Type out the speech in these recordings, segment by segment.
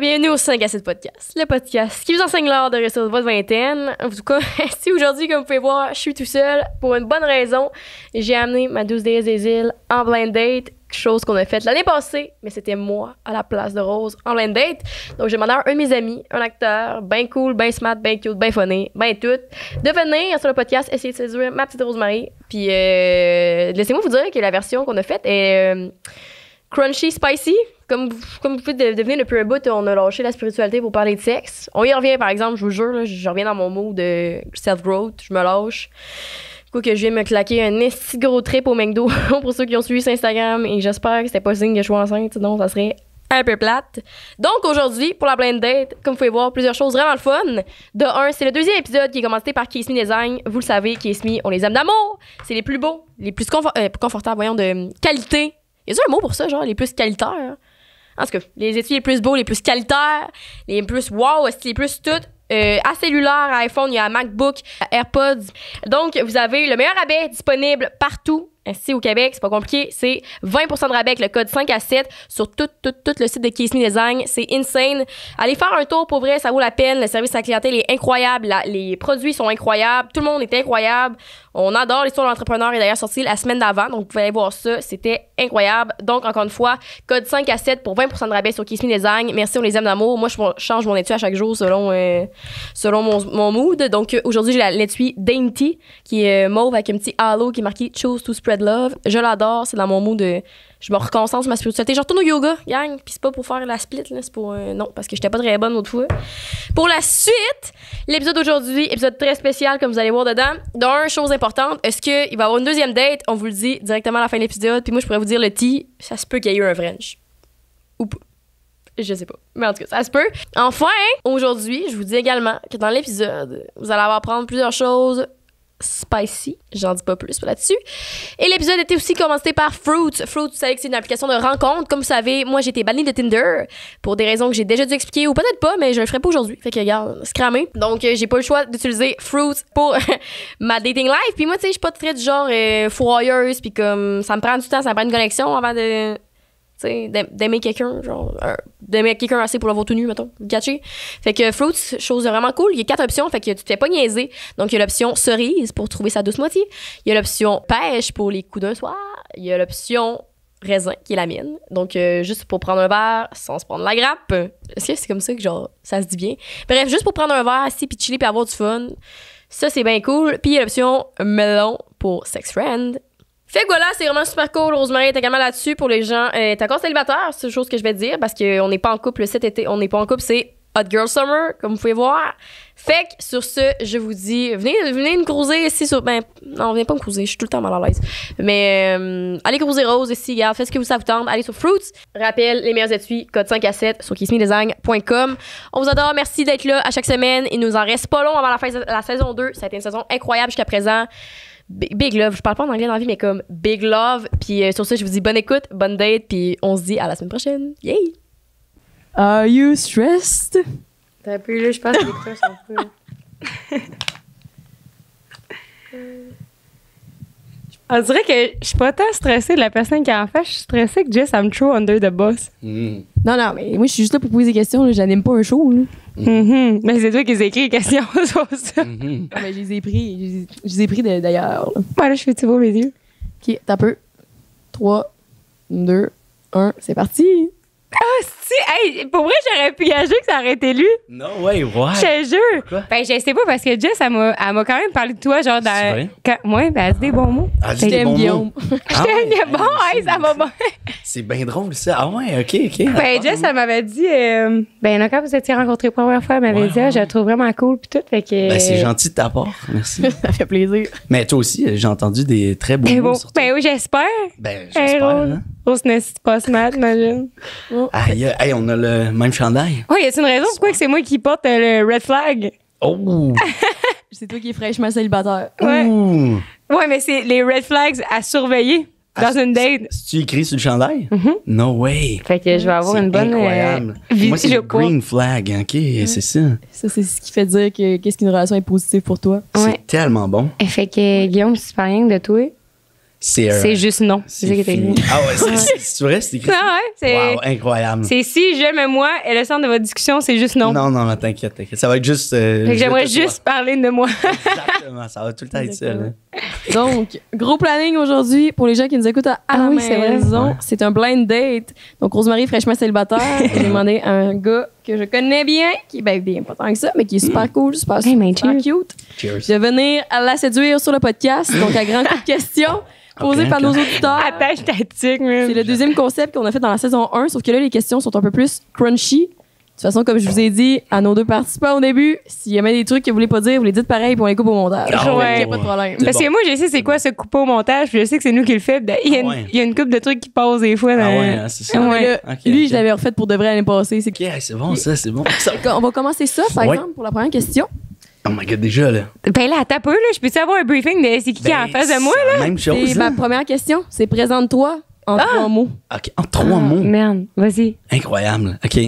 mes au 5 à 7 podcast, le podcast qui vous enseigne l'art de rester de votre vingtaine. En tout cas, si aujourd'hui, comme vous pouvez voir, je suis tout seul pour une bonne raison. J'ai amené ma 12 déesse des îles en blind date, chose qu'on a faite l'année passée, mais c'était moi à la place de Rose en blind date. Donc, j'ai demandé à un de mes amis, un acteur, ben cool, ben smart, ben cute, ben funny, ben tout, de venir sur le podcast essayer de séduire ma petite Rosemary. Puis, euh, laissez-moi vous dire que la version qu'on a faite est euh, crunchy, spicy comme, vous pouvez devenir le plus bout, on a lâché la spiritualité pour parler de sexe. On y revient, par exemple, je vous jure, je reviens dans mon mot de self-growth, je me lâche. Coup que je viens me claquer un si gros trip au McDo pour ceux qui ont suivi sur Instagram et j'espère que c'était pas signe que je suis enceinte, sinon ça serait un peu plate. Donc aujourd'hui, pour la blind date, comme vous pouvez voir, plusieurs choses vraiment le fun. De un, c'est le deuxième épisode qui est commencé par Kiss Me Design. Vous le savez, Kiss Me, on les aime d'amour. C'est les plus beaux, les plus euh, confortables, voyons, de qualité. Il Y a un mot pour ça, genre les plus qualitaires? En tout cas, les études les plus beaux, les plus qualitaires, les plus wow, les plus toutes euh, à cellulaire, à iPhone, il y a à MacBook, AirPods. Donc, vous avez le meilleur rabais disponible partout ainsi eh, au Québec, c'est pas compliqué. C'est 20 de rabais avec le code 5 à 7 sur tout, tout, tout le site de Kiss Me Design. C'est insane. Allez faire un tour, pour vrai, ça vaut la peine. Le service à la clientèle est incroyable. les produits sont incroyables. Tout le monde est incroyable. On adore l'histoire de l'entrepreneur. est d'ailleurs sorti la semaine d'avant. Donc, vous pouvez aller voir ça. C'était incroyable. Donc, encore une fois, code 5 à 7 pour 20 de rabais sur Kiss Me Design. Merci, on les aime d'amour. Moi, je change mon étui à chaque jour selon, euh, selon mon, mood. Donc, euh, aujourd'hui, j'ai l'étui Dainty qui est euh, mauve avec un petit halo qui est marqué Choose to Spread de love. Je l'adore, c'est dans mon mot de. Je me reconcentre ma spiritualité. genre retourne au yoga, gang. Puis c'est pas pour faire la split, là. C'est pour. Euh, non, parce que j'étais pas très bonne l'autre hein. fois. Pour la suite, l'épisode d'aujourd'hui, épisode très spécial, comme vous allez voir dedans. D'un, chose importante, est-ce qu'il va y avoir une deuxième date On vous le dit directement à la fin de l'épisode. Puis moi, je pourrais vous dire le T, ça se peut qu'il y ait eu un French. Ou pas. Je sais pas. Mais en tout cas, ça se peut. Enfin, aujourd'hui, je vous dis également que dans l'épisode, vous allez avoir à apprendre plusieurs choses spicy. J'en dis pas plus là-dessus. Et l'épisode était aussi commencé par Fruit. Fruits, vous savez que c'est une application de rencontre. Comme vous savez, moi, j'ai été bannie de Tinder pour des raisons que j'ai déjà dû expliquer ou peut-être pas, mais je le ferai pas aujourd'hui. Fait que, regarde, cramé. Donc, euh, j'ai pas le choix d'utiliser Fruit pour ma dating life. Puis moi, tu sais, je suis pas très du genre euh, pis puis comme ça me prend du temps, ça me prend une connexion avant de d'aimer quelqu'un, genre, euh, d'aimer quelqu'un assez pour l'avoir tout nu, mettons, gâché. Fait que Fruits, chose vraiment cool, il y a quatre options, fait que tu te fais pas niaiser. Donc, il y a l'option cerise pour trouver sa douce moitié, il y a l'option pêche pour les coups d'un soir, il y a l'option raisin qui est la mienne. Donc, euh, juste pour prendre un verre sans se prendre la grappe. Est-ce que c'est comme ça que, genre, ça se dit bien? Bref, juste pour prendre un verre, assis, puis chiller, puis avoir du fun. Ça, c'est bien cool. Puis, il y a l'option melon pour sex friend. Fait que voilà, c'est vraiment super cool. Rosemary est également là-dessus pour les gens. t'as euh, T'es encore célibataire, c'est une chose que je vais dire parce qu'on n'est pas en couple cet été. On n'est pas en couple, c'est Hot Girl Summer, comme vous pouvez voir. Fait que sur ce, je vous dis, venez, venez me cruiser ici sur. Ben, non, venez pas me cruiser, je suis tout le temps mal à l'aise. Mais euh, allez cruiser Rose ici, gars. faites ce que vous savez vous Allez sur Fruits. Rappel, les meilleurs étuis, code 5 à 7 sur kissmedesign.com. On vous adore, merci d'être là à chaque semaine. Il nous en reste pas long avant la fin de la saison 2. Ça a été une saison incroyable jusqu'à présent. Big, love. Je parle pas en anglais dans la vie, mais comme big love. Puis euh, sur ce, je vous dis bonne écoute, bonne date, puis on se dit à la semaine prochaine. Yay! Are you stressed? T'as pu, là, je pense que les sont peu. On dirait que je suis pas tant stressée de la personne qui en fait Je suis stressée que Jess, I'm throw under the bus. Mm. Non, non, mais moi, je suis juste là pour poser des questions. J'anime pas un show. Là. Mm Mais c'est toi qui les écrit les questions sur ça. Mm-hmm. Ah, mais je les ai pris. Je les ai pris d'ailleurs. Ouais, je fais beau mes yeux. OK, t'as peu. 3, 2, 1, c'est parti. Ah, pour vrai, j'aurais pu gager que ça aurait été lui. Non, ouais, ouais. Je te Ben, je sais pas parce que Jess, elle m'a, quand même parlé de toi, genre dans. Quand... ben, des bons mots. Elle dit des bons mots. je t'aime ça va C'est bien drôle, ça. Ah ouais, ok, ok. Ben, Jess, elle m'avait dit, euh, ben, quand vous étiez rencontrés la première fois, elle m'avait dit, ah, je la trouve vraiment cool, puis tout. Fait que. Ben, c'est gentil de ta part. Merci. ça fait plaisir. Mais toi aussi, euh, j'ai entendu des très bons ben, mots. ben, oui, j'espère. Ben, j'espère. Hein. se n'est pas ce Aïe, Hey, on a le même chandail. Oui, y a une raison pourquoi c'est moi qui porte euh, le red flag? Oh! c'est toi qui es fraîchement célibataire. Ouais. Ouais, mais c'est les red flags à surveiller ah, dans une date. Si tu écris sur le chandail? Mm-hmm. No way. Fait que je vais avoir une bonne incroyable. Euh, Moi, c'est le green flag. OK, mm-hmm. c'est ça. Ça, c'est ce qui fait dire que qu'est-ce qu'une relation est positive pour toi. C'est tellement bon. Fait que Guillaume, si tu parles rien de toi, c'est juste non. C'est Ah ouais, c'est vrai, c'est écrit. Ah ouais, wow, incroyable. C'est si j'aime moi et le centre de votre discussion, c'est juste non. Non, non, t'inquiète, t'inquiète. Ça va être juste. Euh, j'aimerais juste parler de moi. Exactement, ça va tout le temps être ça. Hein. Donc, gros planning aujourd'hui pour les gens qui nous écoutent à, ah oui, maison. C'est un blind date. Donc, Rosemary, fraîchement célibataire, j'ai demandé à un gars que je connais bien, qui est bien pas tant que ça, mais qui est super mm. cool, super, cute, de venir à la séduire sur le podcast. Donc, à grand coup de questions ah, posées par nos auditeurs. Attache tactique, C'est le deuxième concept qu'on a fait dans la saison 1, sauf que là, les questions sont un peu plus crunchy. De toute façon, comme je vous ai dit à nos deux participants au début, s'il y avait des trucs que vous voulez pas dire, vous les dites pareil, pour les coupe au montage. Ah ouais. Il n'y a pas de problème. Parce que moi, je sais c'est quoi ce coupe au montage, puis je sais que c'est nous qui le fait. Ben, ah il y, a une, coupe de trucs qui passent des fois. Ah dans... Ah ouais, hein, c'est ça. lui, je l'avais refait pour de vrai l'année passée. C'est c'est bon, ça, c'est bon. On va commencer ça, par exemple, pour la première question. Oh my god, déjà, là. Ben là, t'as peu, là. Je peux-tu avoir un briefing mais c'est qui qui est ben, en face de moi, là? Même chose. Et ma hein. première question, c'est présente-toi en ah! trois mots. OK, en trois mots. Merde, vas-y. Incroyable. OK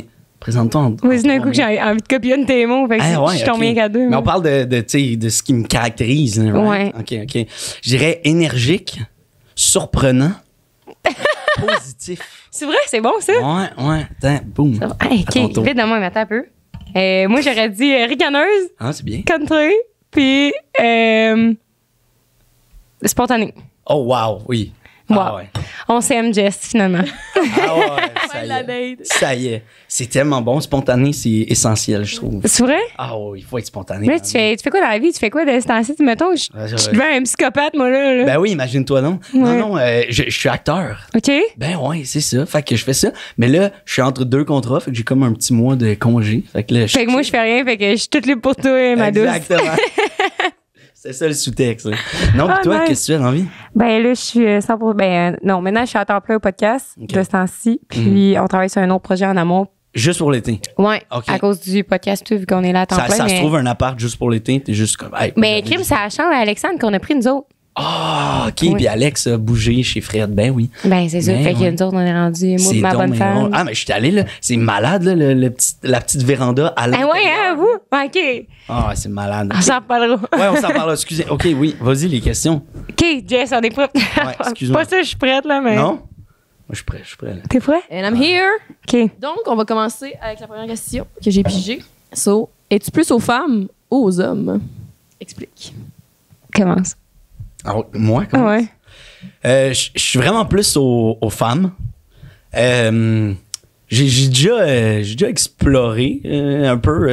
présentant. Oui, c'est d'un coup que j'ai envie de copier une tes mots. Fait que ah, je suis bien qu'à deux. Mais on parle de, de, de ce qui me caractérise. Hein, ouais. OK, OK. Je dirais énergique, surprenant, positif. C'est vrai, c'est bon, ça? Ouais, ouais. Attends, boum. Hey, OK, vite dans moi, attends un peu. Euh, moi, j'aurais dit euh, ricaneuse. Ah, c'est bien. Country, puis euh, spontané. Oh, wow, oui. Ah On s'aime, Jess, finalement. Ah ouais, ça, y est. ça y est. C'est tellement bon. Spontané, c'est essentiel, je trouve. C'est vrai? Ah ouais, il faut être spontané. Mais tu fais, tu fais, quoi dans la vie? Tu fais quoi de ce temps Mettons, je, deviens un psychopathe, moi, là. Ben oui, imagine-toi non? Non, non, euh, je, suis acteur. OK. Ben oui, c'est ça. Fait que je fais ça. Mais là, je suis entre deux contrats. Fait que j'ai comme un petit mois de congé. Fait que moi, je fais rien. Fait que je suis toute libre pour toi, ma douce. Exactement. C'est ça le sous-texte. Hein. Non, ah, toi, qu'est-ce que tu as envie Ben là, je suis euh, pour. Ben euh, non, maintenant, je suis à temps plein au podcast de ce temps-ci. Puis mhm. on travaille sur un autre projet en amont. Juste pour l'été? Oui. À cause du podcast, vu qu'on est là à temps plein. Ça se trouve un appart juste pour l'été. T'es juste comme. mais Kim, ça change à Alexandre qu'on a pris nous autres. Ah, OK. Puis Alex a bougé chez Fred. Ben oui. Ben, c'est sûr. Ben fait a une autres, on est rendu. Moi, ma bonne femme. Ah, mais je suis allé, là. C'est malade, là, le, la petite véranda à ah hein, l'intérieur. Ah, oui, hein, vous? OK. Ah, c'est malade. On s'en parlera. ouais, on s'en parlera. Excusez. OK, oui. Vas-y, les questions. OK, Jess, on est prête. Ouais, excuse-moi. Pas sûr, je suis prête, là, mais. Non? Moi, je suis prêt, je suis prêt. T'es prêt? And I'm here. OK. Donc, on va commencer avec la première question que j'ai pigée. So, es-tu plus aux femmes ou aux hommes? Explique. Commence. Ah, moi, comment? Euh, je suis vraiment plus aux, femmes. Euh, euh, j'ai déjà, exploré un peu,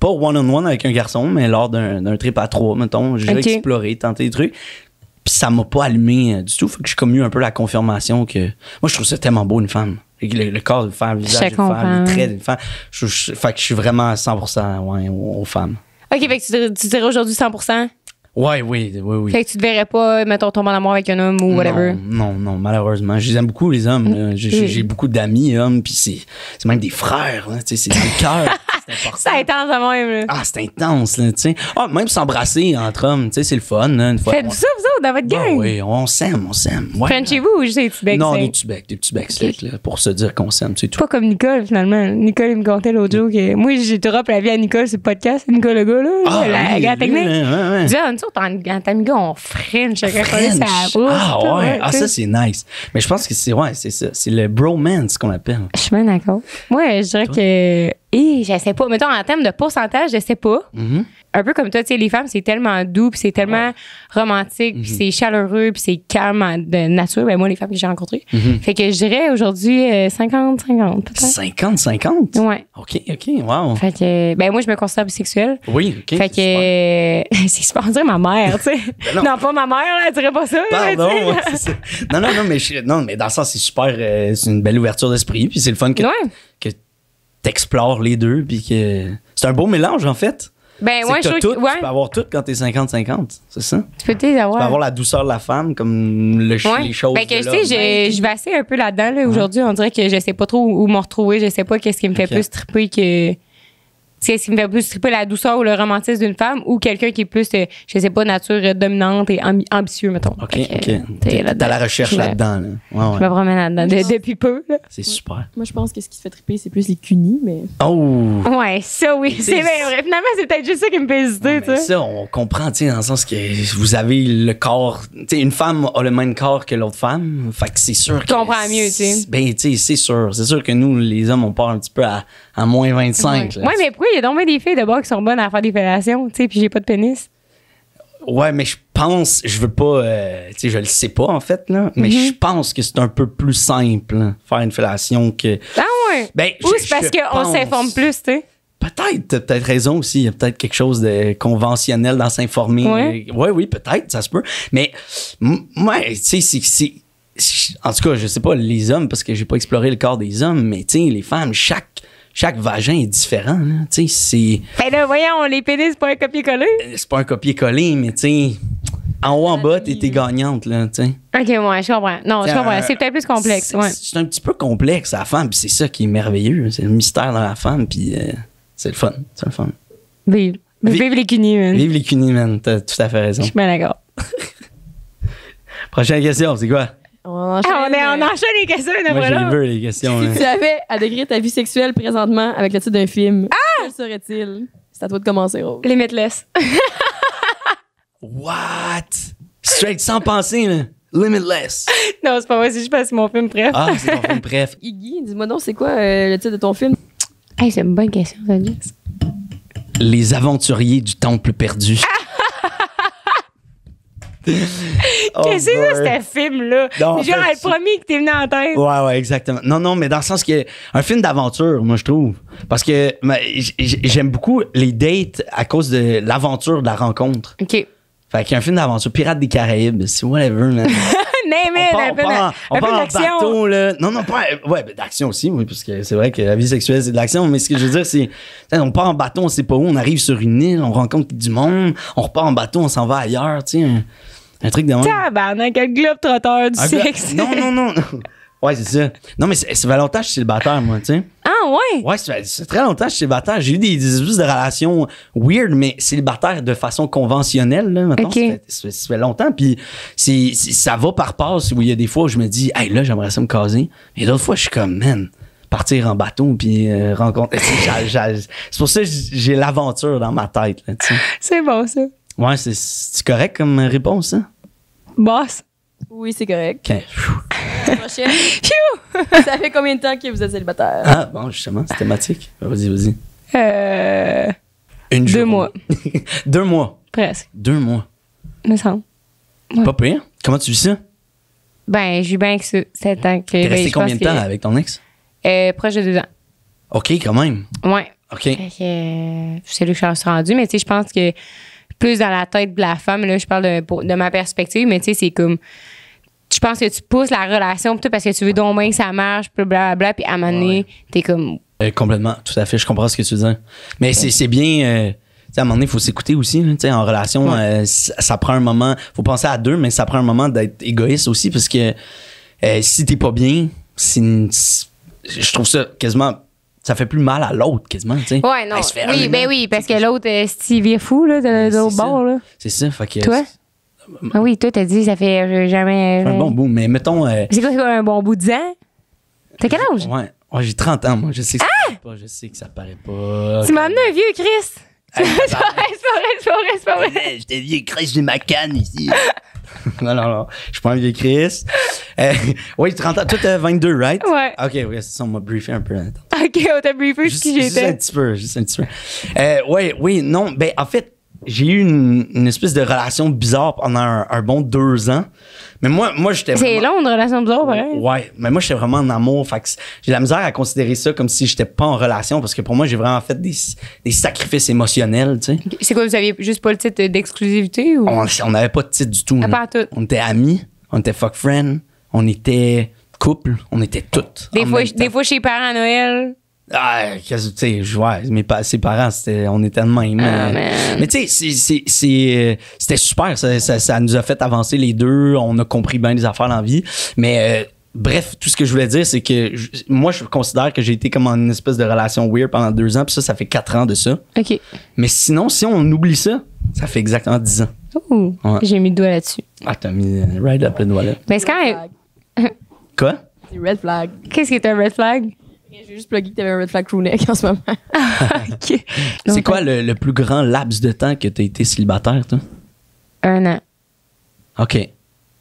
pas one-on-one avec un garçon, mais lors d'un trip à trois, mettons. J'ai déjà exploré, tenté des trucs. Puis ça m'a pas allumé du tout. faut que j'ai comme eu un peu la confirmation que. Moi, je trouve ça tellement beau, une femme. Le, corps d'une femme, le visage d'une femme, les d'une femme. que je suis vraiment à 100% aux, femmes. OK, fait que tu dirais aujourd'hui 100%? Ouais, oui, oui, oui. Fait que tu te verrais pas, mettons, tomber en amour avec un homme ou whatever. Non, non, non malheureusement. Je les aime beaucoup, les hommes. Mm. J'ai, mm. beaucoup d'amis hommes, puis c'est, c'est même des frères. Hein, c'est des cœurs. c'est intense à même. Ah, c'est intense, là, tu sais. Ah, même s'embrasser entre hommes, tu sais, c'est le fun, là, faites ça, vous autres, dans votre ben gang? oui, on s'aime, on s'aime. Ouais. Frenchez-vous ou juste des petits becs Non, des petits becs, des petits becs là, pour se dire qu'on s'aime, c'est tout. Pas comme Nicole, finalement. Nicole, il me contait l'autre jour que moi, j'ai trop la vie à Nicole, c'est podcast, Nicole le gars, là. Ah, la, oui, ah, technique. Ouais, une Dis, on en on fringe chacun ça Ah, ouais. ah, ça, c'est nice. Mais je pense que c'est, ouais, c'est ça. C'est le bromance qu'on appelle. Je suis bien d'accord. Moi, je dirais que et je sais pas. Mettons, en termes de pourcentage, je sais pas. Mm-hmm. Un peu comme toi, tu sais, les femmes, c'est tellement doux, puis c'est tellement romantique, puis mm-hmm. c'est chaleureux, puis c'est calme de nature. Ben, moi, les femmes que j'ai rencontrées. Mm-hmm. Fait que je dirais aujourd'hui 50-50, euh, 50-50? Ouais. OK, OK, wow. Fait que, ben, moi, je me considère bisexuelle. Oui, OK. Fait que, c'est super, on dirait ma mère, tu sais. Ben non. pas ma mère, là, elle dirait pas ça. Pardon. non, non, non, mais, dans le sens, c'est super, euh, c'est une belle ouverture d'esprit, puis c'est le fun que. tu... que t'explores les deux. Puis que c'est un beau mélange, en fait. Ben ouais, je tout, Tu peux avoir tout quand t'es 50-50, c'est ça? Tu peux, avoir. tu peux avoir. la douceur de la femme, comme le ouais. les choses. Ben que je sais, je, vais assez un peu là-dedans. Là. Aujourd'hui, on dirait que je sais pas trop où, m'en retrouver. Je sais pas qu'est-ce qui me fait plus triper que ce qui me fait plus triper la douceur ou le romantisme d'une femme ou quelqu'un qui est plus, je euh, je sais pas, nature dominante et ambitieux, mettons. OK, OK. Euh, t'es la recherche là-dedans. Là. Je me promène là-dedans depuis peu. C'est super. Moi, je pense que ce qui se fait triper, c'est plus les cunis, mais. Oh! Ouais, ça oui. C'est vrai. Finalement, c'est peut-être juste ça qui me fait hésiter, Ça, on comprend, tu sais, dans le sens que vous avez le corps. Tu sais, une femme a le même corps que l'autre femme. Fait que c'est sûr que. Tu comprends mieux, tu sais. Ben, tu sais, c'est sûr. C'est sûr que nous, les hommes, on part un petit peu à, moins 25. Oui, ouais, mais pourquoi il y a donc des filles de bord qui sont bonnes à faire des fellations, tu sais, puis j'ai pas de pénis. Ouais, mais je pense, je veux pas, euh, tu sais, je le sais pas en fait, là, mais je mhm. pense que c'est un peu plus simple, de hein, faire une fellation que. Ah ouais! Ben, Ou c'est parce qu'on s'informe plus, tu sais. Peut-être, t'as peut-être raison aussi. Il y a peut-être quelque chose de conventionnel dans s'informer. Oui, ouais, oui, peut-être, ça se peut. Mais, moi, tu sais, c'est. En tout cas, je sais pas les hommes, parce que j'ai pas exploré le corps des hommes, mais tu sais, les femmes, chaque chaque vagin est différent. Là, c'est... Ben là, voyons, les pénis, c'est pas un copier-coller. Euh, c'est pas un copier-coller, mais tu en haut, en bas, tu t'es gagnante. Là, OK, ouais, je comprends. Non, je comprends. Euh, c'est peut-être plus complexe. C'est, un petit peu complexe, la femme, puis c'est ça qui est merveilleux. C'est le mystère dans la femme, puis euh, c'est le fun. C'est le fun. Vive. les cunis, man. Vive les cunis, man. T'as tout à fait raison. Je suis bien d'accord. Prochaine question, c'est quoi? On enchaîne, les ah, on, est, on enchaîne les questions, le les questions. Si tu avais à décrire ta vie sexuelle présentement avec le titre d'un film, quel serait-il? C'est à toi de commencer, Rose. Limitless. What? Straight, sans penser, là. Limitless. non, c'est pas moi, je passe mon film préf. ah, c'est ton film préf. Iggy, dis-moi donc, c'est quoi euh, le titre de ton film? Hey, c'est une bonne question, ça, Les aventuriers du temple perdu. Ah! Oh, Qu'est-ce que c'est, ce film-là? Genre, elle que t'es venu en tête. Ouais, ouais, exactement. Non, non, mais dans le sens que. Un film d'aventure, moi, je trouve. Parce que j'aime beaucoup les dates à cause de l'aventure de la rencontre. OK. Fait un film d'aventure, Pirates des Caraïbes, c'est whatever, man. on d'action. Là. Non, non, pas. Ouais, ben, d'action aussi, oui, parce que c'est vrai que la vie sexuelle, c'est de l'action. Mais ce que je veux dire, c'est. On part en bateau, on sait pas où, on arrive sur une île, on rencontre du monde, on repart en bateau, on s'en va ailleurs, tu sais. Un truc de même. Tabarnak, un globe trotteur du sexe. Non, non, non. Ouais, c'est ça. Non, mais ça fait longtemps que je suis célibataire, moi, tu sais. Ah, ouais? Ouais, ça fait très longtemps que je suis célibataire. J'ai eu des, des de relations weird, mais célibataire de façon conventionnelle, là, maintenant. Ça, fait, longtemps. Puis ça va par passe où il y a des fois où je me dis, hey, là, j'aimerais ça me caser. Et d'autres fois, je suis comme, man, partir en bateau puis euh, rencontrer. c'est pour ça que j'ai l'aventure dans ma tête, tu C'est bon, ça. Ouais, c'est, correct comme réponse, hein? Boss. Oui, c'est correct. Okay. ça fait combien de temps que vous êtes célibataire? Ah, bon, justement, c'est thématique. Vas-y, vas-y. Euh, Une Deux mois. deux mois. Presque. Deux mois. Me semble. Pas pire. Comment tu vis ça? Ben, j'ai bien que ça. C'est ans que. T'es ben, resté combien de temps avec ton ex? Euh, proche de deux ans. OK, quand même. Ouais. OK. lui que, je sais où je suis rendue, mais tu sais, je pense que plus dans la tête de la femme. Là, je parle de, ma perspective, mais tu sais, c'est comme. Je pense que tu pousses la relation parce que tu veux donc bien que ça marche, blablabla, puis à un moment donné, t'es comme. Euh, complètement, tout à fait, je comprends ce que tu dis. Mais c'est bien. Euh, à un moment donné, il faut s'écouter aussi. en relation, euh, ça, prend un moment. faut penser à deux, mais ça prend un moment d'être égoïste aussi parce que euh, si t'es pas bien, c'est je trouve ça quasiment ça fait plus mal à l'autre quasiment, tu sais. Ouais, non. oui, ben oui, parce que l'autre, euh, est vire fou, là, de, l'autre bord, là. C'est ça, fait que. Toi? Ah oui, toi, t'as dit, ça fait euh, jamais. Un bon bout, mais mettons. Euh... C'est quoi, un bon bout de ans? T'as quel âge? Ouais. j'ai 30 ans, moi. Je sais que ça ah! paraît pas. Je sais que ça paraît pas. Tu m'as amené un vieux Chris. c'est pas vrai, c'est vrai, c'est vrai. J'étais vieux Chris, j'ai ma canne ici. non, non, non. Je suis pas un vieux Chris. Euh, oui, 30 ans. Toi, t'as 22, right? Ouais. OK, oui, ça, on m'a briefé un peu. Attends. OK, on t'a briefé ce qui j'étais. Juste un petit peu, juste un petit peu. Euh, oui, oui, non. Ben, en fait, j'ai eu une, espèce de relation bizarre pendant un, bon deux ans. Mais moi, moi j'étais. C'est long, une relation bizarre, ouais. Ouais, mais moi, j'étais vraiment en amour. Fait j'ai la misère à considérer ça comme si j'étais pas en relation parce que pour moi, j'ai vraiment fait des, sacrifices émotionnels, tu sais. C'est quoi, vous aviez juste pas le titre d'exclusivité ou? On n'avait pas de titre du tout. À part tout. On était amis, on était fuck friends, on était couple, on était toutes. Des, fois, des fois, chez les parents à Noël ah, qu'est-ce que tu sais, ouais, mes ses parents, c'était, on était de même. mais, tu sais, euh, c'était super. Ça, ça, ça, nous a fait avancer les deux. On a compris bien les affaires dans la vie. Mais euh, bref, tout ce que je voulais dire, c'est que moi, je considère que j'ai été comme en une espèce de relation weird pendant deux ans. Puis ça, ça fait quatre ans de ça. OK. Mais sinon, si on oublie ça, ça fait exactement dix ans. j'ai mis le doigt là-dessus. Ah, t'as mis euh, right up le doigt là. Mais c'est quand même. Quoi? red flag. Qu'est-ce qui est un red flag? J'ai juste plugué que t'avais un red flag neck en ce moment. Ah, C'est quoi le, plus grand laps de temps que t'as été célibataire, toi? Un an. Ok.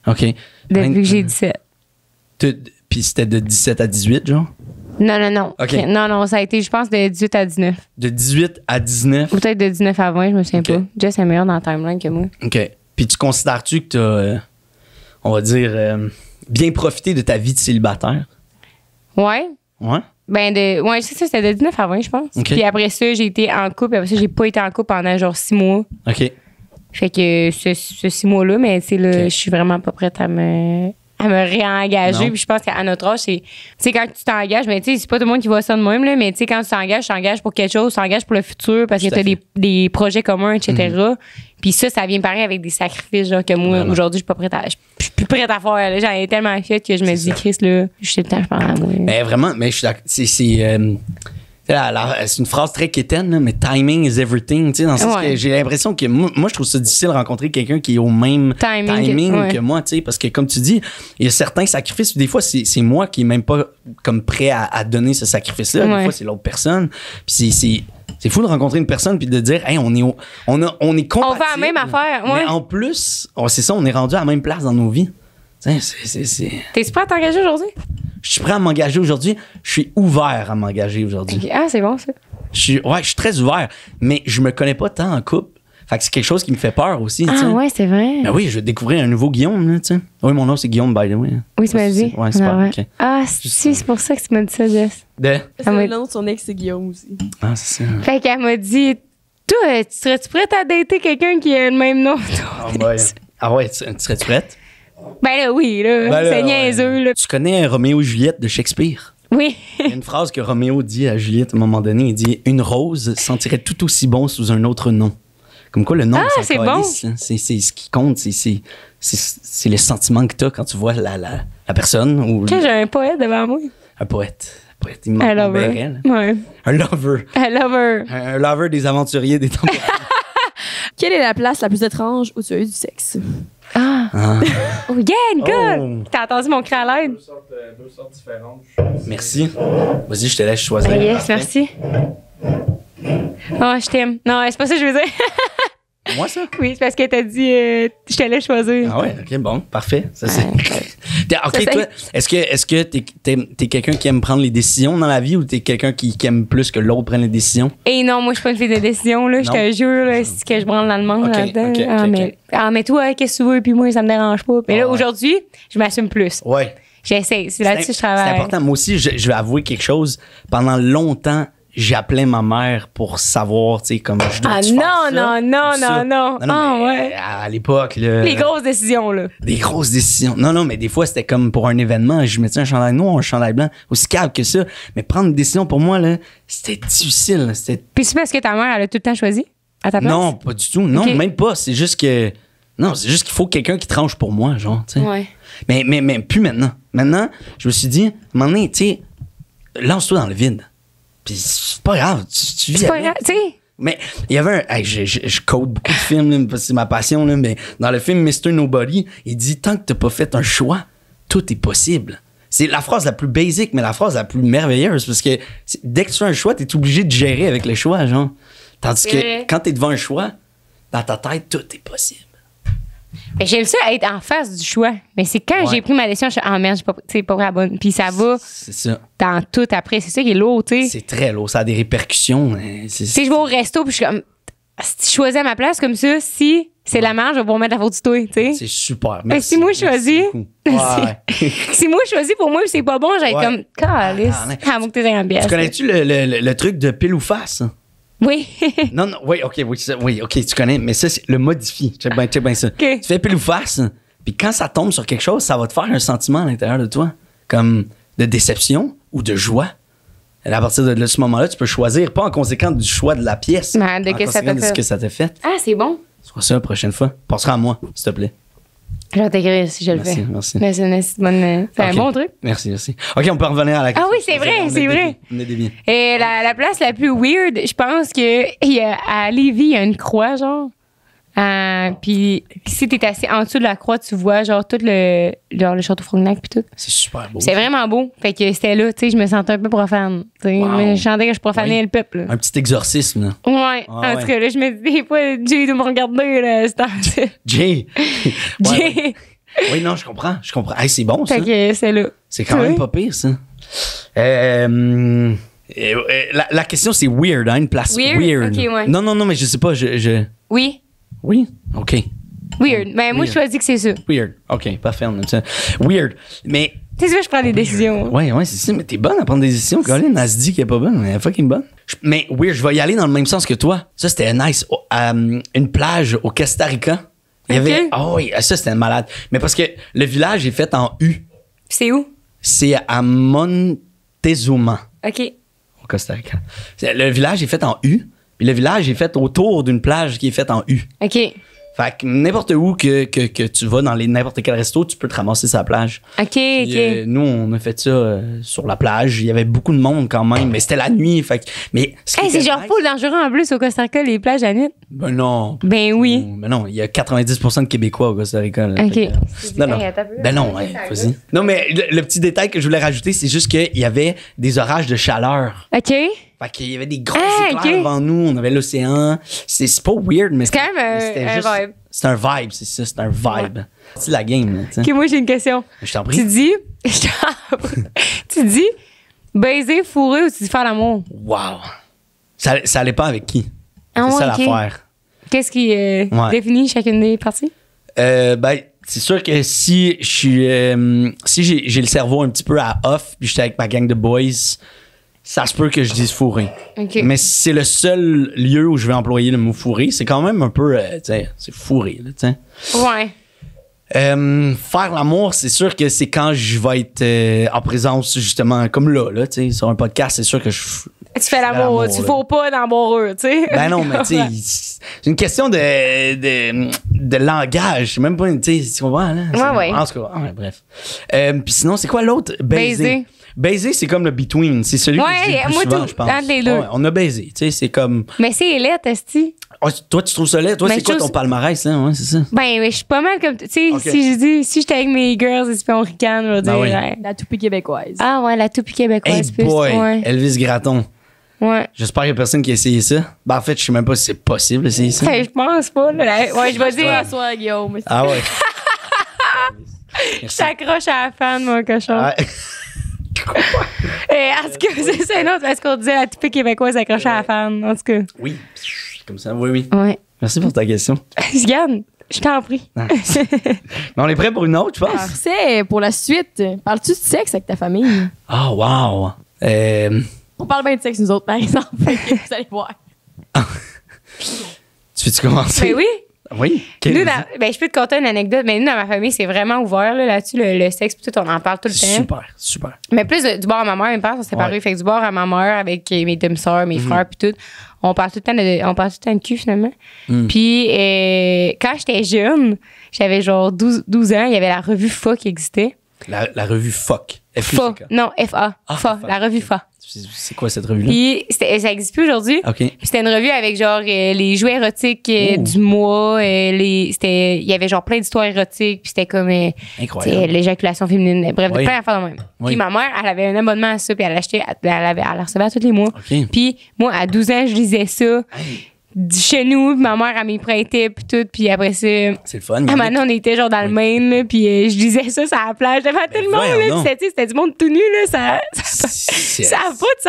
Ok. Depuis que j'ai 17. Puis c'était de 17 à 18, genre? Non, non, non. Non, non, ça a été, je pense, de 18 à 19. De 18 à 19? Ou peut-être de 19 à 20, je me souviens pas. Jess est meilleur dans la timeline que moi. OK. Puis tu considères-tu que t'as, euh, on va dire, euh, bien profité de ta vie de célibataire? Ouais. Ouais? Ben, de, ouais, je sais ça, c'était de 19 à 20, je pense. Puis après ça, j'ai été en couple. Après ça, j'ai pas été en couple pendant genre six mois. OK. Fait que ce, six mois-là, mais tu sais, là, je suis vraiment pas prête à me à me réengager. Puis je pense qu'à notre âge, c'est, tu quand tu t'engages, mais tu sais, c'est pas tout le monde qui voit ça de même, là, mais tu sais, quand tu t'engages, tu t'engages pour quelque chose, tu t'engages pour le futur parce que tu as des, projets communs, etc. Mhm. Puis ça, ça vient pareil avec des sacrifices, genre, que moi, aujourd'hui, je suis pas prête à, je suis plus prête à faire, J'en ai tellement fait que je me dis, Chris, là, je suis le temps, je parle Mais vraiment, mais je suis d'accord. C'est, euh, euh, c'est une phrase très quétaine, mais timing is everything. dans que j'ai l'impression que moi, je trouve ça difficile de rencontrer quelqu'un qui est au même timing, que moi. parce que, comme tu dis, il y a certains sacrifices. Des fois, c'est moi qui est même pas comme prêt à, donner ce sacrifice-là. Des fois, c'est l'autre personne. Puis c'est. C'est fou de rencontrer une personne puis de dire, on est, on on est compatibles. On fait la même affaire. Mais en plus, oh, c'est ça, on est rendu à la même place dans nos vies. T'es-tu prêt à t'engager aujourd'hui? Je suis prêt à m'engager aujourd'hui. Je suis ouvert à m'engager aujourd'hui. Ah, c'est bon, ça. Je suis, ouais, je suis très ouvert, mais je me connais pas tant en couple. Fait que c'est quelque chose qui me fait peur aussi. Ah ouais, c'est vrai. Ben oui, je vais découvrir un nouveau Guillaume, là, tu ah Oui, mon nom, c'est Guillaume, by the way. Oui, tu m'as Ouais, c'est ah, pas, Ah, c'est pour ça que tu m'as dit ça, Jess. De? Le nom de son ex, c'est Guillaume aussi. Ah, c'est ça. Fait qu'elle m'a dit, toi, tu serais-tu prête à dater quelqu'un qui a le même nom que ah, ouais Ah ouais, tu serais-tu prête? Ben oui, là. Ben c'est niaiseux, Tu connais Roméo et Juliette de Shakespeare? Oui. Il y a une phrase que Roméo dit à Juliette à un moment donné. Il dit Une rose sentirait tout aussi bon sous un autre nom. Comme quoi, le nom, ah, c'est bon. Hein. C'est ce qui compte. C'est le sentiment que tu as quand tu vois la, la, personne. Ou... j'ai un poète devant moi. Un poète. Un poète. lover. Hein. Un lover. Un lover. Un lover des aventuriers des temps. Quelle est la place la plus étrange où tu as eu du sexe? Ah! Hein? Oh yeah, oh. Good! T'as entendu mon cri à l'aide? Deux sortes, euh, deux sortes différentes. Merci. Vas-y, je te laisse choisir. Ah, yes, merci. Oh, je t'aime. Non, c'est pas ça que je veux dire. Moi, ça? Oui, c'est parce que t'as dit, euh, je t'allais choisir. Ah ouais, ok, bon, parfait. Ça, c'est... ok, toi, est-ce que est-ce que t'es, quelqu'un qui aime prendre les décisions dans la vie ou t'es quelqu'un qui, aime plus que l'autre prenne les décisions? Eh non, moi, je suis pas une fille de décision, là. Je te jure, là, que je prends dans le là-dedans. Ah, ah, mais, ah, toi, qu'est-ce que tu veux? Puis moi, ça me dérange pas. Mais là, ah aujourd'hui, je m'assume plus. Ouais. J'essaie. C'est là-dessus que je travaille. C'est important. Moi aussi, je vais avouer quelque chose. Pendant longtemps, j'appelais ma mère pour savoir, tu sais, comme je dois Ah non, non, non, non, non, ah, non, ouais. À, l'époque, là. Les grosses décisions, là. Des grosses décisions. Non, non, mais des fois, c'était comme pour un événement, je mettais un chandail noir, un chandail blanc, aussi calme que ça. Mais prendre une décision pour moi, là, c'était difficile. C'était... Puis c'est parce que ta mère, elle a tout le temps choisi à ta place? Non, pas du tout. Non, même pas. C'est juste que. Non, c'est juste qu'il faut quelqu'un qui tranche pour moi, genre, tu sais. Mais, mais, mais plus maintenant. Maintenant, je me suis dit, à tu sais, lance-toi dans le vide puis c'est pas grave, tu, C'est pas grave, tu sais. Mais il y avait un. je, code beaucoup de films, c'est ma passion, mais dans le film Mr. Nobody, il dit Tant que t'as pas fait un choix, tout est possible. C'est la phrase la plus basique, mais la phrase la plus merveilleuse, parce que dès que tu as un choix, t'es obligé de gérer avec le choix, genre. Tandis que quand t'es devant un choix, dans ta tête, tout est possible. J'aime ça être en face du choix. Mais c'est quand j'ai pris ma décision, je suis ah merde, c'est pas, vraiment la bonne. Puis ça va dans tout après. C'est ça qui est lourd, tu sais. C'est très lourd, ça a des répercussions. Hein. Si je vais au resto, puis je suis comme. Si tu choisis à ma place comme ça, si c'est la marge, je vais pouvoir mettre la faute du tout, tu sais. C'est super. Mais si moi, je choisis. si moi, je choisis pour moi, c'est pas bon, j'ai comme. Calice. Ah, un biais » tu connais-tu le, le, truc de pile ou face? Oui. non, non, oui, OK, oui, oui, OK, tu connais, mais ça, c'est le modifie. Check bien, ça. Tu fais plus le face, puis quand ça tombe sur quelque chose, ça va te faire un sentiment à l'intérieur de toi, comme de déception ou de joie. Et à partir de, ce moment-là, tu peux choisir, pas en conséquence du choix de la pièce, de ce que ça t'a fait. Ah, c'est bon. Sois ça la prochaine fois. Pensera à moi, s'il te plaît. Je intégré si je le fais. Merci, merci. Euh, c'est un bon truc. Merci, merci. OK, on peut revenir à la question. Ah oui, c'est vrai, c'est vrai. On est des Et la, place la plus weird, je pense que à Lévis, il y a une croix, genre. Pis euh, puis si t'es assis en dessous de la croix, tu vois genre tout le, genre, le château Frognac puis tout. C'est super beau. C'est vraiment beau. Fait que c'était là, tu sais, je me sentais un peu profane. Tu sais, wow. je sentais que je profanais le peuple. Un petit exorcisme. Là. Ouais. Ah en tout cas, là, je me dis des fois, Jay de me regarder là, c'est Jay. ouais, Jay. Oui, non, je comprends, je comprends. Hey, c'est bon ça. Fait que c'est là. C'est quand même pas pire ça. Euh, euh, la, la, question c'est weird, hein, une place weird. non, non, non, mais je sais pas, je... je... Oui. Oui? OK. Weird. Mais moi, je choisis que c'est ça. Weird. OK, Pas ferme. ça. Weird. Mais. C'est ça, je prends des décisions. Oui, hein. oui. c'est ça. Mais t'es bonne à prendre des décisions. Colin, elle se dit qu'elle est pas bonne, mais elle est fucking bonne. Mais weird, je vais y aller dans le même sens que toi. Ça, c'était nice. Euh, une plage au Costa Rica. Il y avait. Oh, oui, ça, c'était malade. Mais parce que le village est fait en U. C'est où? C'est à Montezuma. OK. Au Costa Rica. Le village est fait en U le village est fait autour d'une plage qui est faite en U. OK. Fait que n'importe où que, tu vas dans les n'importe quel resto, tu peux te ramasser sa plage. OK, OK. Euh, nous, on a fait ça euh, sur la plage. Il y avait beaucoup de monde quand même, mais c'était la nuit. Fait mais c'est genre faux de dangereux en plus au Costa Rica, les plages à nuit. Ben non. Ben oui. Ben non, il y a 90 de Québécois au Costa Rica. OK. non, Ben non, vas-y. Non, mais le, petit détail que je voulais rajouter, c'est juste qu'il y avait des orages de chaleur. OK. Il qu'il y avait des gros hey, ah, devant nous, on avait l'océan. C'est, pas weird, mais c'est quand même un, vibe. C'est un vibe, c'est ça, c'est un vibe. C'est la game. sais. ok, moi j'ai une question. Je t'en prie. Tu dis, tu dis baiser, fourré ou tu dis faire l'amour? Wow. Ça, ça allait pas avec qui? Ah c'est ça l'affaire. Qu'est-ce qui euh, définit chacune des parties? Euh, ben, c'est sûr que si je euh, si j'ai, le cerveau un petit peu à off puis j'étais avec ma gang de boys ça se peut que je dise fourré. Mais c'est le seul lieu où je vais employer le mot fourré. C'est quand même un peu, euh, c'est fourré, là, sais. Ouais. Euh, faire l'amour, c'est sûr que c'est quand je vais être euh, en présence, justement, comme là, là, tu sais, sur un podcast, c'est sûr que je. Tu fais l'amour, tu fous pas d'amoureux, tu sais. Ben non, mais tu c'est une question de, de, de langage. C'est même pas une, tu sais, tu comprends, là? Ouais, ouais. En cas, ouais, bref. Puis sinon, c'est quoi l'autre? Baiser. Baiser. Baiser, c'est comme le between. C'est celui ouais, que je dis plus souvent, je pense. les on a baisé. Tu sais, c'est comme. Mais c'est laid, testi. Ah, toi, tu trouves ça laid? Toi, c'est quoi ton palmarès, là? Hein? c'est ça. Ben, je suis pas mal comme. Tu sais, si je dis, si j'étais avec mes girls et si on ricane, je vais ben dire. La toupie québécoise. Ah ouais, la toupie québécoise. Hey plus, boy, Elvis Graton. Ouais. J'espère qu'il n'y a personne qui a essayé ça. Ben, en fait, je sais même pas si c'est possible d'essayer ça. Ben, je pense pas. Ouais, je vais dire. à soi, Guillaume. Ah ouais. Je t'accroche à la fan, mon cochon. Et est-ce que euh, c'est une autre? Est-ce qu'on disait la typique québécoise accrochée à la euh, femme? En tout cas. Oui, comme ça, oui, oui. Ouais. Merci pour ta question. Sgan, je t'en prie. Ah. on est prêt pour une autre, je pense. Ah, c'est pour la suite. Parles-tu de sexe avec ta famille? Ah, oh, wow! Euh, on parle bien de sexe, nous autres, par exemple. vous allez voir. Ah. tu veux-tu commencer? Mais ben oui! Oui. Nous, ben, je peux te conter une anecdote, mais nous, dans ma famille, c'est vraiment ouvert là-dessus, le, le, sexe, tout, on en parle tout le temps. Super, super. Mais plus du bord à ma mère, mes parents sont séparés. Ouais. Fait que du bord à ma mère, avec euh, mes demi-sœurs, mes mhm. frères, puis tout, on parle tout le temps de, on parle tout le temps de cul, finalement. Mhm. Puis, euh, quand j'étais jeune, j'avais genre 12, ans, il y avait la revue FA qui existait. La, revue FOC. F Non, fa La revue FA c'est quoi cette revue-là? ça n'existe plus aujourd'hui. c'était une revue avec genre euh, les jouets érotiques euh, du mois. Euh, les, il y avait genre plein d'histoires érotiques. Puis c'était comme l'éjaculation féminine. Bref, plein d'affaires de même. Puis ma mère, elle avait un abonnement à ça. Puis elle l'achetait, elle, la recevait à tous les mois. Puis moi, à 12 ans, je lisais ça chez nous, ma mère, a mis prêté puis tout, puis après ça... C'est le fun. moment maintenant, on était genre dans le Maine, puis euh, je disais ça sur la plage devant ben tout le monde, c'était du monde tout nu, là, ça... Ça n'a pas de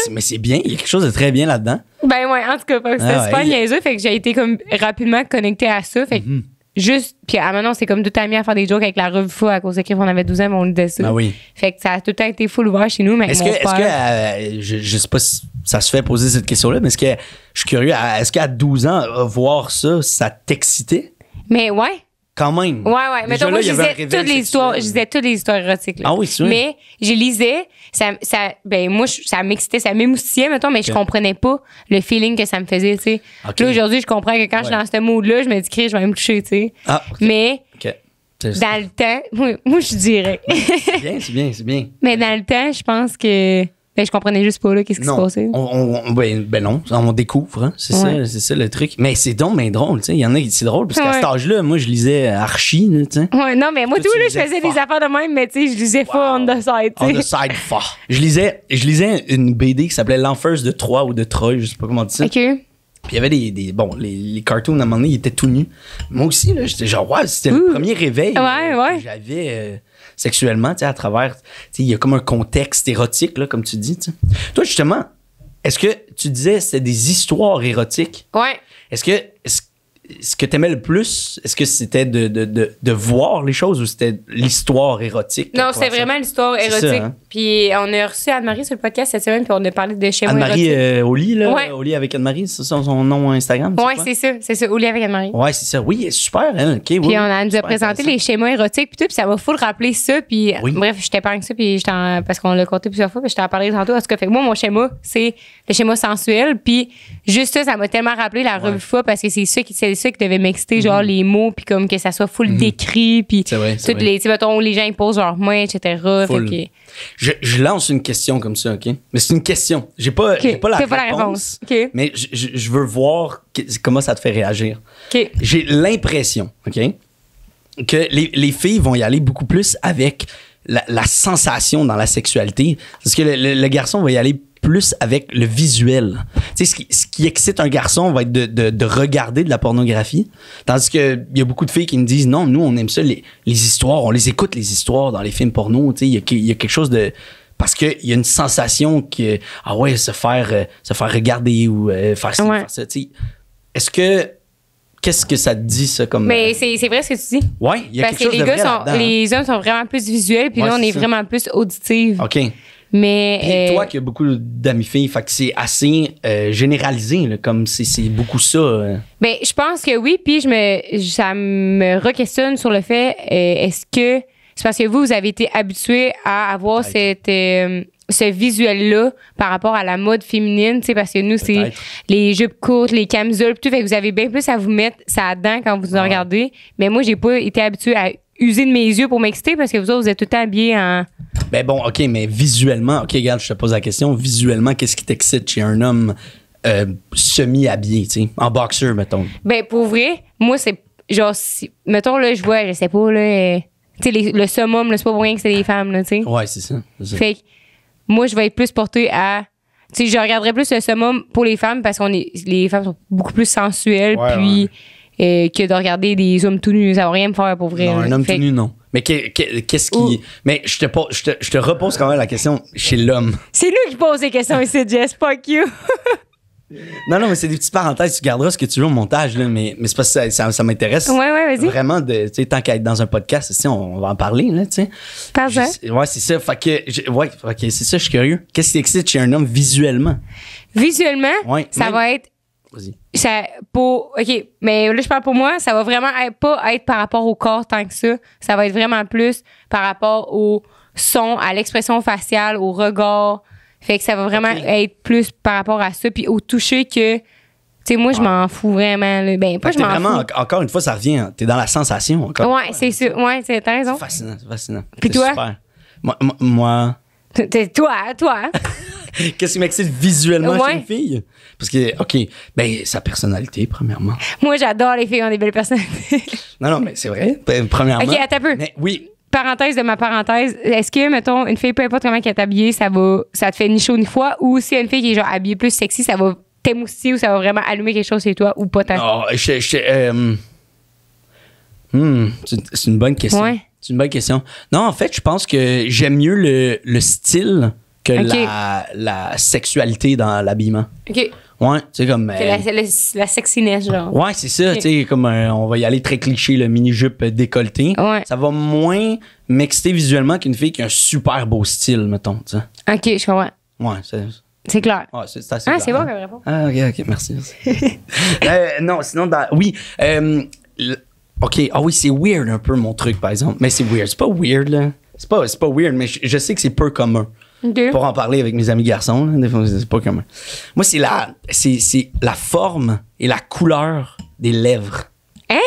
sens, Mais, c'est, bien, il y a quelque chose de très bien là-dedans. Ben ouais, en tout cas, c'était ah, super a niaiseux, fait que j'ai été comme rapidement connectée à ça, fait mhm juste puis à maintenant c'est comme tout amis à faire des jokes avec la revue fou à cause de on avait 12 ans mais on le dessus. Ah oui. Fait que ça a tout le temps été full ouvert chez nous mais est-ce que, est-ce que euh, je, je, sais pas si ça se fait poser cette question là mais est-ce que je suis curieux est-ce qu'à 12 ans euh, voir ça ça t'excitait? Mais ouais quand même. Ouais, ouais. Mais moi, je, lisais toutes les histoires, je lisais toutes les histoires érotiques. Ah oui, c'est vrai. Mais je lisais, ça, ça, ben, moi, ça m'excitait, ça m'émoustillait, mettons, mais je comprenais pas le feeling que ça me faisait, tu sais. Là, aujourd'hui, je comprends que quand je suis dans ce mood-là, je me dis, Chris, je vais me toucher, tu sais. Ah, Mais. Dans le temps, moi, moi je dirais. c'est bien, c'est bien, c'est bien. Mais dans le temps, je pense que mais ben, je comprenais juste pas là qu'est-ce qui se passait. On, ben, ben, non, on découvre, hein. c'est ça, c'est ça le truc. Mais c'est donc mais ben drôle, tu sais, il y en a qui c'est drôle parce qu'à cet âge-là, moi je lisais Archie, tu sais. Ouais, non, mais moi tout, là, je faisais des affaires de même, mais tu sais, je lisais wow. pas on the side, On the side fort. Je lisais je lisais une BD qui s'appelait L'Enferse de Troyes ou de Troyes, je sais pas comment dire ça. OK. Puis il y avait des, des bon, les, les, cartoons à un moment donné, ils étaient tout nus. Moi aussi là, j'étais genre ouais, c'était le premier réveil. Ouais, euh, ouais. J'avais euh, sexuellement, tu sais à travers, il y a comme un contexte érotique, là, comme tu dis. Toi, justement, est-ce que tu disais c'est des histoires érotiques? Ouais. Est-ce que, ce que tu aimais le plus, est-ce que c'était de, de, de, de, voir les choses ou c'était l'histoire érotique? Non, c'était vraiment l'histoire érotique. Hein? Puis on a reçu Anne-Marie sur le podcast cette semaine, puis on a parlé de schémas moi. Anne-Marie euh, là. Ouais. Au avec Anne-Marie, c'est son nom Instagram? Oui, c'est ça. C'est ça, Oli avec Anne-Marie. Oui, c'est ça. Oui, super. Hein? Okay, puis on a, nous a présenté les schémas érotiques, puis tout, puis ça m'a fou de rappeler ça. Puis oui. bref, je t'épargne ça, puis je parce qu'on l'a compté plusieurs fois, puis je t'en parlais tantôt. En tout cas, que moi, mon schéma, c'est le schéma sensuel. Puis juste ça, ça m'a tellement rappelé la revue fois parce que c'est ça qui ça qui devait m'exciter, genre mhm. les mots, puis comme que ça soit full mhm. décrit, puis toutes les, mettons, les gens ils posent genre mains, etc. Full. je, lance une question comme ça, OK? Mais c'est une question. J'ai pas, pas, la, réponse, pas Mais je, je, veux voir comment ça te fait réagir. ok J'ai l'impression, OK? Que les, les filles vont y aller beaucoup plus avec la, sensation dans la sexualité. Parce que le, garçon va y aller plus avec le visuel. Tu sais, ce qui, ce qui excite un garçon va être de, regarder de la pornographie. Tandis qu'il y a beaucoup de filles qui me disent non, nous, on aime ça, les, histoires, on les écoute, les histoires dans les films porno. Tu sais, il y, a, quelque chose de. Parce qu'il y a une sensation que, ah ouais, se faire, euh, se faire regarder ou euh, faire, ça. Tu sais. Est-ce que Qu'est-ce que ça te dit, ça, comme. Mais euh, c'est, c'est vrai ce que tu dis. Ouais, il y a quelque chose les de gars vrai sont, hein. les hommes sont vraiment plus visuels, puis nous on est, vraiment plus auditifs. OK. Mais. Et euh, toi qui as beaucoup d'amis filles, fait c'est assez euh, généralisé, comme c'est beaucoup ça. Euh. Ben, je pense que oui, puis je me, ça me re-questionne sur le fait est-ce que. C'est parce que vous, vous avez été habitué à avoir cette, ce visuel-là par rapport à la mode féminine, tu parce que nous, c'est les jupes courtes, les camisoles, tout. vous avez bien plus à vous mettre ça dedans quand vous en regardez. Mais moi, j'ai pas été habitué à user de mes yeux pour m'exciter parce que vous vous êtes tout le temps habillés en. Ben bon, OK, mais visuellement, OK, regarde, je te pose la question. Visuellement, qu'est-ce qui t'excite chez un homme euh, semi-habillé, tu sais, en boxeur, mettons? Ben pour vrai, moi, c'est genre, mettons, là, je vois, je sais pas, là, euh, tu sais, le summum, c'est pas pour rien que c'est les femmes, tu sais. Ouais, c'est ça, Fait que moi, je vais être plus portée à. Tu sais, je regarderais plus le summum pour les femmes parce qu'on est. Les femmes sont beaucoup plus sensuelles, puis. Euh, que de regarder des hommes tout nus. Ça va rien me faire pour vrai. Non, un homme tout nu, non. Mais qu'est-ce qui. Mais je te, je, te, je te, repose quand même la question chez l'homme. C'est lui qui pose les questions ici, Jess, Fuck you. non, non, mais c'est des petites parenthèses. Tu garderas ce que tu veux au montage, là, mais, mais c'est parce que ça, m'intéresse. Ouais, ouais, vas-y. Vraiment, de, tant qu'à être dans un podcast, si on, va en parler. Là, tu sais. Ouais, c'est ça. Fait que, ouais, c'est ça, je suis curieux. Qu'est-ce qui excite chez un homme visuellement? Visuellement, ouais, ça va être Vas-y. Ça, pour, OK, mais là, je parle pour moi, ça va vraiment être, pas être par rapport au corps tant que ça. Ça va être vraiment plus par rapport au son, à l'expression faciale, au regard. Fait que ça va vraiment être plus par rapport à ça, puis au toucher que. Tu sais, moi, je ah. m'en fous vraiment. Là. Ben, encore une fois, ça revient. T'es dans la sensation encore. Ouais, c'est sûr. raison. C'est fascinant, fascinant. Puis toi? Moi, moi, toi, hein, toi. Hein? Qu'est-ce qui m'excite visuellement chez une fille? Parce que, OK, ben, sa personnalité, premièrement. Moi, j'adore les filles qui ont des belles personnalités. non, non, mais c'est vrai. premièrement. OK, attends un oui. Parenthèse de ma parenthèse, est-ce que, mettons, une fille, peu importe comment elle est habillée, ça va, ça te fait ni chaud ni froid? Ou si une fille qui est genre habillée plus sexy, ça va t'émoustiller ou ça va vraiment allumer quelque chose chez toi ou pas? Non, je. je euh, hmm, c'est une bonne question. Ouais. C'est une bonne question. Non, en fait, je pense que j'aime mieux le, le style que la, la, sexualité dans l'habillement. OK. Ouais, c'est comme. Euh, la, la, sexiness, genre. Ouais, c'est ça. Tu sais, comme euh, on va y aller très cliché, le mini-jupe décolleté. Ouais. Ça va moins m'exciter visuellement qu'une fille qui a un super beau style, mettons. OK, je comprends. Ouais, c'est. C'est clair. Ouais, c'est assez Ah, c'est bon comme réponse. Ah, ok, ok, merci. Euh, non, sinon, oui, OK, ah oui, c'est weird un peu mon truc, par exemple. Mais c'est weird. C'est pas weird, là. C'est pas, pas weird, mais je, sais que c'est peu commun. Pour en parler avec mes amis garçons, des fois, c'est pas commun. Moi, c'est la, c'est, la forme et la couleur des lèvres. Hein?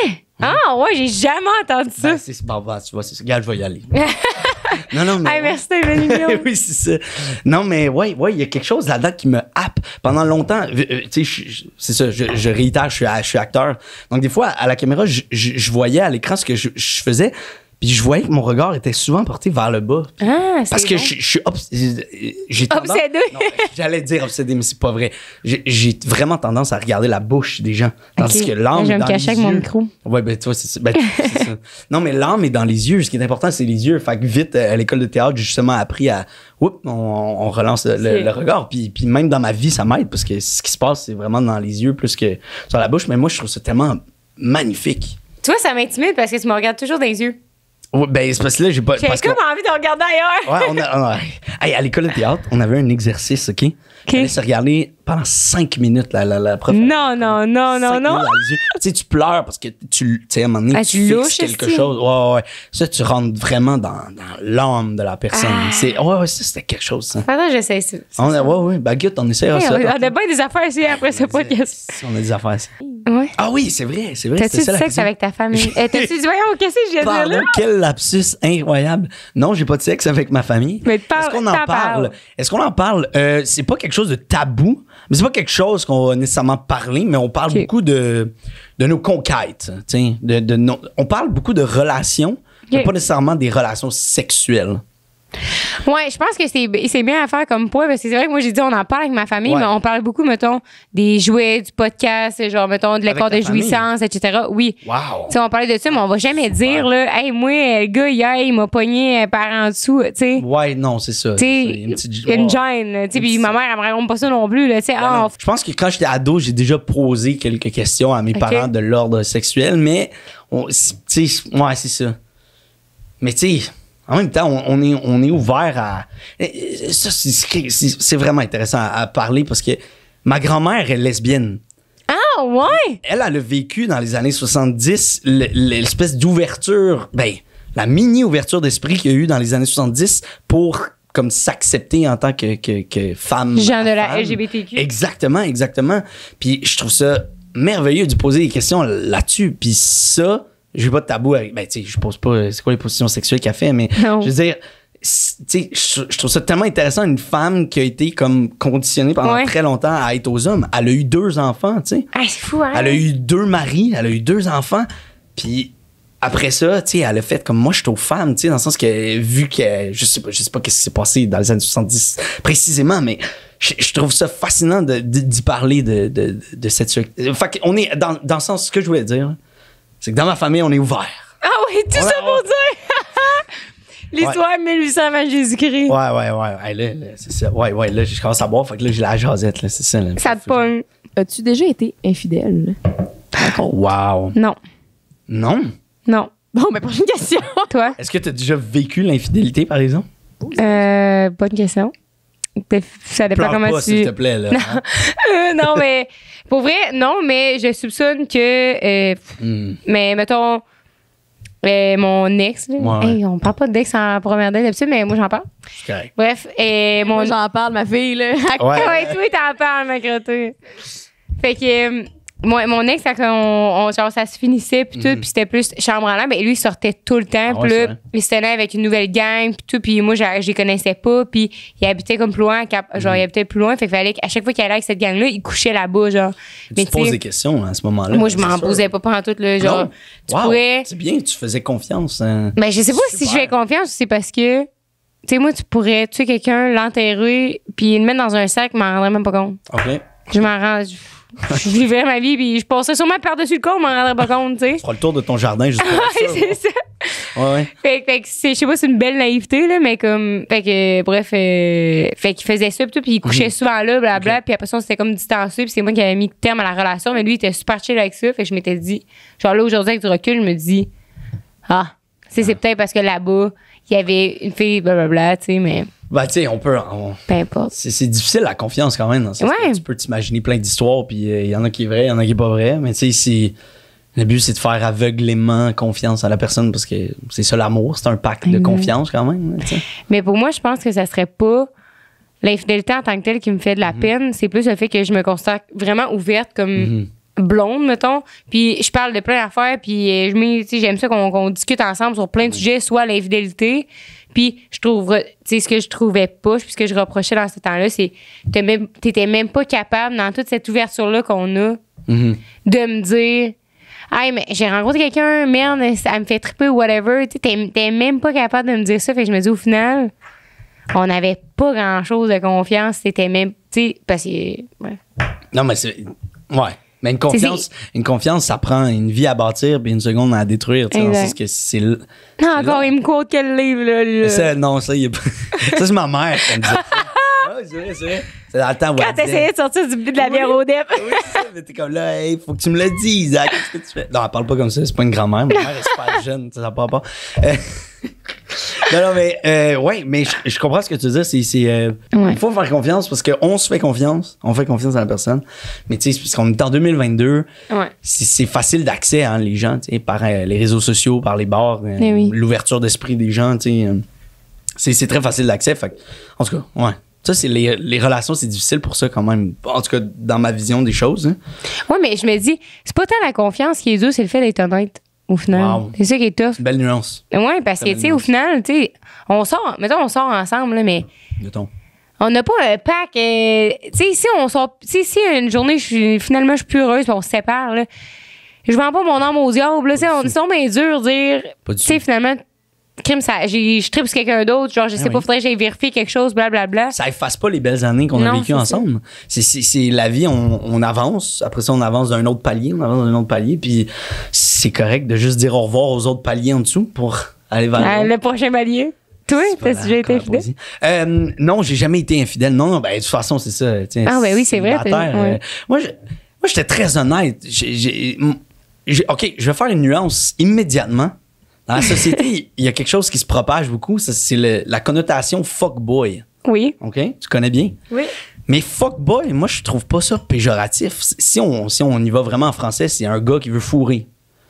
Ah, ouais, j'ai jamais entendu ben, ça. c'est, pas ben, tu vois, c'est, regarde, je vais y aller. non, non, mais. Ah merci, t'es venu. oui, c'est ça. Non, mais ouais, ouais, il y a quelque chose là-dedans qui me happe. Pendant longtemps, euh, euh, tu sais, c'est ça, je, je, réitère, je suis, je suis acteur. Donc, des fois, à la caméra, je, je, je voyais à l'écran ce que je, je faisais je voyais que mon regard était souvent porté vers le bas. Ah, Parce que je, suis euh, obsédé. obsédé. J'allais dire obsédé, mais c'est pas vrai. J'ai vraiment tendance à regarder la bouche des gens. Tandis que l'âme. Je vais me cacher avec mon micro. Ouais, ben, tu vois, ben, c'est ça. Non, mais l'âme est dans les yeux. Ce qui est important, c'est les yeux. Fait que vite, euh, à l'école de théâtre, j'ai justement appris à. Oups, on, relance le, regard. Puis, puis, même dans ma vie, ça m'aide parce que ce qui se passe, c'est vraiment dans les yeux plus que sur la bouche. Mais moi, je trouve ça tellement magnifique. Toi, ça m'intimide parce que tu me regardes toujours dans les yeux. Ouais, ben, c'est parce que là, j'ai pas. J'ai comme envie de regarder ailleurs. ouais, on a. Hey, à l'école de théâtre, on avait un exercice, OK? OK. On allait se regarder pendant cinq minutes, la, la, la prof. Non, non, non, non, non. Tu pleures parce que tu, tu sais, à un moment donné, ah, tu, tu fixes quelque chose. Ouais, ouais. Ça, tu rentres vraiment dans, l'âme de la personne. Ah. C'est, ouais, ouais, ça, c'était quelque chose, ça. pardon j'essaie ça. On, ouais, ouais, baguette, on essaiera ça. On, on a bien des affaires ici après ce podcast. On a des affaires ici. Ouais. Ah oui, c'est vrai, c'est vrai. T'as-tu du sexe avec ta famille? Eh, t'as-tu dit, voyons, qu'est-ce que j'ai dit là? quel lapsus incroyable. Non, j'ai pas de sexe avec ma famille. Est-ce qu'on en parle? Est-ce qu'on en parle? C'est pas quelque chose de tabou. Mais c'est pas quelque chose qu'on va nécessairement parler, mais on parle beaucoup de, de nos conquêtes. De, de on parle beaucoup de relations, mais pas nécessairement des relations sexuelles. Ouais, je pense que c'est bien à faire comme point parce que c'est vrai que moi j'ai dit on en parle avec ma famille, mais on parle beaucoup mettons des jouets, du podcast, genre mettons de l'accord de jouissance, etc. Oui. Wow. sais on parlait de ça, mais on va jamais dire là, hey moi le gars il m'a pogné par en dessous, tu sais. Ouais, non, c'est ça. Tu une, petite... une gêne, tu puis ma mère elle me raconte pas ça non plus tu sais. Ben ah, je pense que quand j'étais ado, j'ai déjà posé quelques questions à mes parents de l'ordre sexuel, mais tu sais, ouais, c'est ça. Mais tu sais en même temps, on, est, on est ouvert à. Ça, c'est vraiment intéressant à, parler parce que ma grand-mère est lesbienne. Ah, ouais! Elle, a le vécu dans les années 70 l'espèce d'ouverture, ben, la mini-ouverture d'esprit qu'il y a eu dans les années 70 pour comme s'accepter en tant que, femme. Genre de la LGBTQ. Exactement, exactement. Puis je trouve ça merveilleux de poser des questions là-dessus. Puis ça, je j'ai pas de tabou avec. Ben, tu sais, je pose pas euh, c'est quoi les positions sexuelles qu'elle fait, mais je veux dire, tu je trouve ça tellement intéressant. Une femme qui a été comme conditionnée pendant très longtemps à être aux hommes, elle a eu deux enfants, tu ah, c'est fou, hein? Elle a eu deux maris, elle a eu deux enfants, puis après ça, tu sais, elle a fait comme moi, je suis aux femmes, tu dans le sens que vu que je sais pas, je sais pas qu'est-ce qui s'est passé dans les années 70 précisément, mais je, trouve ça fascinant d'y parler de, de, cette. Euh, fait on est dans, dans le sens ce que je voulais dire c'est que dans ma famille, on est ouvert. Ah oui, tout ça pour dire! L'histoire 1800 avant Jésus-Christ. Ouais, ouais, ouais. Hey, là, là, c'est ça. Ouais, ouais, là, je commence à boire, fait que là, j'ai la jasette, là, c'est ça. Ça te pogne. As-tu déjà été infidèle? Wow. Non. Non? Non. Bon, ben, prochaine question. Toi? Est-ce que tu as déjà vécu l'infidélité, par exemple? Euh, bonne question. Ça dépend comment pas, s'il te plaît, hein. euh, non, mais pour vrai, non, mais je soupçonne que. Euh, hmm. Mais mettons. Euh, mon ex, là. Ouais, on parle pas de d'ex en première date d'habitude, mais moi j'en parle. Bref, et moi j'en parle, ma fille, là. ouais, ouais, tu parles, ma crotte. Fait que. Euh, mon, mon ex, quand on, ça se finissait, puis tout, mm. puis c'était plus chambre en mais ben, lui, il sortait tout le temps, Plus, ah il se tenait avec une nouvelle gang, puis tout, puis moi, je, les connaissais pas, puis il habitait comme plus loin, genre, mm. il habitait plus loin, fait qu'il fallait qu'à chaque fois qu'il allait avec cette gang-là, il couchait là-bas, genre. Mais tu te poses des questions à ce moment-là. Moi, je m'en posais pas pendant tout, le genre. Tu pourrais. C'est bien, tu faisais confiance. Mais hein. ben, je sais pas si je fais confiance, c'est parce que tu sais, moi, tu pourrais tuer quelqu'un, l'enterrer, puis le mettre dans un sac, je m'en rendrais même pas compte. OK. Je m'en rends. je vivais ma vie, puis je passerais sûrement par-dessus le corps, on m'en rendrait pas compte, tu sais. Tu feras le tour de ton jardin juste pour c'est ça. Ouais, ouais. Fait, que, je sais pas, c'est une belle naïveté, là, mais comme, fait que, bref, euh, fait qu'il faisait ça, puis il couchait mhm. souvent là, blablabla okay. puis après ça, on s'était comme distancé, puis c'est moi qui avais mis terme à la relation, mais lui, il était super chill avec ça, fait que je m'étais dit, genre là, aujourd'hui, avec du recul, je me dis, ah, c'est ah. peut-être parce que là-bas, il y avait une fille, blablabla, tu sais, mais. Ben, tu sais, on peut. Peu importe. C'est, difficile la confiance quand même. Ouais. Tu peux t'imaginer plein d'histoires, puis euh, il y en a qui est vrai, il y en a qui est pas vrai. Mais tu sais, le but, c'est de faire aveuglément confiance à la personne parce que c'est ça l'amour, c'est un pacte de confiance quand même. Mais pour moi, je pense que ça serait pas l'infidélité en tant que telle qui me fait de la mhm. peine. C'est plus le fait que je me constate vraiment ouverte comme. Mhm blonde, mettons, puis je parle de plein d'affaires, puis euh, je j'aime ça qu'on discute ensemble sur plein de sujets, soit l'infidélité, puis je trouve, tu sais, ce que je trouvais pas, puis ce que je reprochais dans ce temps-là, c'est que t'étais même pas capable, dans toute cette ouverture-là qu'on a, mm-hmm. de me dire, hey, mais j'ai rencontré quelqu'un, merde, ça me fait triper, whatever, tu t'es même pas capable de me dire ça, fait je me dis, au final, on n'avait pas grand-chose de confiance, c'était même, tu sais, parce que, Non, mais c'est, ouais. Mais une confiance, une confiance, ça prend une vie à bâtir puis une seconde à détruire. c'est. Non, encore, il me coûte quel livre, là. non, ça, il... ça c'est ma mère qui me dit. Quand t'essayais de sortir du de la bière au DEP. oui, c'est ça. Mais t'es comme là, hey, faut que tu me le dises, Qu'est-ce que tu fais? Non, elle parle pas comme ça. C'est pas une grand-mère. Ma mère est super jeune. Ça parle pas euh, non, non, mais euh, ouais, mais je, comprends ce que tu dis. C'est, c'est, euh, faut faire confiance parce qu'on se fait confiance, on fait confiance à la personne. Mais tu sais, qu'on est en 2022, c'est, c'est facile d'accès hein, les gens, par euh, les réseaux sociaux, par les bars, euh, eh l'ouverture d'esprit des gens, tu c'est, c'est très facile d'accès. en tout cas, ouais. Ça, c'est les, relations, c'est difficile pour ça quand même. En tout cas, dans ma vision des choses. Hein. Oui, mais je me dis, c'est pas tant la confiance qui est dure, c'est le fait d'être honnête au final. C'est ça qui est tough. Belle nuance. Oui, parce que, tu sais, au final, tu sais, on sort, mettons, on sort ensemble, là, mais. On n'a pas un pack. Euh, tu sais, si on sort. Tu sais, si une journée, finalement, je suis plus heureuse, puis on se sépare, là. Je vends pas mon âme au diable, là. On est bien dur dire. Tu sais, finalement, je tripe quelqu'un d'autre, genre, je sais ah pas, faudrait que j'aille vérifier quelque chose, blablabla. Bla, bla. Ça efface pas les belles années qu'on a vécues ensemble. C'est la vie, on, on, avance. Après ça, on avance d'un autre palier, on avance d'un autre palier, puis c'est correct de juste dire au revoir aux autres paliers en dessous pour aller vers euh, le prochain palier. Toi, t'as déjà été infidèle? Euh, non, j'ai jamais été infidèle. Non, non, ben, de toute façon, c'est ça. Ah, ben oui, c'est vrai. Euh, moi, j'étais très honnête. OK, je vais faire une nuance immédiatement dans la société, il y a quelque chose qui se propage beaucoup, c'est la connotation fuckboy. Oui. OK? Tu connais bien? Oui. Mais fuckboy, moi, je trouve pas ça péjoratif. Si on, si on y va vraiment en français, c'est un gars qui veut fourrer.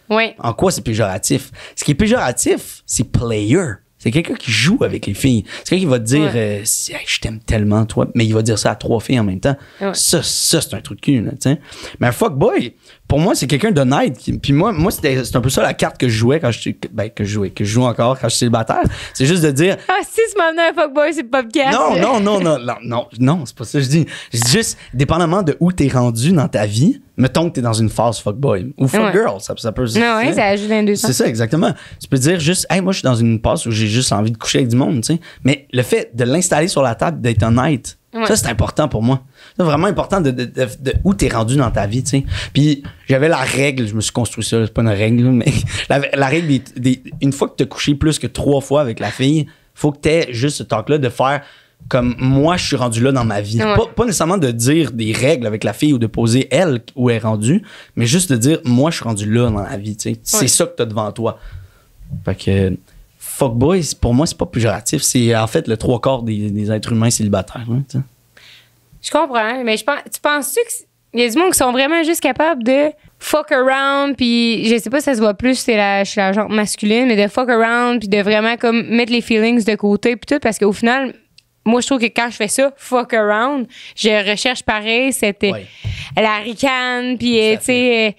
Oui. En quoi c'est péjoratif? Ce qui est péjoratif, c'est player. C'est quelqu'un qui joue avec les filles. C'est quelqu'un qui va te dire euh, Je t'aime tellement, toi. Mais il va dire ça à trois filles en même temps. Ça, c'est un truc de cul. Mais un fuckboy, pour moi, c'est quelqu'un d'honnête. Puis moi, moi c'est un peu ça la carte que je jouais quand je, ben, que je jouais, que je joue encore quand je suis célibataire. C'est juste de dire. Ah, si tu amené un fuckboy, c'est podcast. Non, non, non, non, non, non, non c'est pas ça que je dis. Je juste, dépendamment de où t'es rendu dans ta vie, mettons que t'es dans une phase fuckboy ou fuckgirl, ça, ça, peut. Non, oui, ça ajoute un deux C'est ça, exactement. Tu peux dire juste, hey, moi, je suis dans une phase où j'ai juste envie de coucher avec du monde, tu sais. Mais le fait de l'installer sur la table, d'être honnête, ça, c'est important pour moi. C'est vraiment important de, de, où t'es rendu dans ta vie, tu sais. Puis j'avais la règle, je me suis construit ça, c'est pas une règle, mais la, règle des, une fois que t'as couché plus que trois fois avec la fille, faut que tu t'aies juste ce talk-là de faire comme moi, je suis rendu là dans ma vie. Pas, nécessairement de dire des règles avec la fille ou de poser elle où elle est rendue, mais juste de dire moi, je suis rendu là dans la vie. Tu C'est ça que tu as devant toi. Fait que fuck boys pour moi, c'est pas plus péjoratif. C'est en fait le trois quarts des, êtres humains célibataires. Hein, je comprends, mais je pense, tu penses-tu qu'il y a du monde qui sont vraiment juste capables de fuck around, puis je sais pas si ça se voit plus c'est la, la genre masculine, mais de fuck around, puis de vraiment comme mettre les feelings de côté, puis tout, parce qu'au final, moi, je trouve que quand je fais ça, fuck around, je recherche pareil, c'était la ricane, puis euh, tu sais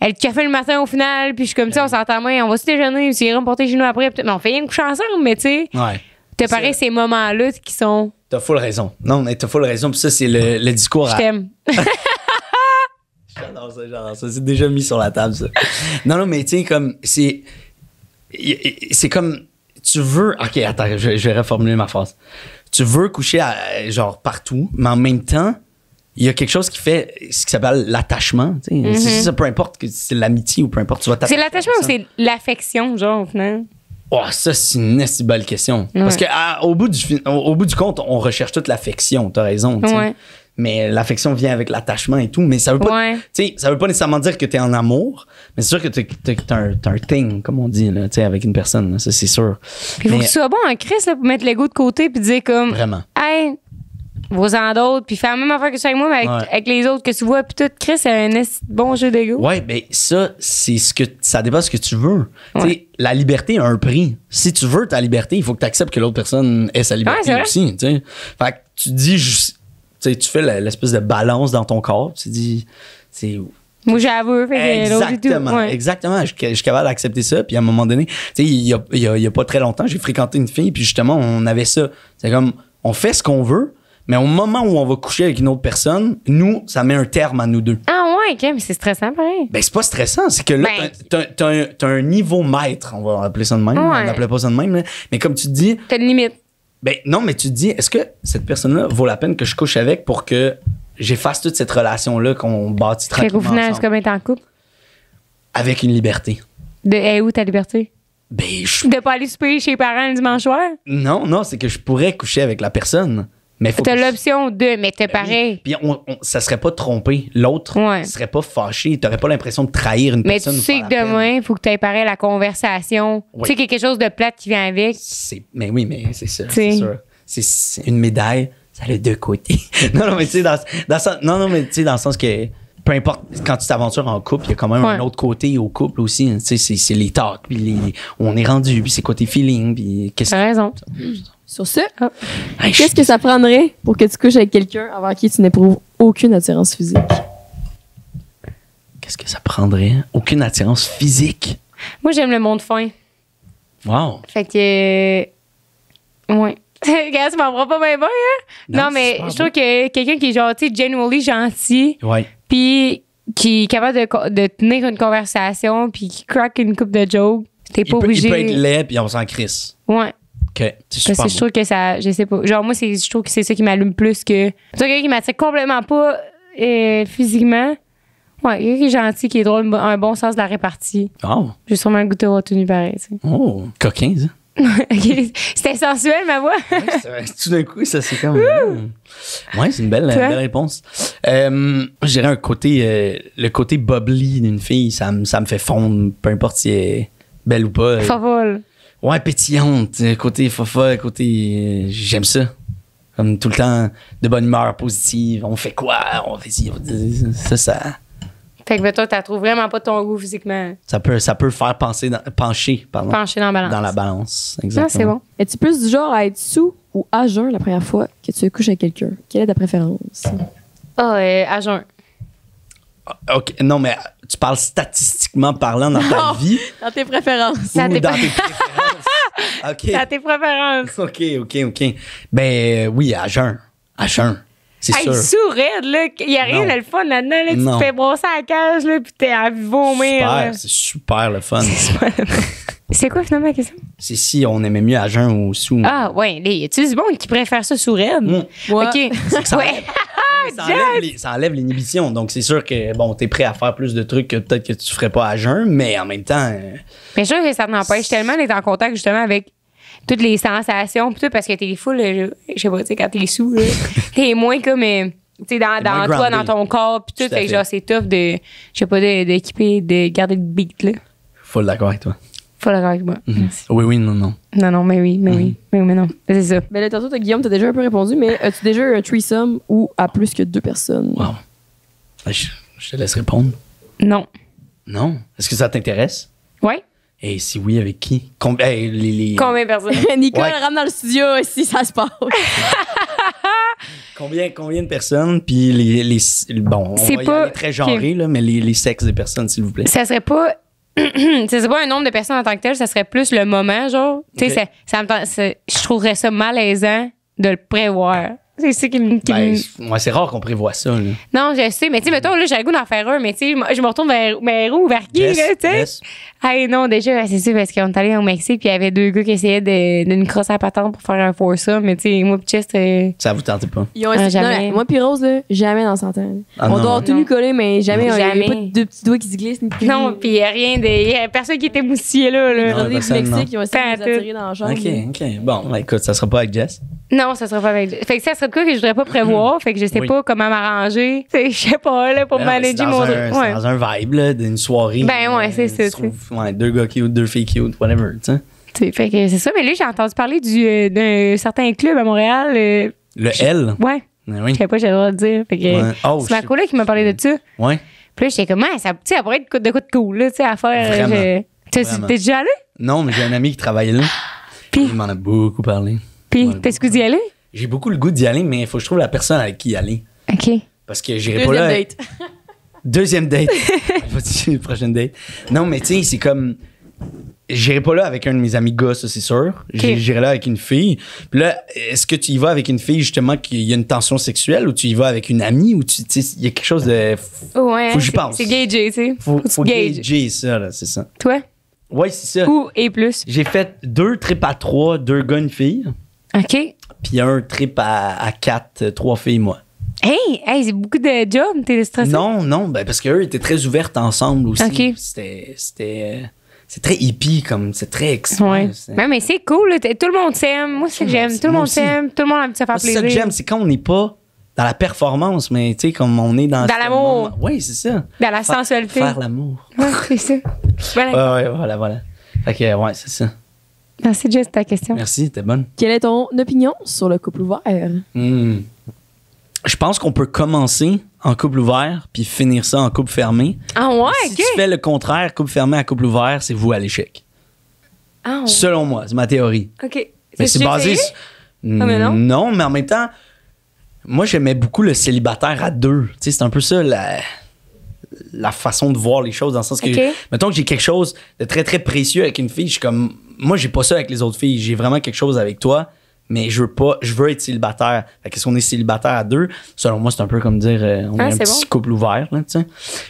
elle euh, café le matin au final, puis je suis comme, ça, on s'entend moins, on va se déjeuner, puis on remporter chez nous après, mais on fait une couche ensemble, mais tu sais, ouais. t'as pareil ces moments-là qui sont T'as full raison. Non, mais t'as full raison. Puis ça, c'est le, discours. Je t'aime. j'adore ça, j'adore ça. C'est déjà mis sur la table, ça. Non, non, mais tu comme, c'est. C'est comme. Tu veux. Ok, attends, je, vais reformuler ma phrase. Tu veux coucher, genre, partout, mais en même temps, il y a quelque chose qui fait ce qui s'appelle l'attachement. C'est mm-hmm. ça, peu importe que c'est l'amitié ou peu importe. C'est l'attachement ou c'est l'affection, genre, au Oh, ça, c'est une si belle question. Parce que au, bout du, au, bout du compte, on recherche toute l'affection, t'as raison. Mais l'affection vient avec l'attachement et tout. Mais ça veut pas, ça veut pas nécessairement dire que t'es en amour, mais c'est sûr que t'es, un, thing, comme on dit, là, avec une personne. ça, c'est sûr. Il faut que tu sois bon en Chris là, pour mettre l'ego de côté puis dire comme. Vraiment vos-en d'autres, puis faire la même affaire que ça avec moi, mais avec, les autres que tu vois, puis tout. Chris, c'est un bon jeu d'ego. Ouais, mais ben, ça, c'est ce que ça dépend ce que tu veux. La liberté a un prix. Si tu veux ta liberté, il faut que tu acceptes que l'autre personne ait sa liberté aussi. Fait que tu dis, tu fais l'espèce de balance dans ton corps, tu dis, c'est. Moi, j'avoue. Exactement. Tout. Exactement. Je, suis capable d'accepter ça. Puis à un moment donné, il n'y a, a, pas très longtemps, j'ai fréquenté une fille. Puis justement, on avait ça. C'est comme, on fait ce qu'on veut, mais au moment où on va coucher avec une autre personne, nous, ça met un terme à nous deux. Ah ouais, ok, mais c'est stressant pareil. Ben, c'est pas stressant, c'est que là, ben, t'as un niveau maître, on va appeler ça de même, on n'appelait pas ça de même, mais, comme tu dis. T'as une limite. Ben, non, mais tu te dis, est-ce que cette personne-là vaut la peine que je couche avec pour que j'efface toute cette relation-là qu'on bâtit tranquillement Fait c'est comme être en couple? Avec une liberté. De, où ta liberté? Ben, je... De pas aller souper chez les parents le dimanche soir? Non, non, c'est que je pourrais coucher avec la personne. Mais t'as l'option de, mais t'es ben pareil. Puis on, ça serait pas trompé. L'autre serait pas fâché. T'aurais pas l'impression de trahir une personne. Mais tu sais que demain, il faut que t'aies pareil la conversation. Tu sais, quelque chose de plate qui vient avec. Mais oui, mais c'est ça. C'est une médaille, ça a les deux côtés. non, non, mais tu sais, dans, non, non, dans le sens que peu importe, quand tu t'aventures en couple, il y a quand même un autre côté au couple aussi. Hein. tu sais, c'est, c'est les talks, puis les, on est rendu, puis c'est côté feeling, puis quest raison. Sur ce, ah. qu'est-ce que ça prendrait pour que tu couches avec quelqu'un avant qui tu n'éprouves aucune attirance physique? Qu'est-ce que ça prendrait? Aucune attirance physique? Moi, j'aime le monde fin. Wow! Fait que... Euh, ouais. Regarde, tu m'en prends pas bien bon, hein? Non, mais je trouve que quelqu'un qui est genre, tu sais, genuinely gentil. Puis qui est capable de, tenir une conversation, puis qui craque une coupe de jokes. T'es pas obligé. il peut être laid, puis on s'en crisse. Ouais je trouve que ça. Je sais pas. Genre, moi, je trouve que c'est ça qui m'allume plus que. Tu quelqu'un qui m'attire complètement pas euh, physiquement. Ouais, quelqu'un qui est gentil, qui est drôle, un bon sens de la répartie. Oh. J'ai sûrement un goût de retenu pareil, tu sais. Oh, coquin, ça. C'était sensuel, ma voix. tout d'un coup, ça, c'est comme. Hmm. Ouais, c'est une belle, belle réponse. Euh, je un côté. Euh, le côté bubbly d'une fille, ça, me fait fondre, peu importe si elle est belle ou pas. Favole ouais, pétillante, euh, côté fofa, côté. Euh, j'aime ça. Comme tout le temps, de bonne humeur, positive. On fait quoi? On fait ci, ça, ça. Fait que, ben, toi, t'as trouves vraiment pas ton goût physiquement. Ça peut, ça peut faire penser pencher, pardon. Pencher dans la balance. Dans la balance, ah, exactement. c'est bon. Es-tu plus du genre à être sous ou à jeun la première fois que tu couches avec quelqu'un? Quelle est ta préférence? Ah, oh, à jeun. Ah, OK, non, mais tu parles statistiquement parlant dans ta vie. Dans tes préférences. Ou dans tes préférences. OK. Dans tes préférences. OK, OK, OK. Ben euh, oui, à jeun. À jeun. C'est hey, sûr. sourire, là. Il n'y a rien de le fun là-dedans. tu te fais brosser à la cage, là, puis t'es à vomir. Super, c'est super le fun. C'est super le fun. C'est quoi finalement la question? C'est si on aimait mieux à jeun ou sous. Ah, ouais. tu dis bon qui préfère ça sous raide. Mm. Ouais. OK. ça, enlève, ça, enlève ça enlève l'inhibition. Donc, c'est sûr que, bon, t'es prêt à faire plus de trucs que peut-être que tu ferais pas à jeun, mais en même temps. Euh, mais sûr que ça n'empêche tellement d'être en contact justement avec toutes les sensations, parce que t'es full, euh, je, je sais pas, tu quand t'es sous, t'es moins comme. Euh, tu dans, dans toi, dans ton corps, puis tout. tout genre, c'est tough de, je sais pas, d'équiper, de, de, garder le beat, là. Full d'accord avec toi. Faut le avec moi. Mhm. Oui, oui, non, non. Non, non, mais oui, mais mhm. oui. Mais oui, mais non. C'est ça. Mais là, tantôt, de Guillaume, t'as déjà un peu répondu, mais as-tu déjà eu un threesome ou à plus que deux personnes? Wow. Ben, je, te laisse répondre. Non. Non? Est-ce que ça t'intéresse? Oui. Et si oui, avec qui? Combien, les, les... Combien de personnes? Nicole, ouais. rentre dans le studio si ça se passe. combien, combien de personnes? Puis les. les bon, on va pas... y très genré, là, mais les, les sexes des personnes, s'il vous plaît. Ça serait pas c'est pas un nombre de personnes en tant que tel, ça serait plus le moment, genre. Tu sais, ça, je trouverais ça malaisant de le prévoir. C'est ça qui me. Ben, moi, c'est rare qu'on prévoit ça. Non, je sais, mais tu sais, mettons, là, j'ai le goût d'en faire un, mais tu sais, je me retourne vers, vers où, vers qui, là, tu sais? Ah, non, déjà, ben, c'est sûr, parce qu'on est allé au Mexique, puis il y avait deux gars qui essayaient de, de nous crosser à patente pour faire un ça, mais tu sais, moi, pis Chest. Euh, ça vous tente pas? Ils ont ah, jamais. moi, puis Rose, là, jamais dans centaine. Ah, on doit tout nu collé, mais jamais, jamais. y a pas de petits doigts qui se glissent. Ni Non, puis il a rien de. Y a personne qui était moussillé, là. là. Mexique, ils ont essayé de dans le genre. OK, OK. Bon, ben, écoute, ça sera pas avec Jess. Non, ça sera pas avec Jess. ça que je voudrais pas prévoir. Fait que je sais pas comment m'arranger. Je sais pas, là, pour manager mon. truc. dans un vibe, là, d'une soirée. Ben ouais, euh, c'est ça. deux gars cute, deux filles cute, whatever, tu sais. Fait que c'est ça. Mais là, j'ai entendu parler euh, d'un du, certain club à Montréal. Euh, le L? Ouais. Ben oui. Je sais pas, j'ai le droit de dire. Oh, c'est ma collègue qui m'a parlé de ça. Ouais. Puis là, j'étais comme, ça, ça pourrait être de coup de cool, là, tu sais, à faire. T'es déjà allé? Non, mais j'ai un ami qui travaille là. Puis, il m'en a beaucoup parlé. Puis, t'es-tu y allé? j'ai beaucoup le goût d'y aller, mais il faut que je trouve la personne avec qui y aller. OK. Parce que j'irai pas là. Deuxième date. Deuxième date. Pas prochaine date. Non, mais tu sais, c'est comme. J'irai pas là avec un de mes amis gars, ça c'est sûr. J'irai là avec une fille. Puis là, est-ce que tu y vas avec une fille justement qu'il y a une tension sexuelle ou tu y vas avec une amie ou tu sais, il y a quelque chose de. Ouais, faut que j'y pense. C'est tu sais. Faut, faut gauger. ça, là, c'est ça. Toi? Ouais, c'est ça. Ou et plus. J'ai fait deux trip à trois, deux gars, une fille. OK. Puis un trip à, quatre, euh, trois filles, moi. Hey, hey c'est beaucoup de jobs, t'es stressé? Non, non, ben parce qu'eux étaient très ouvertes ensemble aussi. C'était. Euh, c'est très hippie, comme. C'est très extrême. Ouais. Mais, mais c'est cool, tout le monde s'aime. Moi, c'est que j'aime. Tout le monde s'aime. Tout le monde a envie de se faire plaisir. C'est ça que j'aime, c'est quand on n'est pas dans la performance, mais tu sais, comme on est dans. Dans l'amour. Oui, c'est ça. Dans la sensualité. Faire, l'amour. Ouais, c'est ça. Voilà. ouais, ouais, voilà, voilà. OK, que, ouais, c'est ça. Merci, Jess, ta question. Merci, c'était bonne. Quelle est ton opinion sur le couple ouvert? Hmm. Je pense qu'on peut commencer en couple ouvert puis finir ça en couple fermé. Ah ouais, Si tu fais le contraire, couple fermé à couple ouvert, c'est vous à l'échec. Ah Selon moi, c'est ma théorie. OK. Mais c'est basé. Ah, non. Hmm, non, mais en même temps, moi, j'aimais beaucoup le célibataire à deux. Tu sais, c'est un peu ça la la façon de voir les choses, dans le sens que, mettons que j'ai quelque chose de très, très précieux avec une fille, je suis comme, moi, j'ai pas ça avec les autres filles, j'ai vraiment quelque chose avec toi, mais je veux pas, je veux être célibataire. Fait quest si qu'on est célibataire à deux, selon moi, c'est un peu comme dire, euh, on ah, est, un petit couple ouvert, là, tu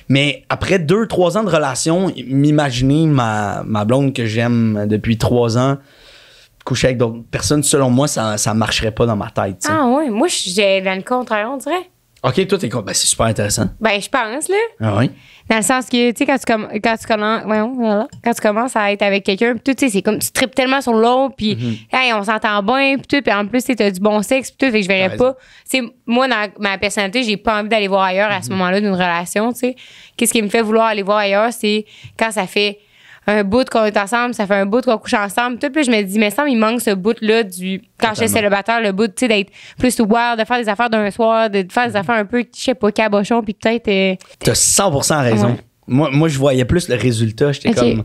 Mais après deux, trois ans de relation, m'imaginer ma, ma blonde que j'aime depuis trois ans, coucher avec d'autres personnes, selon moi, ça, ça marcherait pas dans ma tête. Ah ouais, moi, j'ai dans le contraire, on dirait. OK, toi, t'es con. Ben, c'est super intéressant. Ben, je pense, là. Ah oui? Dans le sens que, tu sais, quand, quand, quand, tu commences à être avec quelqu'un, tout, tu sais, c'est comme, tu tripes tellement sur l'autre, puis, mhm. hey, on s'entend bien, puis tout, puis en plus, t'as du bon sexe, puis tout, fait que je verrais pas. Tu moi, dans ma personnalité, j'ai pas envie d'aller voir ailleurs à ce mhm. moment-là d'une relation, tu sais. Qu'est-ce qui me fait vouloir aller voir ailleurs, c'est quand ça fait un bout qu'on est ensemble, ça fait un bout qu'on couche ensemble. Tout, puis je me dis, mais ça, il manque ce bout-là du. Quand j'étais célibataire, le bout, tu sais, d'être plus wild, de faire des affaires d'un soir, de faire des mhm. affaires un peu, je sais pas, cabochon, puis peut-être. Euh, t'as 100 raison. Moi, moi, je voyais plus le résultat. J'étais comme,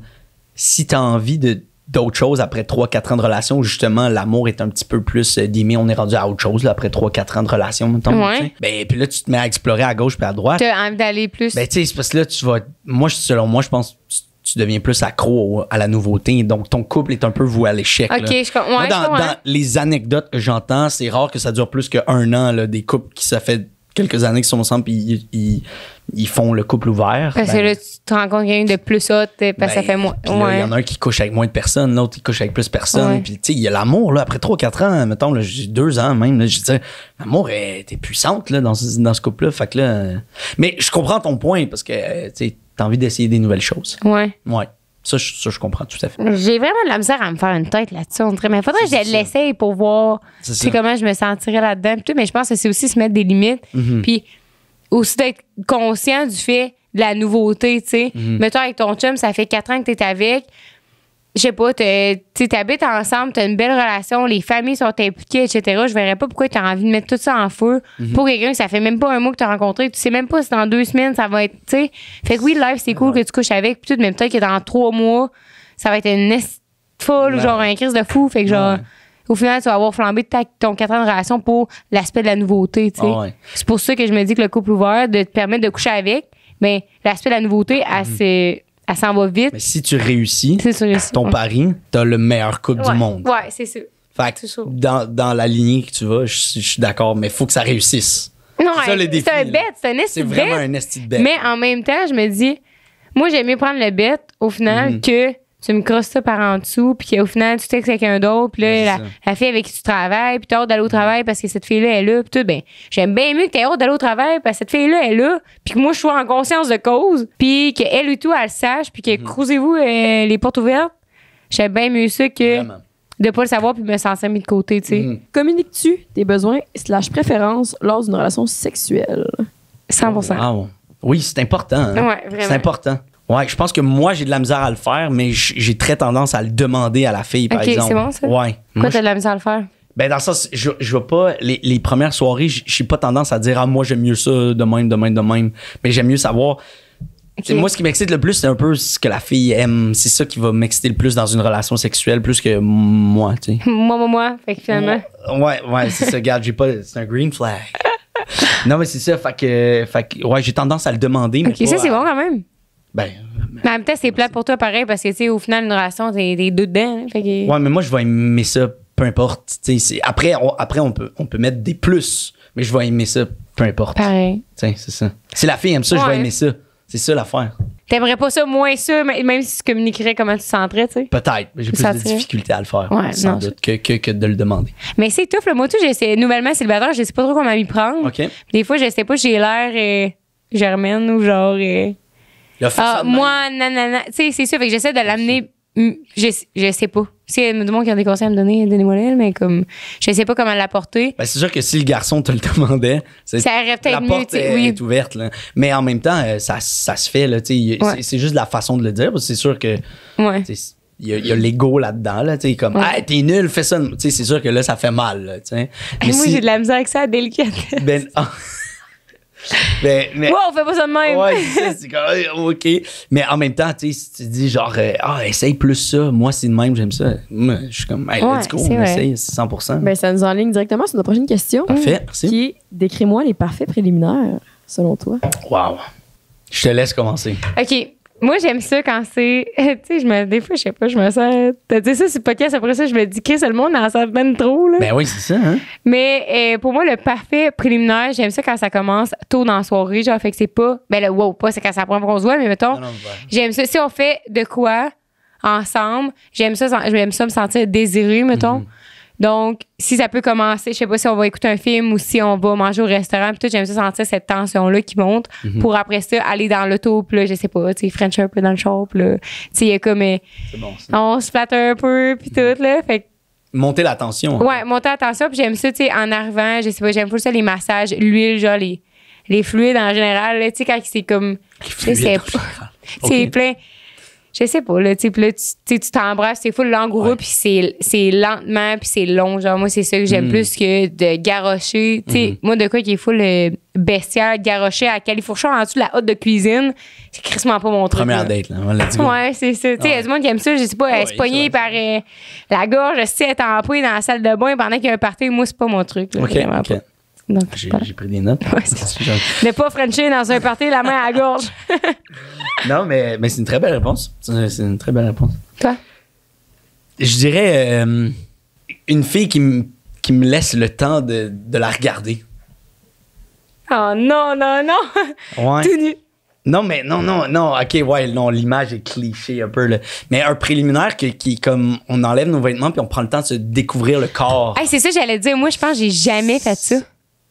si t'as envie de d'autres choses après 3-4 ans de relation où justement l'amour est un petit peu plus euh, dimi on est rendu à autre chose après 3-4 ans de relation, mettons. Ouais. Ben, puis là, tu te mets à explorer à gauche puis à droite. T'as envie d'aller plus. Ben, tu sais, parce que là, tu vas. Moi, selon moi, je pense tu deviens plus accro à la nouveauté. Donc, ton couple est un peu voué à l'échec. dans, les anecdotes que j'entends, c'est rare que ça dure plus qu'un an, là, des couples qui ça fait quelques années qu'ils sont ensemble puis ils, font le couple ouvert. Parce que ben, là, tu te rends compte qu'il y a une de plus haute parce que ça ben, fait moins. Il y en a un qui couche avec moins de personnes, l'autre qui couche avec plus de personnes. Puis, tu sais, il y a l'amour, là, après 3-4 ans, mettons, j'ai deux ans même, là, je disais l'amour, t'es puissante, dans ce, dans ce couple-là. Fait que là. Mais je comprends ton point parce que, tu t'as envie d'essayer des nouvelles choses. Ouais. Ouais. Ça je, je comprends tout à fait. J'ai vraiment de la misère à me faire une tête là-dessus. Mais il faudrait que je l'essaye pour voir comment je me sentirais là-dedans. Mais je pense que c'est aussi se mettre des limites. Mm-hmm. Puis aussi d'être conscient du fait de la nouveauté, tu mm-hmm. toi avec ton chum, ça fait quatre ans que tu es avec je sais pas, tu t'habites ensemble, t'as une belle relation, les familles sont impliquées, etc. Je verrais pas pourquoi t'as envie de mettre tout ça en feu mhm. pour quelqu'un que ça fait même pas un mois que t'as rencontré. Tu sais même pas si dans deux semaines ça va être, tu sais. Fait que oui, life, c'est cool que tu couches avec, puis tout, mais peut-être que dans trois mois, ça va être une folle genre un crise de fou. Fait que genre. Au final, tu vas avoir flambé ton 4 ans de relation pour l'aspect de la nouveauté. tu sais. Ah c'est pour ça que je me dis que le couple ouvert, de te permettre de coucher avec, mais l'aspect de la nouveauté, mm elle s'en va vite. Mais si tu réussis ton pari, t'as le meilleur coupe du monde. Ouais, c'est sûr. Fait que dans, dans, la lignée que tu vas, je, suis d'accord, mais il faut que ça réussisse. Non, c'est un bête, c'est un esti C'est vraiment un esti de bet. Mais en même temps, je me dis, moi, j'ai mieux prendre le bête au final mhm. que tu me crosses ça par en dessous, puis qu'au final, tu textes quelqu'un d'autre, puis là, la, fille avec qui tu travailles, puis t'as hâte d'aller au travail parce que cette fille-là est là, puis tout, ben, j'aime bien mieux que t'aies hâte d'aller au travail parce que cette fille-là est là, puis que moi, je sois en conscience de cause, puis qu'elle et tout, elle le sache, puis que mhm. croisez-vous euh, les portes ouvertes. J'aime bien mieux ça que de de pas le savoir puis me sentir mis de côté, tu sais. Mhm. Communiques-tu tes besoins slash préférences lors d'une relation sexuelle? 100 Oui, c'est important. Hein. c'est important. Ouais, je pense que moi, j'ai de la misère à le faire, mais j'ai très tendance à le demander à la fille, par exemple. c'est bon, ça? Pourquoi t'as de la misère à le faire? Ben, dans ça, je, je veux pas, les, les premières soirées, j'ai pas tendance à dire, ah, moi, j'aime mieux ça de même, de même, de même. Mais j'aime mieux savoir. c'est Moi, ce qui m'excite le plus, c'est un peu ce que la fille aime. C'est ça qui va m'exciter le plus dans une relation sexuelle, plus que moi, tu sais. moi, moi, moi, finalement. Ouais, ouais, c'est ça, regarde, j'ai pas. C'est un green flag. non, mais c'est ça, fait que. Fait ouais, j'ai tendance à le demander. Mais ça, c'est bon quand même. Ben, mais peut-être c'est euh, plate pour toi pareil parce que, tu au final, une relation, t'es deux dedans. Hein, ouais, mais moi, je vais aimer ça, peu importe. Après, on, après on, peut, on peut mettre des plus, mais je vais aimer ça, peu importe. Pareil. c'est ça. Si la fille aime ça, je vais aimer ça. C'est ça l'affaire. T'aimerais pas ça moins ça, même si tu communiquerais comment tu te sentrais, tu sais? Peut-être, mais j'ai plus de difficultés à le faire, sans doute, que, que, de le demander. Mais c'est tout. le Moi, tout, j'essaie, nouvellement célibataire, je sais pas trop comment m'y prendre. Des fois, je sais pas, j'ai l'air. Euh, germaine ou genre. Euh, ah, moi, nanana. Tu sais, c'est sûr. Fait que j'essaie de l'amener. Je, je sais pas. Si y a des gens qui ont des conseils à me donner, donnez-moi les, mais comme, je sais pas comment l'apporter. Ben, c'est sûr que si le garçon te le demandait, ça aurait peut La porte est, ouverte, Mais en même temps, euh, ça, ça se fait, là. sais. C'est juste la façon de le dire, c'est sûr que. il y a, l'ego là-dedans, là, tu sais, comme, ah, t'es nul, fais ça. Tu sais, c'est sûr que là, ça fait mal, tu sais. moi, j'ai de la misère avec ça, Ben, ah, ouais on ne on fait pas ça de même. Ouais, c'est comme, OK. Mais en même temps, tu sais, si tu dis genre, euh, ah, essaye plus ça, moi, c'est de même, j'aime ça. je suis comme, hey, let's go, on essaye essaye 100 ben, ça nous enligne directement sur notre prochaine question. Parfait, merci. Qui est, décris-moi les parfaits préliminaires, selon toi. Wow. Je te laisse commencer. OK. Moi, j'aime ça quand c'est. tu sais, je me. Des fois, je sais pas, je me sens. T'as sais, ça, c'est podcast. Après ça, je me dis, que le monde en sent trop, là. Ben oui, c'est ça, hein. Mais euh, pour moi, le parfait préliminaire, j'aime ça quand ça commence tôt dans la soirée. Genre, fait que c'est pas. Ben le wow, pas, c'est quand ça prend bronze se mais mettons. J'aime ça. Si on fait de quoi ensemble, j'aime ça, j'aime ça me sentir désiré, mettons. Mhm. Donc, si ça peut commencer, je sais pas si on va écouter un film ou si on va manger au restaurant, puis tout, j'aime ça sentir cette tension-là qui monte mhm. pour après ça aller dans l'auto, puis là, je sais pas, tu sais, French un peu dans le shop, là, tu sais, il y a comme. Euh, bon, on se flatte un peu, puis mhm. tout, là. Fait monter la tension. Ouais, monter la tension. Puis j'aime ça, tu sais, en arrivant, je sais pas, j'aime pas ça, les massages, l'huile, genre les, les fluides en général, tu sais, quand c'est comme. C'est plein je sais pas, là, tu sais, là, tu t'embrasses, c'est full langoureux, puis c'est lentement, puis c'est long. Genre, moi, c'est ça que j'aime mm. plus que de garrocher. Tu sais, mm-hmm. moi, de quoi qu'il est full le euh, bestiaire, garrocher à califourchon en dessous de la hotte de cuisine, c'est crissement pas mon truc. Première date, là. ouais, c'est ça. Tu sais, il y a du monde qui aime ça, je sais pas, ah elle se par euh, la gorge, si elle est dans la salle de bain pendant qu'il y a un party, moi, c'est pas mon truc. J'ai pris des notes. ne pas Frenchy dans un party la main à gorge. non, mais, mais c'est une très belle réponse. C'est une très belle réponse. Toi? Je dirais euh, une fille qui, me laisse le temps de, la regarder. Oh non, non, non! Ouais. Tout nu. Non, mais non, non, non, ok, ouais, non, l'image est cliché un peu. Mais un préliminaire qui, qui, comme, on enlève nos vêtements puis on prend le temps de se découvrir le corps. c'est ça, j'allais dire. Moi, je pense que j'ai jamais fait ça.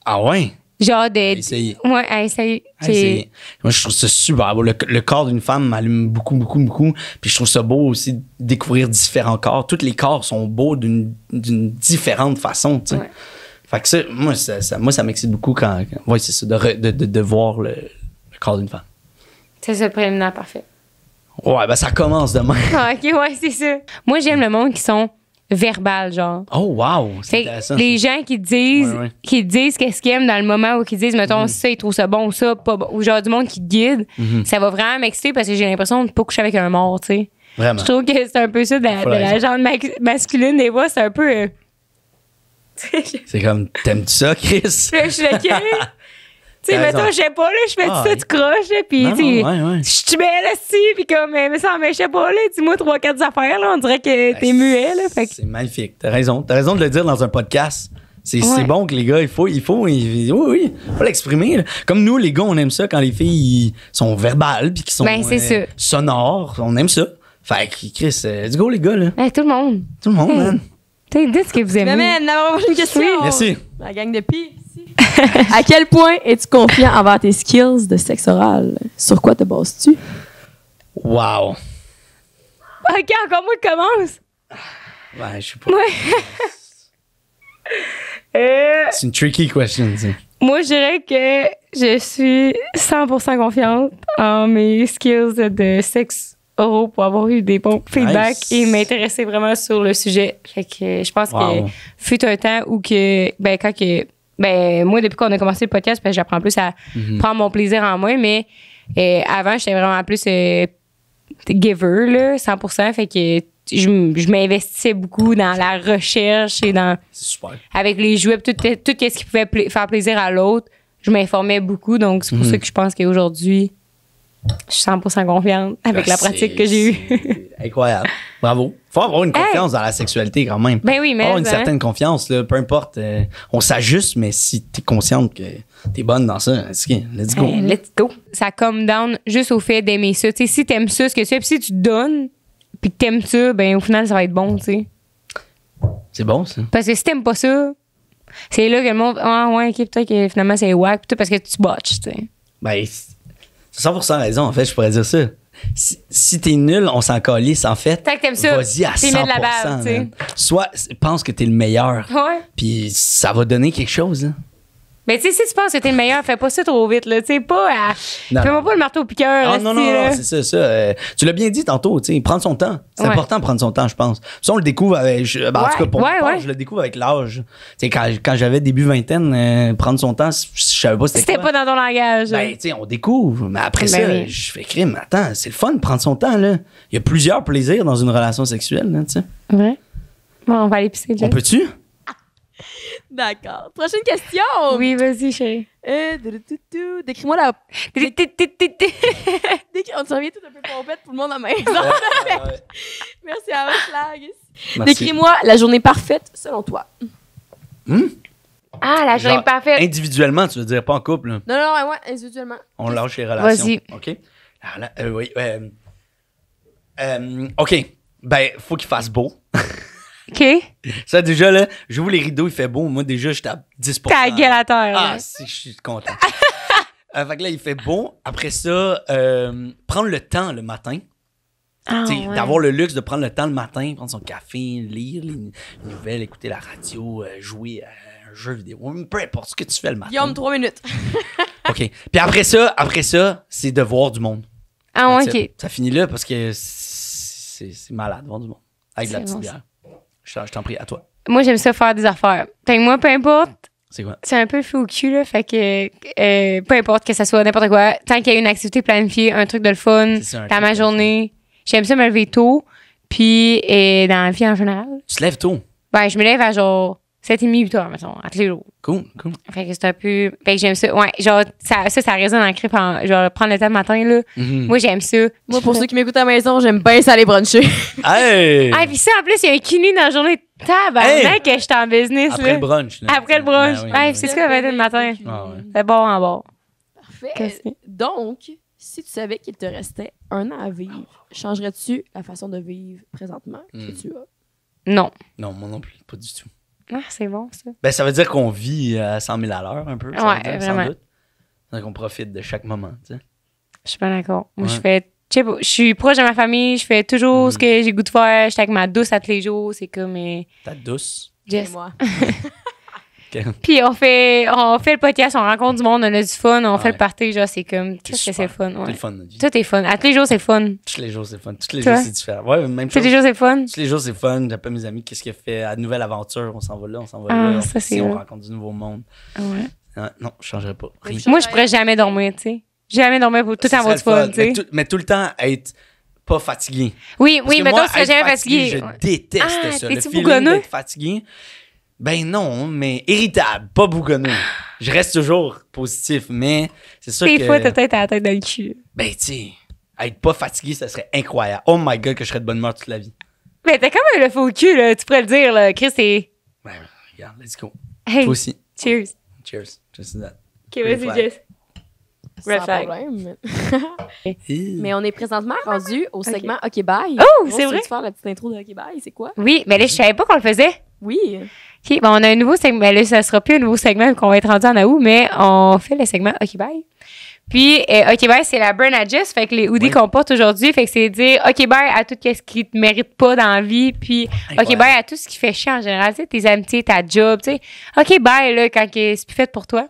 Ah ouais? Genre de. Essayer. Ouais, essayer. Moi, je trouve ça super Le, corps d'une femme m'allume beaucoup, beaucoup, beaucoup. Puis je trouve ça beau aussi de découvrir différents corps. Tous les corps sont beaux d'une différente façon, tu sais. Fait que ça, moi, ça, moi, ça m'excite beaucoup quand. c'est ça, de, de, voir le, corps d'une femme. C'est ça, le préliminaire parfait. Ouais, ben ça commence demain. Ah, ok, ouais, c'est ça. Moi, j'aime le monde qui sont verbal, genre. Oh, wow! C'est Les gens qui disent, qui disent qu'est-ce qu'ils aiment dans le moment où qui disent, mettons, si mhm. ça, ils trouvent ça bon ou ça, pas bon, ou genre du monde qui guide, mhm. ça va vraiment m'exciter parce que j'ai l'impression de ne pas coucher avec un mort, tu sais. Vraiment. Je trouve que c'est un peu ça de la, genre masculine des voix, c'est un peu. Euh, c'est comme, t'aimes-tu ça, Chris? je suis Tu sais, mettons, je sais pas, là, je fais ah, ça, tu croches, là, pis, tu sais, je te mets là, si, pis comme, euh, mais ça mais je sais pas, là, dis-moi trois, quatre affaires, là, on dirait que ben, t'es muet, là. Fait C'est magnifique, t'as raison. T'as raison de le dire dans un podcast. C'est bon que les gars, il faut, il faut, il, oui, oui, faut l'exprimer. Comme nous, les gars, on aime ça quand les filles sont verbales puis qui sont ben, euh, sonores. On aime ça. Fait que, Chris, du euh, let's go, les gars, là. Ben, tout le monde. Tout le monde, man. Dites ce que vous aimez. Amène la prochaine question. Merci. La gang de pis. à quel point es-tu confiant envers tes skills de sexe oral? Sur quoi te bases-tu? Wow. OK, encore moi, commence. Ouais, je sais pas. Euh, C'est une tricky question, Moi, je dirais que je suis 100% confiante en mes skills de sexe oral pour avoir eu des bons feedbacks et m'intéresser vraiment sur le sujet. Fait que je pense que fut un temps où que, ben, quand que ben moi, depuis qu'on a commencé le podcast, ben, j'apprends plus à mhm. prendre mon plaisir en moi, mais euh, avant, j'étais vraiment plus euh, giver, 100 Fait que je, je m'investissais beaucoup dans la recherche et dans. Super. Avec les jouets, tout, ce qui pouvait faire plaisir à l'autre. Je m'informais beaucoup, donc c'est pour mhm. ça que je pense qu'aujourd'hui, je suis 100 confiante avec la ah, pratique que j'ai eue. incroyable. Bravo faut avoir une confiance dans la sexualité quand même. Ben oui, mais. Avoir une hein. certaine confiance, là, peu importe. Euh, on s'ajuste, mais si t'es consciente que t'es bonne dans ça, let's go. let's go. Ben, ça come down juste au fait d'aimer ça. si t'aimes ça, ce que tu fais, puis si tu donnes, puis que t'aimes ça, ben au final, ça va être bon, tu sais. C'est bon, ça. Parce que si t'aimes pas ça, c'est là que le monde. Ah, ouais, ok, peut-être que finalement, c'est whack, parce que tu botches, tu sais. Ben, c'est 100% raison, en fait, je pourrais dire ça si, t'es nul, on s'en calisse, en fait. Tant que t'aimes ça, vas-y à De la Soit pense que t'es le meilleur, puis ça va donner quelque chose. Hein. Mais tu sais, si tu penses que t'es le meilleur, fais pas ça trop vite, là. Tu sais, pas à. Fais-moi pas le marteau piqueur. Ah, non, non, non, non, c'est ça, ça. Euh, tu l'as bien dit tantôt, tu sais, prendre son temps. C'est important de prendre son temps, je pense. Ça, on le découvre avec. Ben, en tout cas, pour moi, je le découvre avec l'âge. Tu sais, quand, quand j'avais début vingtaine, euh, prendre son temps, je savais pas c'était. C'était pas dans ton langage. Ben, hein. tu sais, on découvre. Mais après ben ça, je fais crime. Attends, c'est le fun de prendre son temps, là. Il y a plusieurs plaisirs dans une relation sexuelle, tu sais. Ouais. Bon, on va aller pisser, On peut-tu? D'accord. Prochaine question. Oui, vas-y, chérie. Euh, Décris-moi la. On se revient tout un peu pompette, tout le monde en main. Ouais, Merci à Flag. Décris-moi la journée parfaite selon toi. Hmm? Ah, la journée parfaite. Individuellement, tu veux dire, pas en couple. Non, non, ouais, individuellement. On lâche les relations. Vas-y. OK. Ah, euh, oui. Euh, OK. Ben, faut qu'il fasse beau. OK. Ça, déjà, là, je j'ouvre les rideaux, il fait beau. Moi, déjà, je tape 10 T'as gueule à terre. Ah, hein. si, je suis content. Euh, fait que là, il fait bon. Après ça, euh, prendre le temps le matin. Ah, d'avoir le luxe de prendre le temps le matin, prendre son café, lire les, nouvelles, écouter la radio, euh, jouer à un jeu vidéo, peu importe ce que tu fais le matin. Guillaume, trois minutes. OK. Puis après ça, après ça, c'est de voir du monde. Ah, OK. Ça finit là parce que c'est malade, voir du monde. Avec la petite bière. Je t'en prie, à toi. Moi, j'aime ça faire des affaires. Fait que moi, peu importe. C'est quoi? C'est un peu fou au cul, là. Fait que euh, peu importe que ça soit n'importe quoi, tant qu'il y a une activité planifiée, un truc de le fun, dans ma journée. J'aime ça me lever tôt, puis et euh, dans la vie en général. Tu te lèves tôt? Ben, je me lève à genre mi 8 heures, mettons, à tous les jours. Cool, cool. Fait que c'était un peu. Fait que j'aime ça. Ouais, genre, ça, ça, résonne en crip en, genre, prendre le temps le matin, là. Mm-hmm. Moi, j'aime ça. Moi, pour ceux qui m'écoutent à la maison, j'aime bien ça aller bruncher. Hey! ah, puis ça, en plus, il y a un kiné dans la journée. Tabarnak, hey! que je en business, Après le brunch, Après le brunch. hey, ben ben c'est ce que va le matin. Ah, ouais. C'est bon en bord. Parfait. Donc, si tu savais qu'il te restait un an à vivre, changerais-tu la façon de vivre présentement que hmm. tu as? Non. Non, moi non plus, pas du tout. Ah, c'est bon, ça. Ben, ça veut dire qu'on vit à 100 000 à l'heure, un peu. vraiment. Sans doute. Donc, on profite de chaque moment, tu sais. Je suis pas d'accord. Moi, je fais. Je suis proche de ma famille, je fais toujours ce mm. que j'ai goût de faire. Je suis avec ma douce à tous les jours. C'est comme. Euh, Ta douce? Yes. moi. Puis on fait, on fait le podcast, on rencontre du monde, on a du fun, on fait le party, genre, c'est comme, qu'est-ce c'est fun? Tout, est fun Tout est fun. À tous les jours, c'est fun. Tous les jours, c'est fun. Tous les jours, c'est différent. Ouais, même Tous les jours, c'est fun. Tous les jours, c'est fun. J'appelle mes amis, qu'est-ce qu'il fait? À nouvelle aventure, on s'en va là, on s'en va ah, là. Ça, on rencontre du nouveau monde. Ah, ouais. Non, non je changerais pas. Moi, je pourrais jamais dormir, tu sais. Jamais dormir pour tout le temps avoir du fun, tu sais. Mais tout, le temps être pas fatigué. Oui, oui, mais toi, serais jamais fatigué. Je déteste ah, ça. Le fatigué, ben non, mais irritable, pas bougonné. Je reste toujours positif, mais c'est sûr que... Des fois, t'as peut-être la tête dans le cul. Ben, tu être pas fatigué, ça serait incroyable. Oh my God, que je serais de bonne humeur toute la vie. Mais t'as quand même le faux cul, là. Tu pourrais le dire, là. Chris, c'est... Ben, regarde, let's go. Hey, Toi aussi. Cheers. Cheers. Just that. OK, vas-y, Jess. Sans Problème. mais on est présentement rendu au segment OK, okay Bye. Oh, c'est vrai. Tu faire la petite intro de OK Bye, c'est quoi? Oui, mais là, je savais pas qu'on le faisait. Oui. OK, bon, on a un nouveau segment. Ben, là, ça sera plus un nouveau segment qu'on va être rendu en août, mais on fait le segment OK, bye. Puis, euh, OK, bye, c'est la burn adjust. Fait que les hoodies qu'on porte aujourd'hui, fait que c'est dire OK, bye à tout ce qui te mérite pas dans la vie. Puis, OK, bye à tout ce qui fait chier en général. tes amitiés, ta job, tu sais. OK, bye, là, quand c'est plus fait pour toi.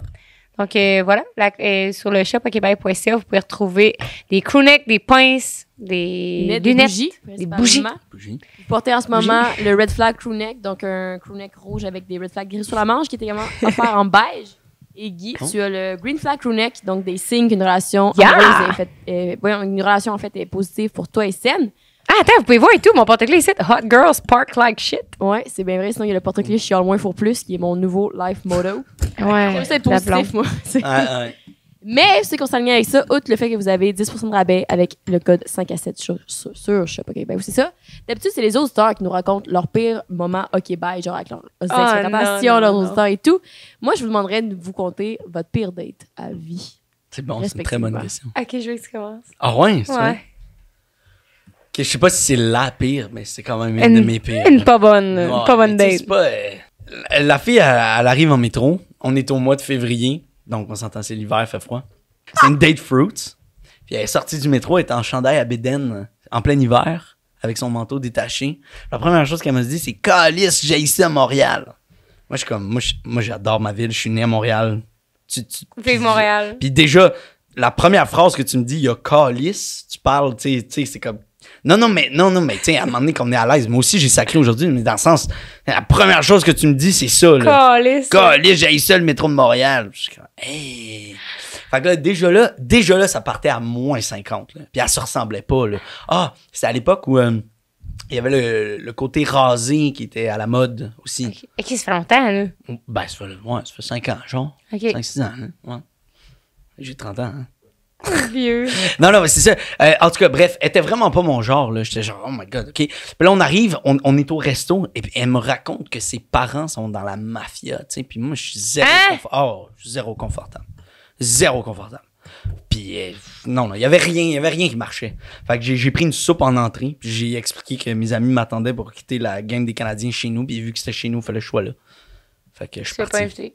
Donc, euh, voilà. Euh, sur le shop okbye.ca, vous pouvez retrouver des crewnecks, des pinces, des lunettes, bougies, des bougies. Vous portez en ce moment le Red Flag Crew Neck, donc un crew neck rouge avec des Red Flags gris sur la manche qui est également offert en beige. Et Guy, tu as le Green Flag Crew Neck, donc des signes qu'une relation, est une relation en fait est positive pour toi et saine. Ah, attends, vous pouvez voir et tout, mon porte-clés c'est Hot Girls Park Like Shit. Ouais, c'est bien vrai. Sinon, il y a le porte-clés mm. Chial Moins pour Plus, qui est mon nouveau life motto. ouais. C'est être positif, moi. ah, ouais. Mais c'est s'aligne avec ça, outre le fait que vous avez 10 de rabais avec le code 5 à 7 sur, sur, sur Shop C'est ça. D'habitude, c'est les auditeurs qui nous racontent leur pire moment OK Bye, genre avec leur informations, leurs auditeurs et tout. Moi, je vous demanderais de vous compter votre pire date à vie. C'est bon, c'est une très bonne question. OK, je veux que tu commences. Ah ouais, c'est ouais. Vrai? je sais pas si c'est la pire, mais c'est quand même une, de mes pires. Une pas bonne, pas bonne date. Euh, la fille, elle arrive en métro. On est au mois de février donc, on s'entend, c'est l'hiver, fait froid. C'est une date fruit. Puis elle est sortie du métro, elle était en chandail à Beden, en plein hiver, avec son manteau détaché. La première chose qu'elle m'a dit, c'est Calice, j'ai ici à Montréal. Moi, je suis comme, moi, j'adore ma ville, je suis né à Montréal. Tu, tu, Montréal. Puis déjà, la première phrase que tu me dis, il y a Calice, tu parles, tu sais, c'est comme non, non, mais, non, non, mais, tu à un moment donné, qu'on est à l'aise, moi aussi, j'ai sacré aujourd'hui, mais dans le sens, la première chose que tu me dis, c'est ça, là. Colis. j'ai ça, le métro de Montréal. Je suis comme, Fait que là, déjà là, déjà là, ça partait à moins 50, Puis elle se ressemblait pas, là. Ah, c'était à l'époque où, euh, il y avait le, côté rasé qui était à la mode aussi. et qui se fait longtemps, là. Ben, ça fait, ça fait 5 ans, genre. 5-6 ans, hein? J'ai 30 ans, hein? Non, non, c'est ça. Euh, en tout cas, bref, elle était vraiment pas mon genre. Là. J'étais genre, oh my god, OK. Puis là, on arrive, on, est au resto, et puis elle me raconte que ses parents sont dans la mafia, tu sais. Puis moi, je suis zéro, hein? oh, zéro confortable. Zéro confortable. Puis euh, non, non, il y avait rien, il y avait rien qui marchait. Fait que j'ai, pris une soupe en entrée, puis j'ai expliqué que mes amis m'attendaient pour quitter la gang des Canadiens chez nous, puis vu que c'était chez nous, il fallait le choix, là. Fait que je suis parti. pas invité.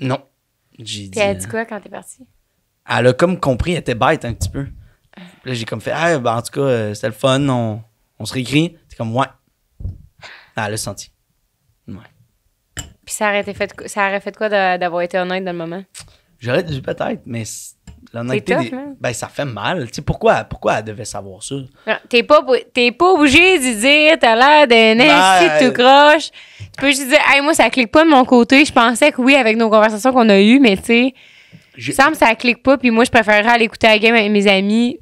Non. J'ai dit. elle dit euh, quoi quand t'es parti? elle a comme compris, elle était bête un petit peu. là, j'ai comme fait, ah, ben, en tout cas, euh, c'était le fun, on, on se réécrit. C'est comme, ouais. elle l'a senti. Ouais. Puis ça aurait, fait, ça aurait fait quoi d'avoir été honnête dans le moment? J'aurais dû peut-être, mais l'honnêteté. Hein? Ben, ça fait mal. pourquoi, pourquoi elle devait savoir ça? Ah, t'es pas, pas obligé de dire, t'as l'air d'un ben, tout croche. Tu peux juste dire, hey, moi, ça clique pas de mon côté. Je pensais que oui, avec nos conversations qu'on a eues, mais tu sais Sam, ça clique pas, puis moi, je préférerais aller écouter la game avec mes amis.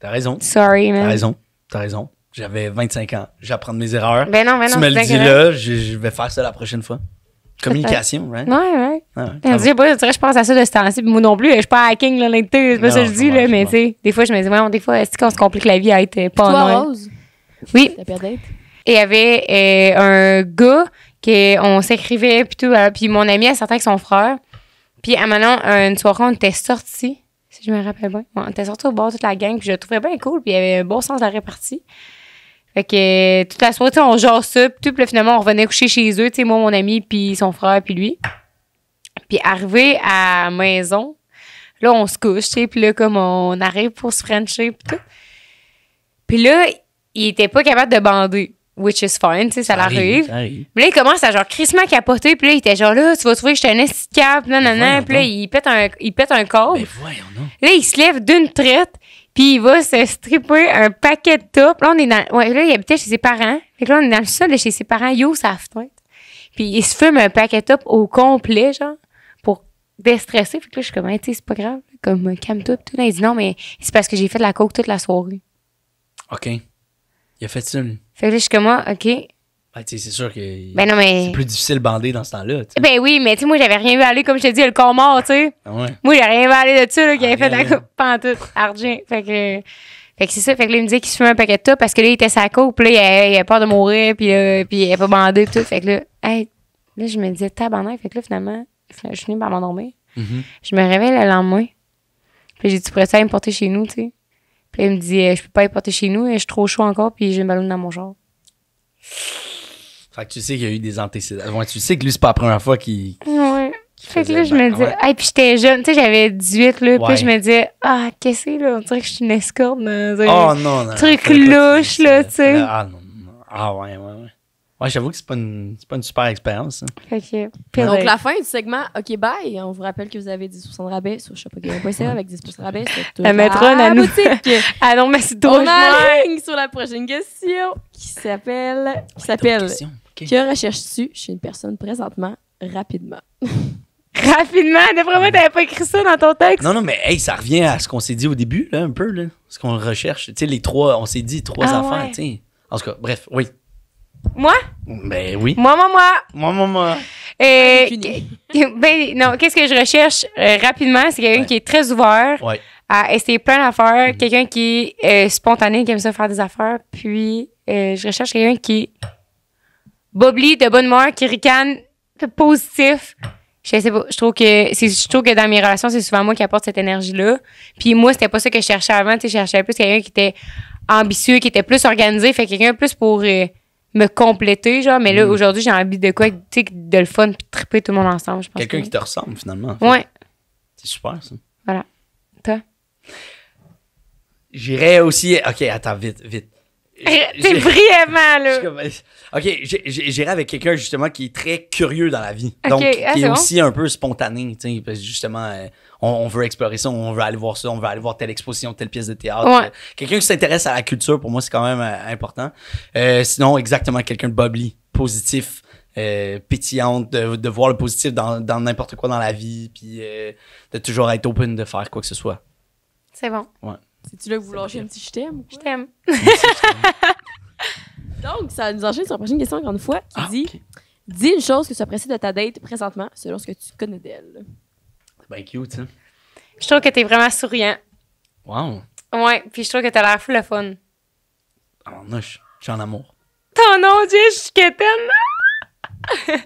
T'as raison. Sorry, man. T'as raison. T'as raison. J'avais 25 ans. J'apprends de mes erreurs. Ben non, ben non. Tu me le dis là, je, vais faire ça la prochaine fois. Communication, right? Ouais, ouais. Ah, ouais je, dirais, je pense à ça de ce temps-ci, moi non plus. Je suis pas hacking, là, l'honnêteté. C'est pas ça que je dis, là, mais tu sais, des fois, je me dis, ouais, des fois, est-ce qu'on se complique la vie à être euh, pas en Rose? Oui. Et il y avait euh, un gars on s'écrivait, puis tout. Hein, puis mon ami, elle certains que son frère. Puis à moment une soirée, on était sortis, si je me rappelle bien. on était sortis au bord toute la gang, puis je le trouvais bien cool, puis il y avait un bon sens de la répartie. Fait que toute la soirée, on genre ça, puis tout, finalement, on revenait coucher chez eux, tu sais, moi, mon ami, puis son frère, puis lui. Puis arrivé à la maison, là, on se couche, tu sais, puis là, comme on arrive pour se frencher, puis tout. Puis là, il était pas capable de bander which is fine, tu sais, ça, arrive. Mais là, il commence à genre crissement capoter, puis là, il était genre là, tu vas trouver que j'étais un escap, non, non, non. Puis là, il pète un, il pète un corps. Ben voyons non. Là, il se lève d'une traite, puis il va se stripper un paquet de top. Là, on est dans, ouais, là, il habitait chez ses parents. Fait que là, on est dans le sol de chez ses parents, yo, ça Puis il se fume un paquet de top au complet, genre, pour déstresser. Puis là, je suis comme, hey, tu sais, c'est pas grave, comme, euh, calme-toi, tout. il dit non, mais c'est parce que j'ai fait de la coke toute la soirée. OK. Il a fait ça, lui. Fait que là, je comme, moi, ah, OK. Ben, tu sais, c'est sûr que ben c'est plus difficile bander dans ce temps-là. Ben oui, mais tu sais, moi, j'avais rien vu aller, comme je te dis, le corps mort, tu sais. Ah moi, j'avais rien vu aller de ça, là, qui avait fait la coupe pantoute, argent. Fait que. Fait que c'est ça. Fait que là, il me disait qu'il se fait un paquet de tout parce que là, il était sa coupe. Puis là, il avait peur de mourir. Puis, euh, puis il n'avait pas bandé. Tout. Fait que là, là, je me disais tabarnak. Fait que là, finalement, je finis par m'endormir. Mm-hmm. Je me réveille le lendemain. Puis j'ai dit, tu pourrais ça me porter chez nous, tu sais. Puis elle me dit, eh, je peux pas y porter chez nous, eh, je suis trop chaud encore, puis j'ai une ballon dans mon genre. Fait que tu sais qu'il y a eu des antécédents. tu sais que lui, c'est pas la première fois qu'il. Ouais. fait que là, je me ben, dis, ouais. puis j'étais jeune, tu sais, j'avais 18, là, puis je me disais, ah, qu'est-ce que c'est, là, on dirait que je suis une escorte oh, non, non, truc louche, là, tu sais. Ah, non, ah, ouais, ouais, ouais. Ouais, j'avoue que c'est pas une, c'est pas une super expérience. Hein. OK. Donc, la fin du segment, OK, bye. On vous rappelle que vous avez 10% de rabais sur shopokay.ca avec 10% de rabais sur tout Elle mettra la la boutique. Ah non, mais c'est trop On sur la prochaine question qui s'appelle... Qui s'appelle... Que recherches-tu chez une personne présentement rapidement? Rapidement, d'après moi, t'avais pas écrit ça dans ton texte. Non, non, mais hey, ça revient à ce qu'on s'est dit au début, là, un peu, là. Ce qu'on recherche. Tu sais, les trois, on s'est dit trois enfants. Ah affaires, En tout cas, bref, oui. Moi? Ben oui. Moi, moi, moi. Moi, moi, moi. Ah, ben, non, qu'est-ce que je recherche euh, rapidement? C'est quelqu'un qui est très ouvert à essayer plein d'affaires, mhm. quelqu'un qui est euh, spontané, qui aime ça faire des affaires. Puis, euh, je recherche quelqu'un qui boblie de bonne humeur, qui ricane, positif. Je sais pas, je trouve que je trouve que dans mes relations, c'est souvent moi qui apporte cette énergie-là. Puis moi, c'était pas ça que je cherchais avant, tu sais, je cherchais plus quelqu'un qui était ambitieux, qui était plus organisé, fait quelqu'un plus pour me compléter, genre. Mais là, mm. aujourd'hui, j'ai envie de quoi, tu sais, de le fun, puis triper tout le monde ensemble, je pense. Quelqu'un qui te ressemble, finalement. En Ouais. C'est super, ça. Voilà. Toi? J'irais aussi. Ok, attends, vite, vite. C'est brièvement, là. Euh, ok, j'irai avec quelqu'un, justement, qui est très curieux dans la vie. Donc, qui ah, est, aussi un peu spontané, parce que justement, euh, on, veut explorer ça, on veut aller voir ça, on veut aller voir telle exposition, telle pièce de théâtre. Euh, quelqu'un qui s'intéresse à la culture, pour moi, c'est quand même important. sinon, exactement, quelqu'un de bubbly, positif. pétillante de, de, voir le positif dans n'importe quoi dans la vie puis de toujours être open de faire quoi que ce soit c'est bon ouais c'est-tu là que vous lâchez un petit je t'aime? Je t'aime. Donc, ça nous enchaîne sur la prochaine question, encore une fois, qui ah, dit Dis une chose que tu apprécies de ta date présentement, selon ce que tu connais d'elle. C'est bien cute, ça. Hein? Je trouve que t'es vraiment souriant. Wow. Ouais, puis je trouve que t'as l'air fou le fun. Ah, non, je, je suis en amour. Ton nom, Dieu, je suis quétaine.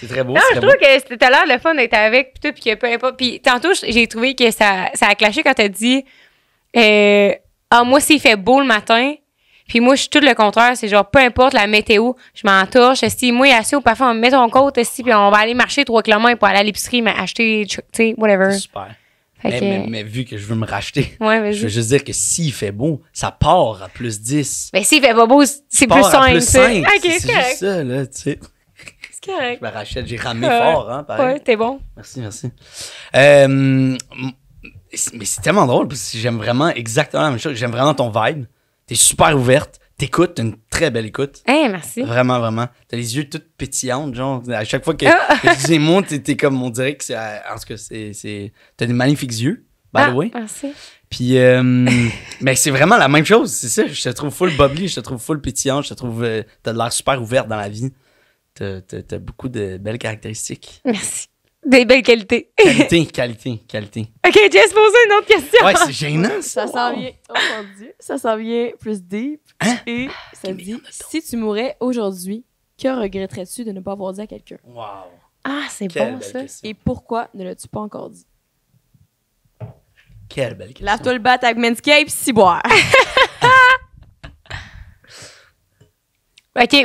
C'est très beau. Non, je trouve que t'as l'air le fun d'être avec, puis que peu importe. Puis tantôt, j'ai trouvé que ça, ça a clashé quand t'as dit euh, ah, moi, s'il fait beau le matin, puis moi, je suis tout le contraire. C'est genre, peu importe la météo, je m'entourche. Si moi, il y a assez au parfum, on me met ton côte, si, puis on va aller marcher trois kilomètres pour aller à l'épicerie, mais acheter, tu sais, whatever. Super. mais, mais, vu que je veux me racheter, je veux juste dire que s'il fait beau, ça part à plus 10. Mais s'il fait pas beau, c'est plus 5. c'est juste ça, là, tu sais. Je me rachète, j'ai ramé fort, hein, pareil. Ouais, t'es bon. Merci, merci. Euh, mais c'est tellement drôle parce que j'aime vraiment exactement la même chose. J'aime vraiment ton vibe. T'es super ouverte. T'écoutes, t'as une très belle écoute. Eh, merci. Vraiment, vraiment. T'as les yeux toutes pétillantes, genre. À chaque fois que, ah! que je dis mon, t'es, comme, on dirait que euh, c'est. c'est. T'as des magnifiques yeux, by ah, Merci. Puis, euh, mais c'est vraiment la même chose, c'est ça. Je te trouve full bubbly, je te trouve full pétillante je te trouve. Euh, t'as de l'air super ouverte dans la vie. T'as, as beaucoup de belles caractéristiques. Merci. Des belles qualités. Qualité, qualité, qualité. OK, Jess, posé une autre question. Ouais, c'est gênant, ça. sent bien. vient, oh, ça sent bien plus deep. Hein? Et ça dit, si tu mourais aujourd'hui, que regretterais-tu de ne pas avoir dit à quelqu'un? Wow. Ah, c'est bon, ça. Et pourquoi ne l'as-tu pas encore dit? Quelle belle question. Lave-toi le bat avec Manscaped, si OK,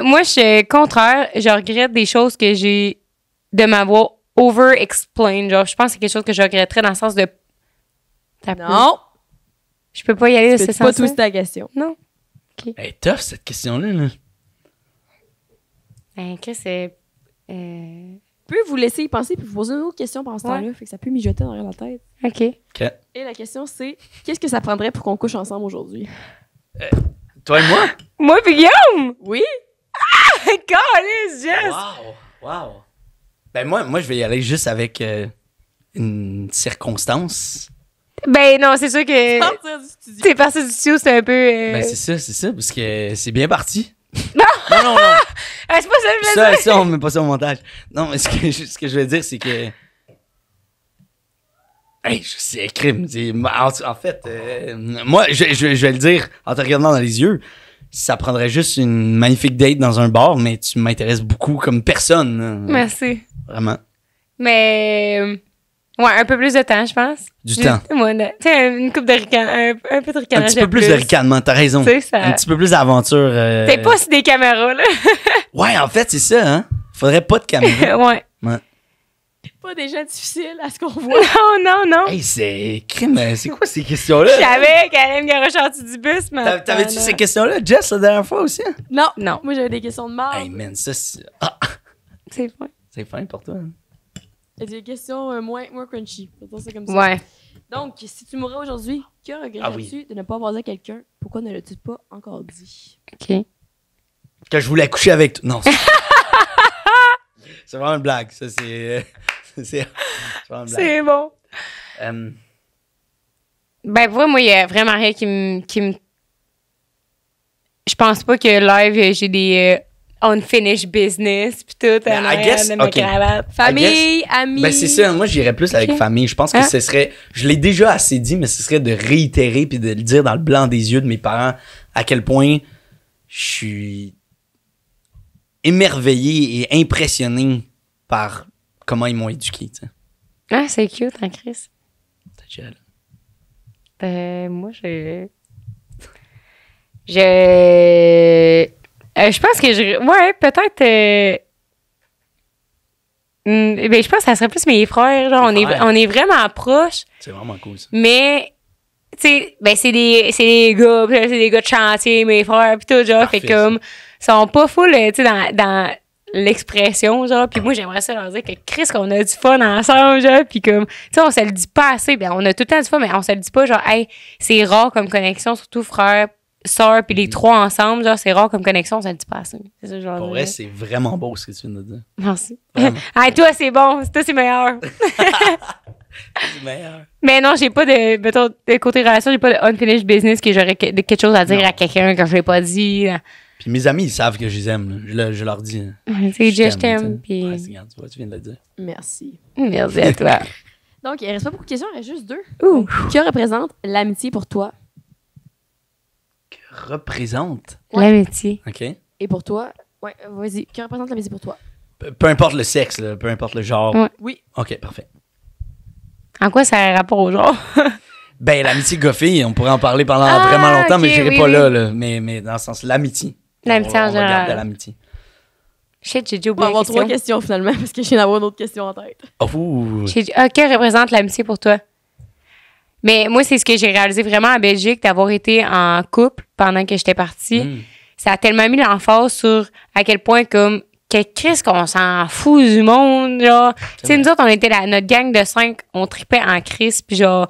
moi, je suis contraire. Je regrette des choses que j'ai de m'avoir over-explain. Genre, je pense que c'est quelque chose que je regretterais dans le sens de. Non! Je peux pas y aller de ce sens. C'est pas tout ta question. Non. Ok. Elle est tough, cette question-là. Ben, que c'est. Euh... Peut vous laisser y penser puis vous poser une autre question pendant ce temps-là. Fait que ça peut mijoter dans la tête. OK. Et la question, c'est qu'est-ce que ça prendrait pour qu'on couche ensemble aujourd'hui? Euh, toi et moi? moi et Guillaume? Oui. Ah! God, yes! Wow! Wow! Ben moi, moi, je vais y aller juste avec euh, une circonstance. Ben non, c'est sûr que. Partir du studio. T'es parti du studio, c'est un peu. Euh, ben c'est ça, c'est ça, parce que c'est bien parti. non, non, non. Ah, c'est pas ça que je dire. Ça, on met pas ça au montage. Non, mais ce que, ce que je veux dire, c'est que. Hey, c'est crime. En, en, fait, euh, moi, je, je, je, vais le dire en te regardant dans les yeux. Ça prendrait juste une magnifique date dans un bar, mais tu m'intéresses beaucoup comme personne. Hein. Merci. Vraiment. Mais. Euh, ouais, un peu plus de temps, je pense. Du temps. tu sais, une coupe de un, peu de ricanement. Un petit peu plus, de ricanement, t'as raison. C'est ça. Un petit peu plus d'aventure. Euh, T'es pas si des caméras, là. ouais, en fait, c'est ça, hein. Faudrait pas de caméras. ouais. ouais. Pas déjà difficile à ce qu'on voit. Non, non, non. Hey, c'est crime. Euh, c'est quoi ces questions-là? Je savais qu'elle aime garoche du bus, mais. T'avais-tu ces questions-là, Jess, la dernière fois aussi? Non. Non. Moi, j'avais des questions de mort. Hey, man, ça, c'est. Ah. C'est vrai. C'est fin pour toi. C'est une question des questions euh, moins, crunchy. comme ça. Ouais. Donc, si tu mourrais aujourd'hui, que regrettes-tu ah de ne pas avoir dit à quelqu'un Pourquoi ne l'as-tu pas encore dit Ok. Que je voulais coucher avec toi. Non. c'est vraiment une blague. Ça, c'est. Euh, c'est vraiment une blague. C'est bon. Euh, ben, voyez, moi, il y a vraiment rien qui me. Qui me... Je pense pas que live, j'ai des finish business, puis tout, ben, I guess, Famille, amis. Ben, c'est ça. Moi, j'irais plus avec famille. Je pense que hein? ce serait, je l'ai déjà assez dit, mais ce serait de réitérer puis de le dire dans le blanc des yeux de mes parents à quel point je suis émerveillé et impressionné par comment ils m'ont éduqué, sais. Ah, c'est cute, hein, Chris? T'as Ben, moi, j'ai. Je... Euh, je pense que je. Ouais, peut-être. Euh, hmm, ben, je pense que ça serait plus mes frères. Genre, on, Est, on est vraiment proches. C'est vraiment cool, Mais, tu sais, ben, c'est des, c'est des gars, c'est des gars de chantier, mes frères, pis tout, genre. fait comme, ils sont pas fous, euh, tu sais, dans, dans l'expression, genre. Puis moi, j'aimerais ça leur dire que Chris, qu'on a du fun ensemble, genre. pis, comme, tu sais, on se le dit pas assez. Ben, on a tout le temps du fun, mais on se le dit pas, genre, hey, c'est rare comme connexion, surtout frère, sœur puis les mm. trois ensemble, genre, c'est rare comme connexion, ça ne dit pas Pour vrai, c'est vraiment beau ce que tu viens de dire. Merci. ah, toi, c'est bon. Toi, c'est meilleur. meilleur. Mais non, j'ai pas de, mettons, de côté relation, j'ai pas de unfinished business que j'aurais quelque chose à dire à quelqu'un que je n'ai pas dit. Puis mes amis, ils savent que je les aime. Je, leur dis. Hein. C'est je t'aime. Puis... tu viens de le dire. Merci. Merci à toi. Donc, il reste pas beaucoup de questions, il reste juste deux. Ouh. Que représente l'amitié pour toi représente l'amitié. OK. Et pour toi, ouais, vas-y, qui représente l'amitié pour toi? Peu, importe le sexe, peu importe le genre. Oui. OK, parfait. En quoi ça a un rapport au genre? ben, l'amitié goffée, on pourrait en parler pendant ah, vraiment longtemps, mais j'irai pas Là, Mais, mais dans le sens, l'amitié. L'amitié en général. On l'amitié. Shit, j'ai la oublier. On va avoir trois questions finalement, parce que j'ai d'avoir une autre question en tête. Oh, ah, que représente l'amitié pour toi? Mais moi, c'est ce que j'ai réalisé vraiment en Belgique, d'avoir été en couple pendant que j'étais partie. Mm. Ça a tellement mis l'emphase sur à quel point, comme, qu'est-ce qu'on s'en fout du monde, genre. Tu sais, nous autres, on était là notre gang de cinq, on tripait en crise, puis genre,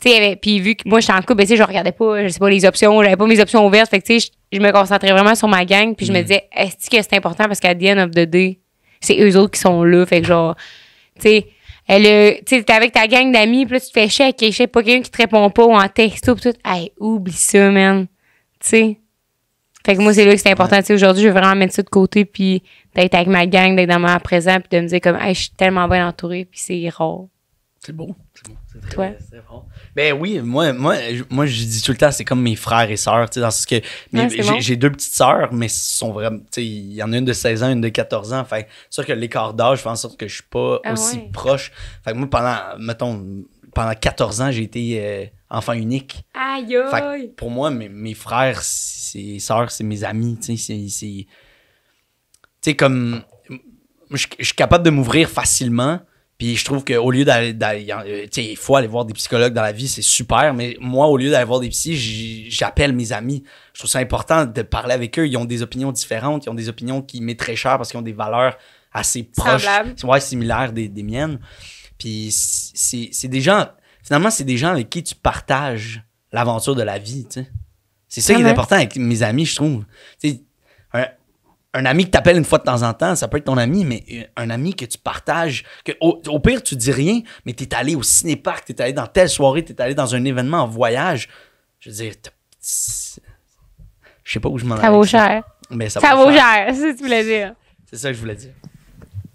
tu sais, puis vu que moi, j'étais en couple, ben, je regardais pas, je sais pas, les options, j'avais pas mes options ouvertes, fait que, tu sais, je me concentrais vraiment sur ma gang, puis je me mm. disais, est-ce que c'est important parce qu'à the of the day, c'est eux autres qui sont là, fait que genre, tu sais, elle euh, tu t'es avec ta gang d'amis, puis tu te fais chier avec je sais pas quelqu'un qui te répond pas ou en texto, pis tout. Hey, oublie ça, man. Tu sais. Fait que moi, c'est là que c'est important. T'sais, aujourd'hui, je veux vraiment mettre ça de côté, puis d'être avec ma gang, d'être dans ma présent, puis de me dire comme, hey, je suis tellement bien entourée, puis c'est rare. C'est beau. C'est bon C'est très, bien. C'est bon. Ben oui, moi, moi, moi, je dis tout le temps, c'est comme mes frères et sœurs, tu dans ce que. j'ai deux petites sœurs, mais sont vraiment. il y en a une de 16 ans, une de 14 ans. Fait sûr que l'écart d'âge fait en sorte que je suis pas ah aussi proche. Fait moi, pendant, mettons, pendant 14 ans, j'ai été euh, enfant unique. pour moi, mes, mes frères, c'est sœurs, c'est mes amis, tu c'est. Tu comme. Je, je suis capable de m'ouvrir facilement puis je trouve qu'au lieu d'aller. Euh, il faut aller voir des psychologues dans la vie, c'est super, mais moi, au lieu d'aller voir des psy, j'appelle mes amis. Je trouve ça important de parler avec eux. Ils ont des opinions différentes, ils ont des opinions qui m'est très cher parce qu'ils ont des valeurs assez proches, ouais, similaires des, miennes. Puis c'est des gens. Finalement, c'est des gens avec qui tu partages l'aventure de la vie, tu sais. C'est ça qui est important avec mes amis, je trouve un ami que t'appelles une fois de temps en temps, ça peut être ton ami, mais euh, un ami que tu partages, que au, pire, tu dis rien, mais t'es allé au ciné-parc, t'es allé dans telle soirée, t'es allé dans un événement en voyage. Je veux dire, je sais pas où je m'en vais. Ça vaut cher. ça, vaut cher, c'est ce que tu voulais C'est ça que je voulais dire.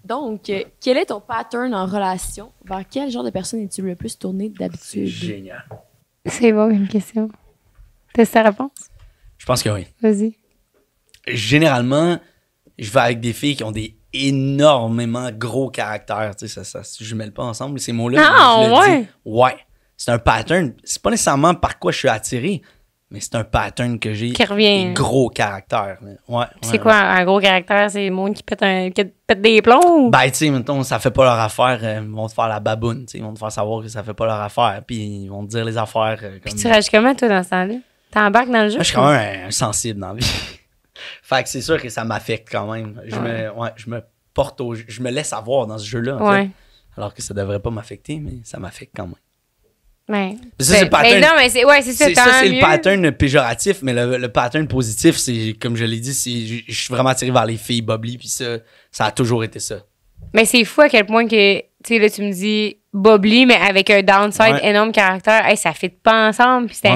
Donc, euh, quel est ton pattern en relation? Vers quel genre de personne es-tu le plus tourné d'habitude? Génial. C'est bon une question. T'as ta réponse? Je pense que oui. Vas-y généralement, je vais avec des filles qui ont des énormément gros caractères. Tu sais, ça, ça se jumelle pas ensemble, ces mots-là. Ah, ouais. ouais. C'est un pattern. C'est pas nécessairement par quoi je suis attiré, mais c'est un pattern que j'ai. Qui revient. Des gros caractères. Ouais. c'est quoi un gros caractère? C'est le monde qui pète, des plombs? Ben, tu sais, mettons, ça fait pas leur affaire. Euh, ils vont te faire la baboune. Ils vont te faire savoir que ça fait pas leur affaire. Puis ils vont te dire les affaires. Euh, comme... tu réagis comment, toi, dans ce temps-là? T'embarques dans le jeu? Ah, je suis quand même un, euh, sensible dans la vie. Fait que c'est sûr que ça m'affecte quand même. Je, me, je me porte je me laisse avoir dans ce jeu-là. Alors que ça devrait pas m'affecter, mais ça m'affecte quand même. ça, c'est le ben, ben pattern. ça. c'est le pattern péjoratif, mais le, pattern positif, c'est, comme je l'ai dit, c'est, je suis vraiment attiré vers les filles Bobly, puis ça, ça a toujours été ça. Mais c'est fou à quel point que, tu sais, là, tu me dis Bobly, mais avec un downside énorme caractère, hey, ça fait pas ensemble, c'était.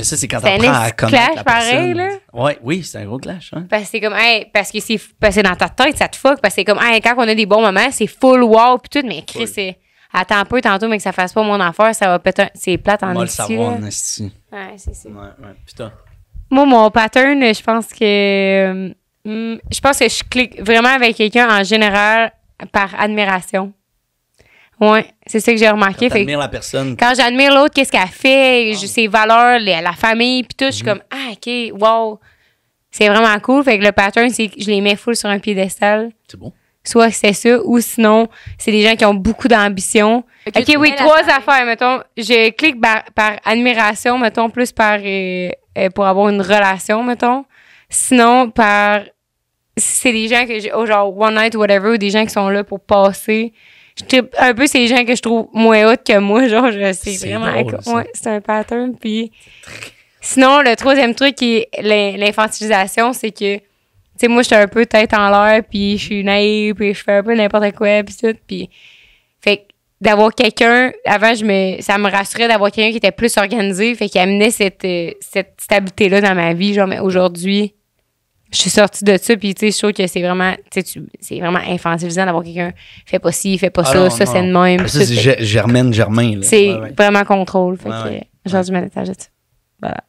Mais ça, c'est quand t'apprends à connaître clash pareil, là. Ouais, oui, c'est un gros clash. Hein? Parce que c'est comme, hey, parce que c'est dans ta tête, ça te fuck. Parce que c'est comme, quand on a des bons moments, c'est full wow, pis tout. Mais Chris, c'est attends un peu tantôt, mais que ça fasse pas mon affaire, ça va péter. C'est plate en esti. va en Ouais, c'est ça. Ouais, ouais, putain. Moi, mon pattern, je pense que. Hmm, je pense que je clique vraiment avec quelqu'un en général par admiration. Oui, c'est ça que j'ai remarqué. Quand j'admire la personne. Quand j'admire l'autre, qu'est-ce qu'elle fait, ses valeurs, la famille, puis tout, je suis mhm. comme, ah, OK, wow, c'est vraiment cool. Fait que le pattern, c'est que je les mets full sur un piédestal. C'est bon. Soit c'est ça, ou sinon, c'est des gens qui ont beaucoup d'ambition. OK, oui, trois affaires, mettons. Je clique par, admiration, mettons, plus par euh, euh, pour avoir une relation, mettons. Sinon, par. C'est des gens que j'ai, oh, genre, one night, whatever, ou des gens qui sont là pour passer un peu ces gens que je trouve moins hautes que moi. Genre, c'est vraiment. c'est un pattern. Puis. Sinon, le troisième truc qui est l'infantilisation, c'est que, tu sais, moi, j'étais un peu tête en l'air, puis je suis naïve, puis je fais un peu n'importe quoi, puis tout. Puis. Fait que d'avoir quelqu'un, avant, je me, ça me rassurait d'avoir quelqu'un qui était plus organisé, fait qui amenait cette, euh, cette stabilité-là dans ma vie. Genre, mais aujourd'hui, je suis sortie de ça, puis tu sais, je trouve que c'est vraiment, c'est vraiment infantilisant d'avoir quelqu'un fait pas ci, fait pas ah ça, ça c'est le même. Ça, c'est Germaine Germain. C'est vraiment contrôle. Fait que, j'en du mal de ça. Voilà.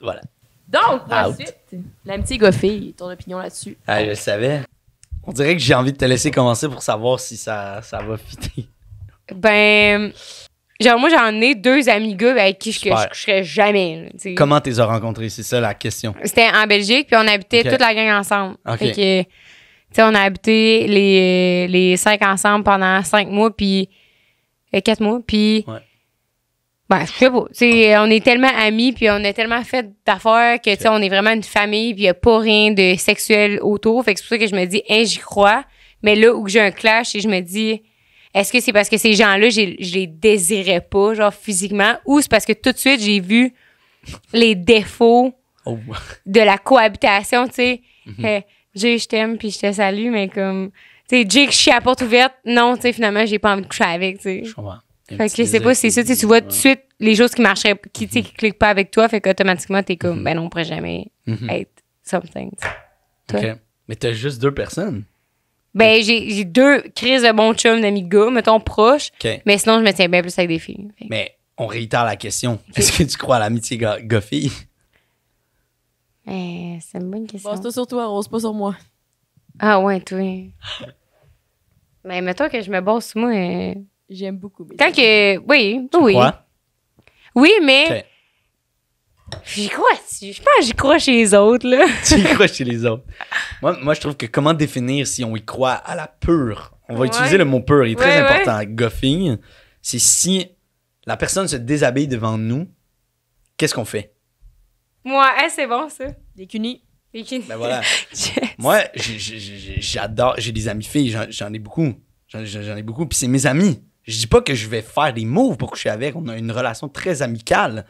Voilà. Donc, ensuite, l'amitié goffée, ton opinion là-dessus? Ah, je le savais. On dirait que j'ai envie de te laisser commencer pour savoir si ça, ça va fitter. Ben, Genre, moi, j'en ai deux amis gars avec qui je, ne coucherais jamais. Comment tu Comment as rencontrés? C'est ça la question. C'était en Belgique, puis on habitait toute la gang ensemble. Fait que, tu sais, on a habité les, cinq ensemble pendant cinq mois, puis euh, quatre mois, puis. Ouais. Ben, je sais pas. on est tellement amis, puis on a tellement fait d'affaires que, tu sais, on est vraiment une famille, puis il a pas rien de sexuel autour. Fait que c'est pour ça que je me dis, hein, j'y crois. Mais là où j'ai un clash, et je me dis, est-ce que c'est parce que ces gens-là, je les désirais pas, genre physiquement, ou c'est parce que tout de suite, j'ai vu les défauts oh. de la cohabitation, tu sais. Mhm. J'ai je t'aime, puis je te salue, mais comme, tu sais, que je suis à porte ouverte. Non, tu sais, finalement, j'ai pas envie de coucher avec, tu sais. Je Fait que je sais pas, c'est ça, tu vois tout de suite les choses qui marcheraient, qui, mhm. qui cliquent pas avec toi, fait qu'automatiquement, t'es comme, mhm. ben non, on pourrait jamais être something. Ok, Mais t'as juste deux personnes. Ben, j'ai deux crises de bon chum d'amis gars, mettons proches. Mais sinon, je me tiens bien plus avec des filles. Mais on réitère la question. Est-ce que tu crois à l'amitié gars-fille? Ben, c'est une bonne question. Bosse-toi sur toi, Rose, pas sur moi. Ah ouais, toi. mais ben, mettons que je me bosse, moi. Euh, J'aime beaucoup. Tant Quand que. Oui, tu oui. Crois? Oui, mais. J'y crois. Je pense j'y crois chez les autres, là. tu y crois chez les autres. Moi, moi, je trouve que comment définir si on y croit à la pure? On va utiliser le mot pur, il est très important. Goffing, c'est si la personne se déshabille devant nous, qu'est-ce qu'on fait? Moi, eh, c'est bon, ça. Des cunis. Des cunis. Ben voilà. Moi, j'adore, j'ai des amis filles, j'en ai beaucoup. J'en ai beaucoup, puis c'est mes amis. Je dis pas que je vais faire des moves pour que je coucher avec. On a une relation très amicale.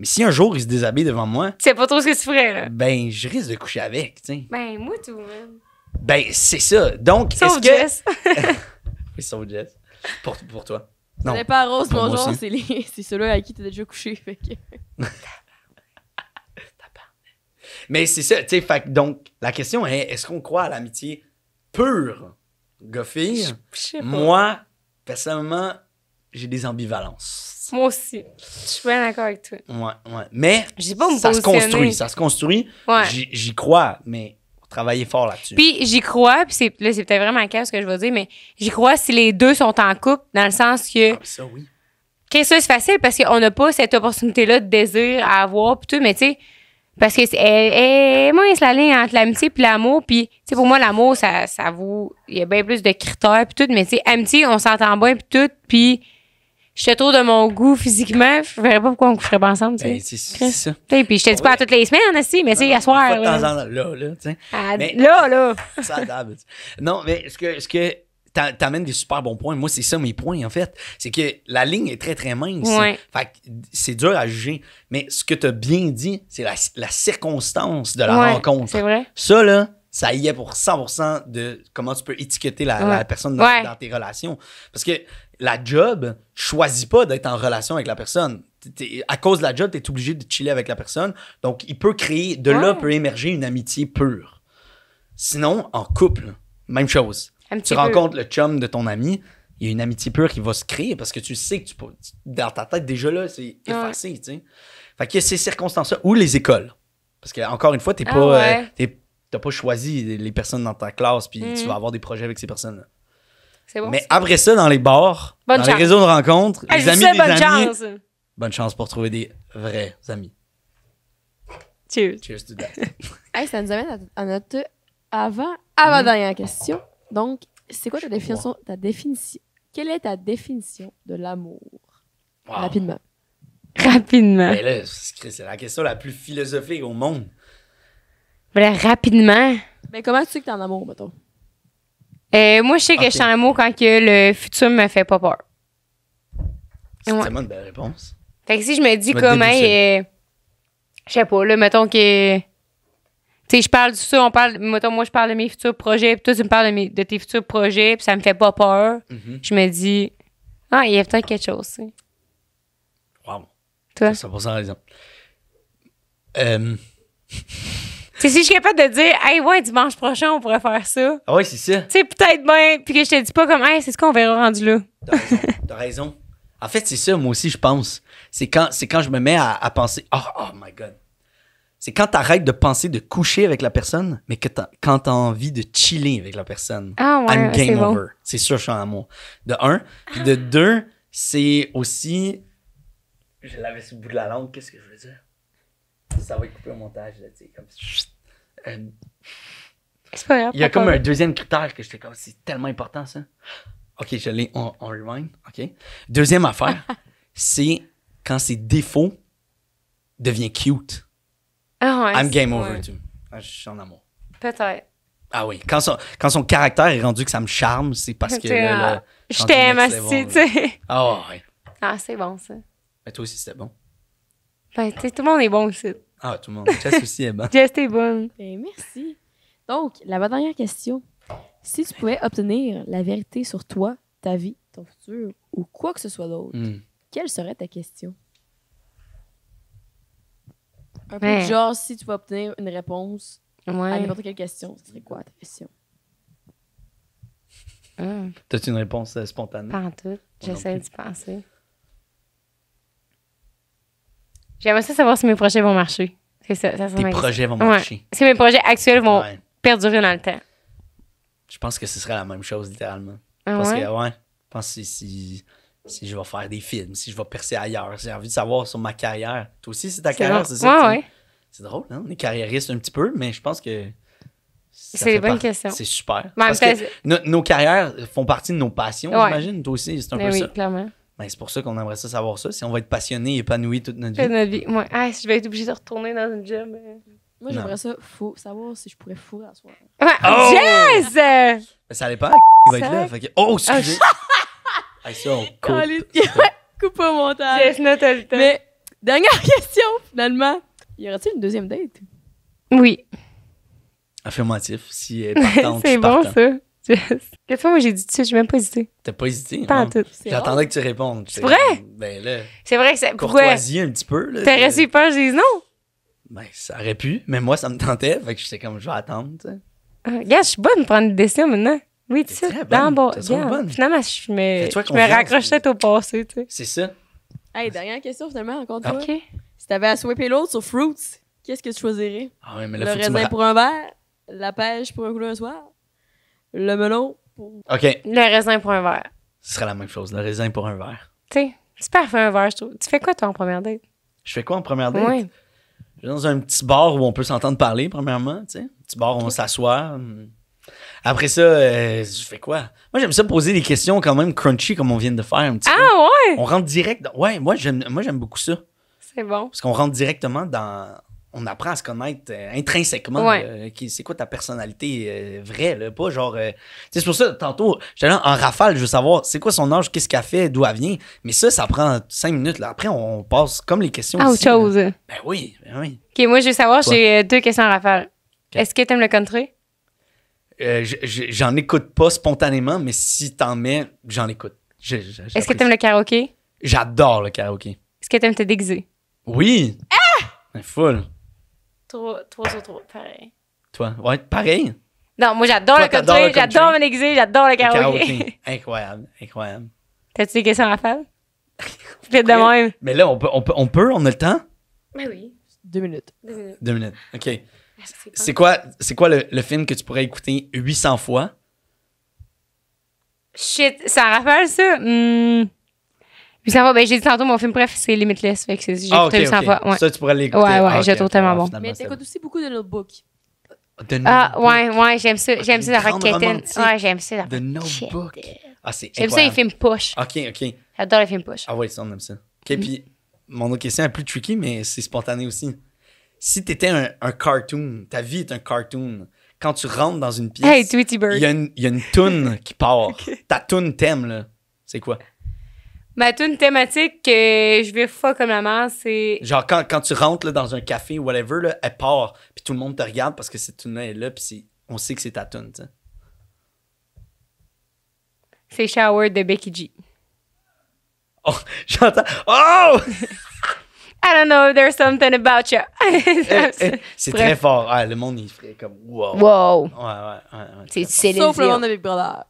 Mais si un jour il se déshabille devant moi. Tu sais pas trop ce que tu ferais, là. Ben, je risque de coucher avec, tu sais. Ben, moi tout, même. Ben, c'est ça. Donc, est-ce que. Jess. oui, sauf Jess. Pour, pour toi. Non. C'est pas Rose, Rose, bonjour, c'est celui ceux-là à qui t'as déjà couché. Fait que... Mais c'est ça, tu sais. Donc, la question est est-ce qu'on croit à l'amitié pure, pas. Moi, personnellement, j'ai des ambivalences. Moi aussi. Je suis bien d'accord avec toi. Ouais, ouais. Mais pas ça se construit, ça se construit. J'y crois, mais travailler fort là-dessus. Puis j'y crois, puis là, c'est peut-être vraiment cas ce que je vais dire, mais j'y crois si les deux sont en couple, dans le sens que. Ah, ça, oui. Que ça, c'est facile parce qu'on n'a pas cette opportunité-là de désir à avoir, puis tout, mais tu sais, parce que c'est, moi, la ligne entre l'amitié puis l'amour, puis tu sais, pour moi, l'amour, ça, ça vaut. Il y a bien plus de critères, puis tout, mais tu sais, amitié, on s'entend bien, puis tout, puis j'étais trop de mon goût physiquement, je verrais pas pourquoi on coucherait pas ensemble, ben, c'est ça. puis je te dis pas à toutes les semaines, mais c'est à soir. de temps en temps, là, là, tu sais. Ah, là, là. ça Non, mais ce que, ce que t'amènes des super bons points. Moi, c'est ça mes points, en fait. C'est que la ligne est très, très mince. Ouais. Fait c'est dur à juger. Mais ce que tu as bien dit, c'est la, la, circonstance de la rencontre. C'est vrai. Ça, là, ça y est pour 100% de comment tu peux étiqueter la, personne dans, tes relations. Parce que la job choisit pas d'être en relation avec la personne. à cause de la job, tu es obligé de chiller avec la personne. Donc, il peut créer, de là peut émerger une amitié pure. Sinon, en couple, même chose. tu rencontres le chum de ton ami, il y a une amitié pure qui va se créer parce que tu sais que tu peux, dans ta tête, déjà là, c'est effacé. Fait qu'il y a ces circonstances-là, ou les écoles. Parce que, encore une fois, tu n'as ah euh, pas, choisi les personnes dans ta classe, puis tu mm. vas avoir des projets avec ces personnes-là. Mais après ça, dans les bars, dans les réseaux de rencontres, les amis des bonne amis, chance. bonne chance pour trouver des vrais amis. Cheers. Cheers to that. ça nous amène à, notre avant, avant mm-hmm. dernière question. Donc, c'est quoi ta définition, ta définition Quelle est ta définition de l'amour Rapidement. Rapidement. Ben c'est la question la plus philosophique au monde. Mais ben, rapidement. Mais comment tu sais que t'es en amour, mettons euh, moi, je sais que je suis en amour quand que le futur me fait pas peur. C'est ouais. tellement une belle réponse. Fait que si je me dis comment, euh, je sais pas, là, mettons que. Tu sais, je parle de ça, on parle. Mettons, moi, je parle de mes futurs projets, puis toi, tu me parles de, tes futurs projets, puis ça me fait pas peur. Mm-hmm. Je me dis, ah, il y a peut-être quelque chose, tu sais. Wow. Toi? 100% raison. Euh. C'est si je suis capable de dire, hey, ouais, dimanche prochain, on pourrait faire ça. Ah ouais, c'est ça. Tu sais, peut-être bien. Puis que je te dis pas comme, hey, c'est ce qu'on verra rendu là. T'as raison. raison. En fait, c'est ça, moi aussi, je pense. C'est quand, quand je me mets à, penser, oh, oh my God. C'est quand t'arrêtes de penser de coucher avec la personne, mais que quand t'as envie de chiller avec la personne. Ah ouais, I'm game over. C'est sûr, je suis en amour. De un. Puis de deux, c'est aussi. Je l'avais sous le bout de la langue, qu'est-ce que je veux dire? ça va être coupé au montage, là, tu sais, comme... Euh, il y a comme un deuxième critère que je comme, c'est tellement important, ça. OK, je l'ai, on, rewind, OK. Deuxième affaire, c'est quand ses défauts deviennent cute. Ah ouais. I'm game over, too. Ah, je suis en amour. Peut-être. Ah oui, quand son, quand son caractère est rendu que ça me charme, c'est parce que. je t'aime, aussi tu sais. Ah ouais. Ah, c'est bon, ça. Mais toi aussi, c'était bon. Ben, tout le monde est bon aussi. Ah, tout le monde. Jess aussi est bonne. Jess est bonne. Ben, merci. Donc, la dernière question. Si tu pouvais obtenir la vérité sur toi, ta vie, ton futur ou quoi que ce soit d'autre, hmm. quelle serait ta question? Un peu ben. genre, si tu vas obtenir une réponse à n'importe quelle question, ce serait quoi ta question? Mm. T'as-tu une réponse euh, spontanée? Pas en tout. J'essaie d'y penser. J'aimerais ça savoir si mes projets vont marcher. C'est ça, ça Tes projets vont marcher. Si mes projets actuels vont perdurer dans le temps. Je pense que ce serait la même chose, littéralement. Ah Parce que, ouais, je pense que si, si je vais faire des films, si je vais percer ailleurs, j'ai envie de savoir sur ma carrière. Toi aussi, c'est ta carrière, c'est ça? C'est drôle, hein? On est carriériste un petit peu, mais je pense que. C'est une bonne question. C'est super. Parce que nos, carrières font partie de nos passions, j'imagine. Toi aussi, c'est un ben peu ça. oui, Clairement. Ben, c'est pour ça qu'on aimerait ça savoir ça. Si on va être passionné, épanoui toute notre vie. Toute Notre vie. Moi, je vais être obligée de retourner dans une gym. Euh. Moi, j'aimerais ça savoir si je pourrais fourrer à soir. Oh! Yes! Ben, ça pas. Il va être là. Oh, excusez. Ah, ça, on coupe. coupe au montage. Yes, Mais, dernière question, finalement. Y aurait il une deuxième date? Oui. Affirmatif, si elle est partante. c'est bon, ça. Quelquefois, moi, j'ai dit ça, j'ai même pas hésité. T'as pas hésité? Pas tout. J'attendais que tu répondes. C'est vrai? Ben là. C'est vrai que c'est. Courtoisie un petit peu. T'as resté peur j'ai dit non. Ben, ça aurait pu, mais moi, ça me tentait. Fait que sais comme, je vais attendre, tu sais. regarde, ah, je suis bonne pour prendre des décisions maintenant. Oui, tu sais. Dans bon. Finalement, je me, je me raccroche peut au passé, tu sais. C'est ça. Hey, dernière question, finalement, encore toi OK. Si t'avais à swiper l'autre sur Fruits, qu'est-ce que tu choisirais? Ah ouais, mais Le raisin pour un verre, la pêche pour un coup soir? le melon pour. OK. Le raisin pour un verre. Ce serait la même chose, le raisin pour un verre. Tu sais, c'est parfait un verre, je trouve. Tu fais quoi, toi, en première date? Je fais quoi en première date? Oui. Je vais dans un petit bar où on peut s'entendre parler, premièrement, tu sais. Un Petit bar où on s'assoit. Après ça, euh, je fais quoi? Moi, j'aime ça poser des questions quand même crunchy comme on vient de faire un petit ah, peu. Ah ouais? On rentre direct. Ouais, moi, moi, j'aime beaucoup ça. C'est bon. Parce qu'on rentre directement dans, on apprend à se connaître euh, intrinsèquement. Euh, c'est quoi ta personnalité euh, vraie, là, genre... c'est pour ça, tantôt, en rafale, je veux savoir c'est quoi son âge, qu'est-ce qu'elle fait, d'où elle vient. Mais ça, ça prend cinq minutes. Là. Après, on passe comme les questions. Ah, autre chose. Ben oui, ben oui. OK, moi, je veux savoir, j'ai deux questions en rafale. Est-ce que tu aimes le country? j'en écoute pas spontanément, mais si en mets, j'en écoute. Est-ce que aimes le karaoké? J'adore le karaoké. Est-ce que t'aimes te déguiser? Oui! Ah! Ben, full. 3, sur 3, pareil. Toi, ouais, pareil? Non, moi j'adore le country, j'adore mon exil, j'adore le karaoké. incroyable, incroyable. T'as-tu des questions à faire? Faites de même. Mais là, on peut, on peut, on peut, on a le temps? Ben oui. Deux minutes. Deux minutes. Deux minutes, OK. Ah, c'est quoi, c'est quoi le, film que tu pourrais écouter 800 fois? Shit, ça rappelle hmm. ça? 800 fois. Ben, j'ai dit tantôt, mon film, bref, c'est Limitless. Fait que j'ai ah, okay, 800 Ouais. Ça, tu pourrais l'écouter. Ouais, ouais, ah, j'ai ça tellement bon. Mais t'écoutes aussi beaucoup de ah, Notebook. Ah, ouais, ouais, j'aime ça. J'aime ça, la Ouais, j'aime ça. The Notebook. Euh. Ah, c'est J'aime ça, les films push. OK, OK. J'adore les films push. Ah, ouais, ça, on aime ça. OK, mm-hmm. puis mon autre question est plus tricky, mais c'est spontané aussi. Si t'étais un, un cartoon, ta vie est un cartoon, quand tu rentres dans une pièce, hey, il y a une, il y a une toune qui part. Ta toune t'aime, là. C'est quoi? Ma tune thématique que je vais fuck comme la mère, c'est. Genre, quand, quand tu rentres là, dans un café ou whatever, là, elle part, puis tout le monde te regarde parce que cette tune-là est là, puis on sait que c'est ta tune, tu C'est Shower de Becky G. Oh, j'entends. Oh! I don't know if there's something about you. Eh, eh, c'est très fort. Ah, le monde, il ferait comme wow. Wow. Ouais, ouais, ouais, c'est Sauf le monde de Big Brother.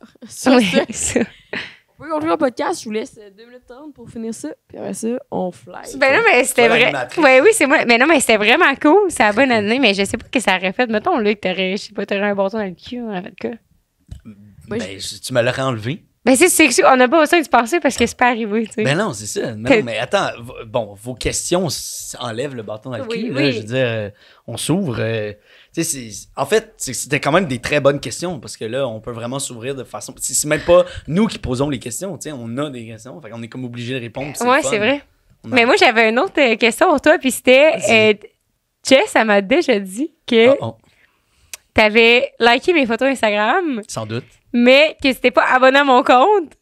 On pouvez continuer le podcast. Je vous laisse deux minutes 30 pour finir ça. Puis après ça, on fly. Ben non, mais c'était vrai. Ouais, oui, c'est moi. Mais non, mais c'était vraiment cool. c'est la bonne année, mais je sais pas ce que ça aurait fait. Mettons, là, que t'aurais, je sais pas, t'aurais un bâton dans le cul, en fait, Ben, tu me l'aurais enlevé. Ben, c'est, c'est, on n'a pas besoin de passer parce que c'est pas arrivé, tu sais. Ben non, c'est ça. Mais, non, mais attends, bon, vos questions enlèvent le bâton dans le cul, Là, Je veux dire, euh, on s'ouvre. Euh, en fait, c'était quand même des très bonnes questions parce que là, on peut vraiment s'ouvrir de façon. C'est même pas nous qui posons les questions, on a des questions, on est comme obligé de répondre. Oui, c'est vrai. Mais moi, j'avais une autre euh, question pour toi, puis c'était. Euh, Jess, elle m'a déjà dit que. tu avais T'avais liké mes photos Instagram. Sans doute. Mais que c'était pas abonné à mon compte.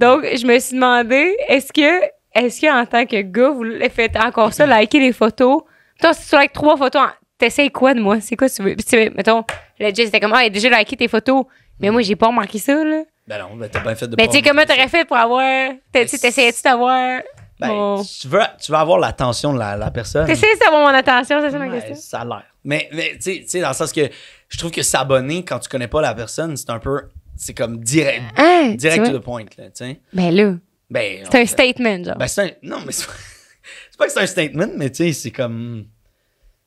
Donc, je me suis demandé, est-ce que, est-ce que en tant que gars, vous faites encore ça, liker les photos? Toi, si tu likes trois photos, t'essayes quoi de moi? C'est quoi tu veux? Puis, tu mettons, le Jess était comme, ah, il déjà liké tes photos. Mais moi, j'ai pas remarqué ça, là. Ben non, ben t'as bien fait de Mais ben, tu sais, comment t'aurais fait pour avoir. T'essayais-tu d'avoir. Ben, tu, veux, tu avoir l'attention de la, personne. T'essayes d'avoir mon attention, c'est ça ma question? Ça a l'air. Mais, mais tu sais, dans le sens que je trouve que s'abonner quand tu connais pas la personne, c'est un peu. C'est comme direct. Ah, direct to the point, là, tu sais. Ben là. Ben, c'est un statement, genre. Ben, c'est un. Non, mais c'est pas que c'est un statement, mais tu sais, c'est comme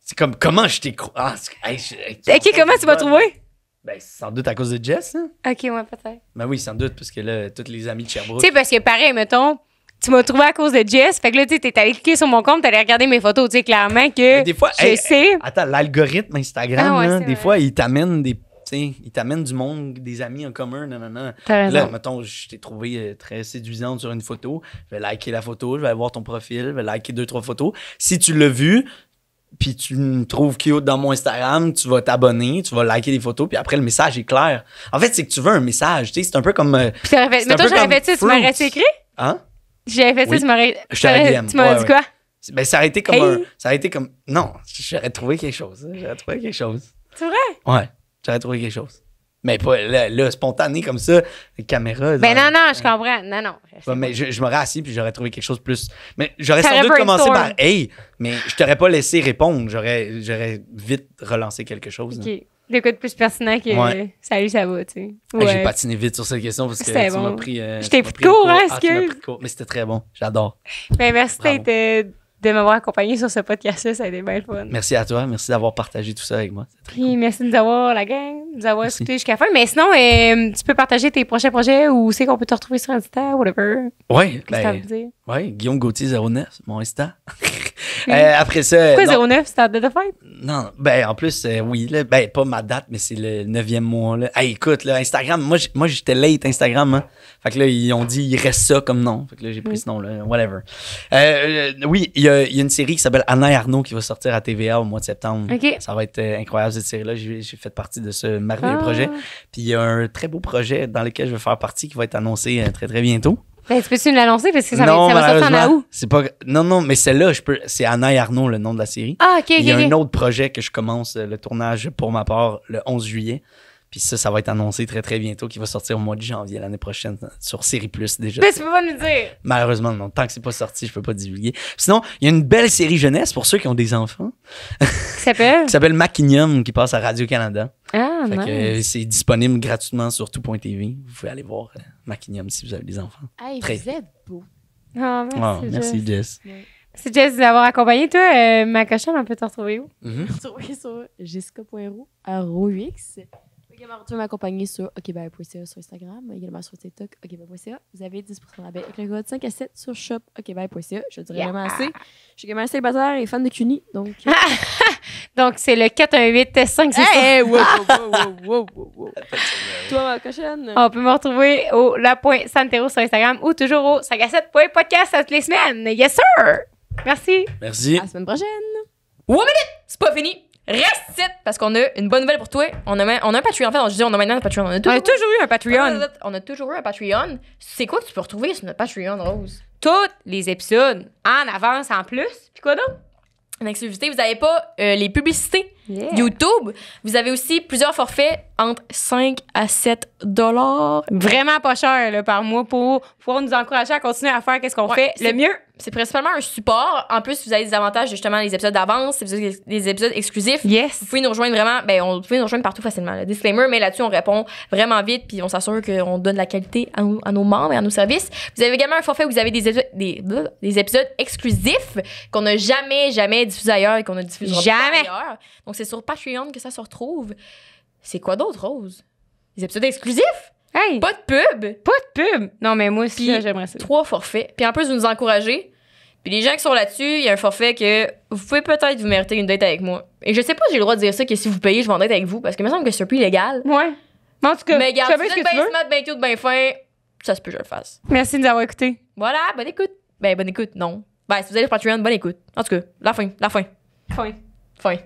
c'est comme comment je t'ai cru. Ah, ok, comment tu m'as trouvé? Ben, sans doute à cause de Jess, hein. Ok, ouais, peut-être. Ben oui, sans doute, parce que là, toutes les amis de Sherbrooke. Tu sais, parce que pareil, mettons, tu m'as trouvé à cause de Jess. Fait que là, tu es allé cliquer sur mon compte, allé regarder mes photos, tu sais, clairement que. des fois, je sais. Attends, l'algorithme Instagram, ah des fois, il t'amène des. il t'amène du monde, des amis en commun, Là, mettons, je t'ai trouvé euh, très séduisante sur une photo. Je vais liker la photo, je vais aller voir ton profil, je vais liker deux, trois photos. Si tu l'as vu, puis tu me trouves cute dans mon Instagram, tu vas t'abonner, tu vas liker des photos, puis après le message est clair. En fait, c'est que tu veux un message, tu sais, c'est un peu comme. Mais toi, j'aurais fait ça, tu m'aurais écrit? Hein? J'avais fait ça, tu m'aurais. Tu m'as dit quoi? Ben, ça a été comme Ça aurait été comme. Non, j'aurais trouvé quelque chose. Hein, j'aurais trouvé quelque chose. C'est vrai? Ouais, j'aurais trouvé quelque chose. Mais pas là, spontané comme ça, caméra. Ben non, non, je hein. comprends. Non, non. mais je, me m'aurais assis puis j'aurais trouvé quelque chose de plus. Mais j'aurais sans doute commencé par Hey, mais je t'aurais pas laissé répondre. J'aurais, j'aurais vite relancé quelque chose. OK. Hein. coup de plus pertinent que Salut, ça va, tu sais. J'ai patiné vite sur cette question parce que tu m'as pris. Euh, je t'ai pris, hein, que... Ah, pris Mais c'était très bon. J'adore. Ben merci été de m'avoir accompagné sur ce podcast-là. Ça a été bien fun. Merci à toi. Merci d'avoir partagé tout ça avec moi. Puis merci de nous avoir, la gang, de nous avoir merci. jusqu'à la fin. Mais sinon, euh, tu peux partager tes prochains projets ou c'est qu'on peut te retrouver sur Insta, whatever. Oui. Ben, oui, Guillaume Gauthier 09, mon Insta. Mm-hmm. Euh, après ça. Pourquoi 09, c'est ta date de fête? Non, ben en plus, euh, oui, ben pas ma date, mais c'est le neuvième mois. Là. écoute, Instagram, moi, j'étais late Instagram. Hein. Fait que là, ils ont dit, il reste ça comme nom. Fait que là, j'ai pris mm. ce nom-là, whatever. Euh, oui, il y, a une série qui s'appelle Anna et Arnaud qui va sortir à TVA au mois de septembre. Ça va être incroyable cette série-là. J'ai fait partie de ce merveilleux ah. projet. Puis il y a un très beau projet dans lequel je vais faire partie qui va être annoncé très, très bientôt. Ben, tu peux-tu me la parce que ça va, sortir en août? C'est pas, non, non, mais celle-là, je peux, c'est Anna et Arnaud, le nom de la série. Ah, ok, Il y a un autre projet que je commence euh, le tournage pour ma part le 11 juillet. Puis ça, ça va être annoncé très, très bientôt, qui va sortir au mois de janvier l'année prochaine euh, sur Série Plus déjà. Mais tu peux pas nous dire. Malheureusement, non. Tant que c'est pas sorti, je peux pas divulguer. Sinon, il y a une belle série jeunesse pour ceux qui ont des enfants. Qui s'appelle? qui s'appelle Maquinium, qui passe à Radio-Canada. Ah, euh, C'est disponible gratuitement sur tout.tv. Vous pouvez aller voir euh, Macinium si vous avez des enfants. Très... beau. Ah, ah, merci, Jess. Merci Jess de accompagné. Toi, euh, ma cochonne, on peut te retrouver où? Mm-hmm. Retrouver sur jessica.roux à également retrouver ma compagnie sur okbay.ca ben sur Instagram, également sur TikTok, okbay.ca. Ben Vous avez 10% de rabais avec le code 5 à 7 sur shop okbay.ca. Ben Je dirais vraiment assez. Je suis également célibataire et fan de CUNY, donc... Euh. donc, c'est le 418-5, c'est hey, wow, wow, wow, wow, Toi, ma cochonne! On peut me retrouver au la.santero sur Instagram ou toujours au 5 à toutes les semaines. Yes, sir! Merci! Merci! À la semaine prochaine! One minute! C'est pas fini! Reste site parce qu'on a une bonne nouvelle pour toi. On a, on a un Patreon. En fait, on, je on a maintenant un Patreon. On a toujours, eu un Patreon. Ah, on a toujours eu un Patreon. C'est quoi que tu peux retrouver sur notre Patreon, Rose? Tous les épisodes en avance en plus. Puis quoi donc? En exclusivité, vous n'avez pas euh, les publicités YouTube. Vous avez aussi plusieurs forfaits entre 5 à 7 dollars. Vraiment pas cher par mois pour pouvoir nous encourager à continuer à faire qu'est-ce qu'on fait le mieux. C'est principalement un support. En plus, vous avez des avantages justement les épisodes d'avance, les épisodes exclusifs. Yes. Vous pouvez nous rejoindre vraiment, ben on vous nous rejoindre partout facilement. Le Disclaimer, mais là-dessus on répond vraiment vite puis on s'assure qu'on donne la qualité à, nos membres et à nos services. Vous avez également un forfait où vous avez des épisodes, des, épisodes exclusifs qu'on n'a jamais jamais diffusés ailleurs et qu'on ne diffusera jamais. ailleurs c'est sur Patreon que ça se retrouve. C'est quoi d'autre, Rose? Des épisodes exclusifs? Hey! Pas de pub! Pas de pub! Non, mais moi aussi, j'aimerais ça. Trois forfaits. Puis en plus, vous nous encouragez. Puis les gens qui sont là-dessus, il y a un forfait que vous pouvez peut-être vous mériter une date avec moi. Et je sais pas si j'ai le droit de dire ça, que si vous payez, je vais en date avec vous, parce que me semble que c'est un peu illégal. Ouais. en tout cas, mais regarde, tu de bien cute, bien fin, ça se peut que je le fasse. Merci de nous avoir écoutés. Voilà, bonne écoute. Ben, bonne écoute, non. Ben, si vous allez sur Patreon, bonne écoute. En tout cas, la fin, la fin. Fin. Fin.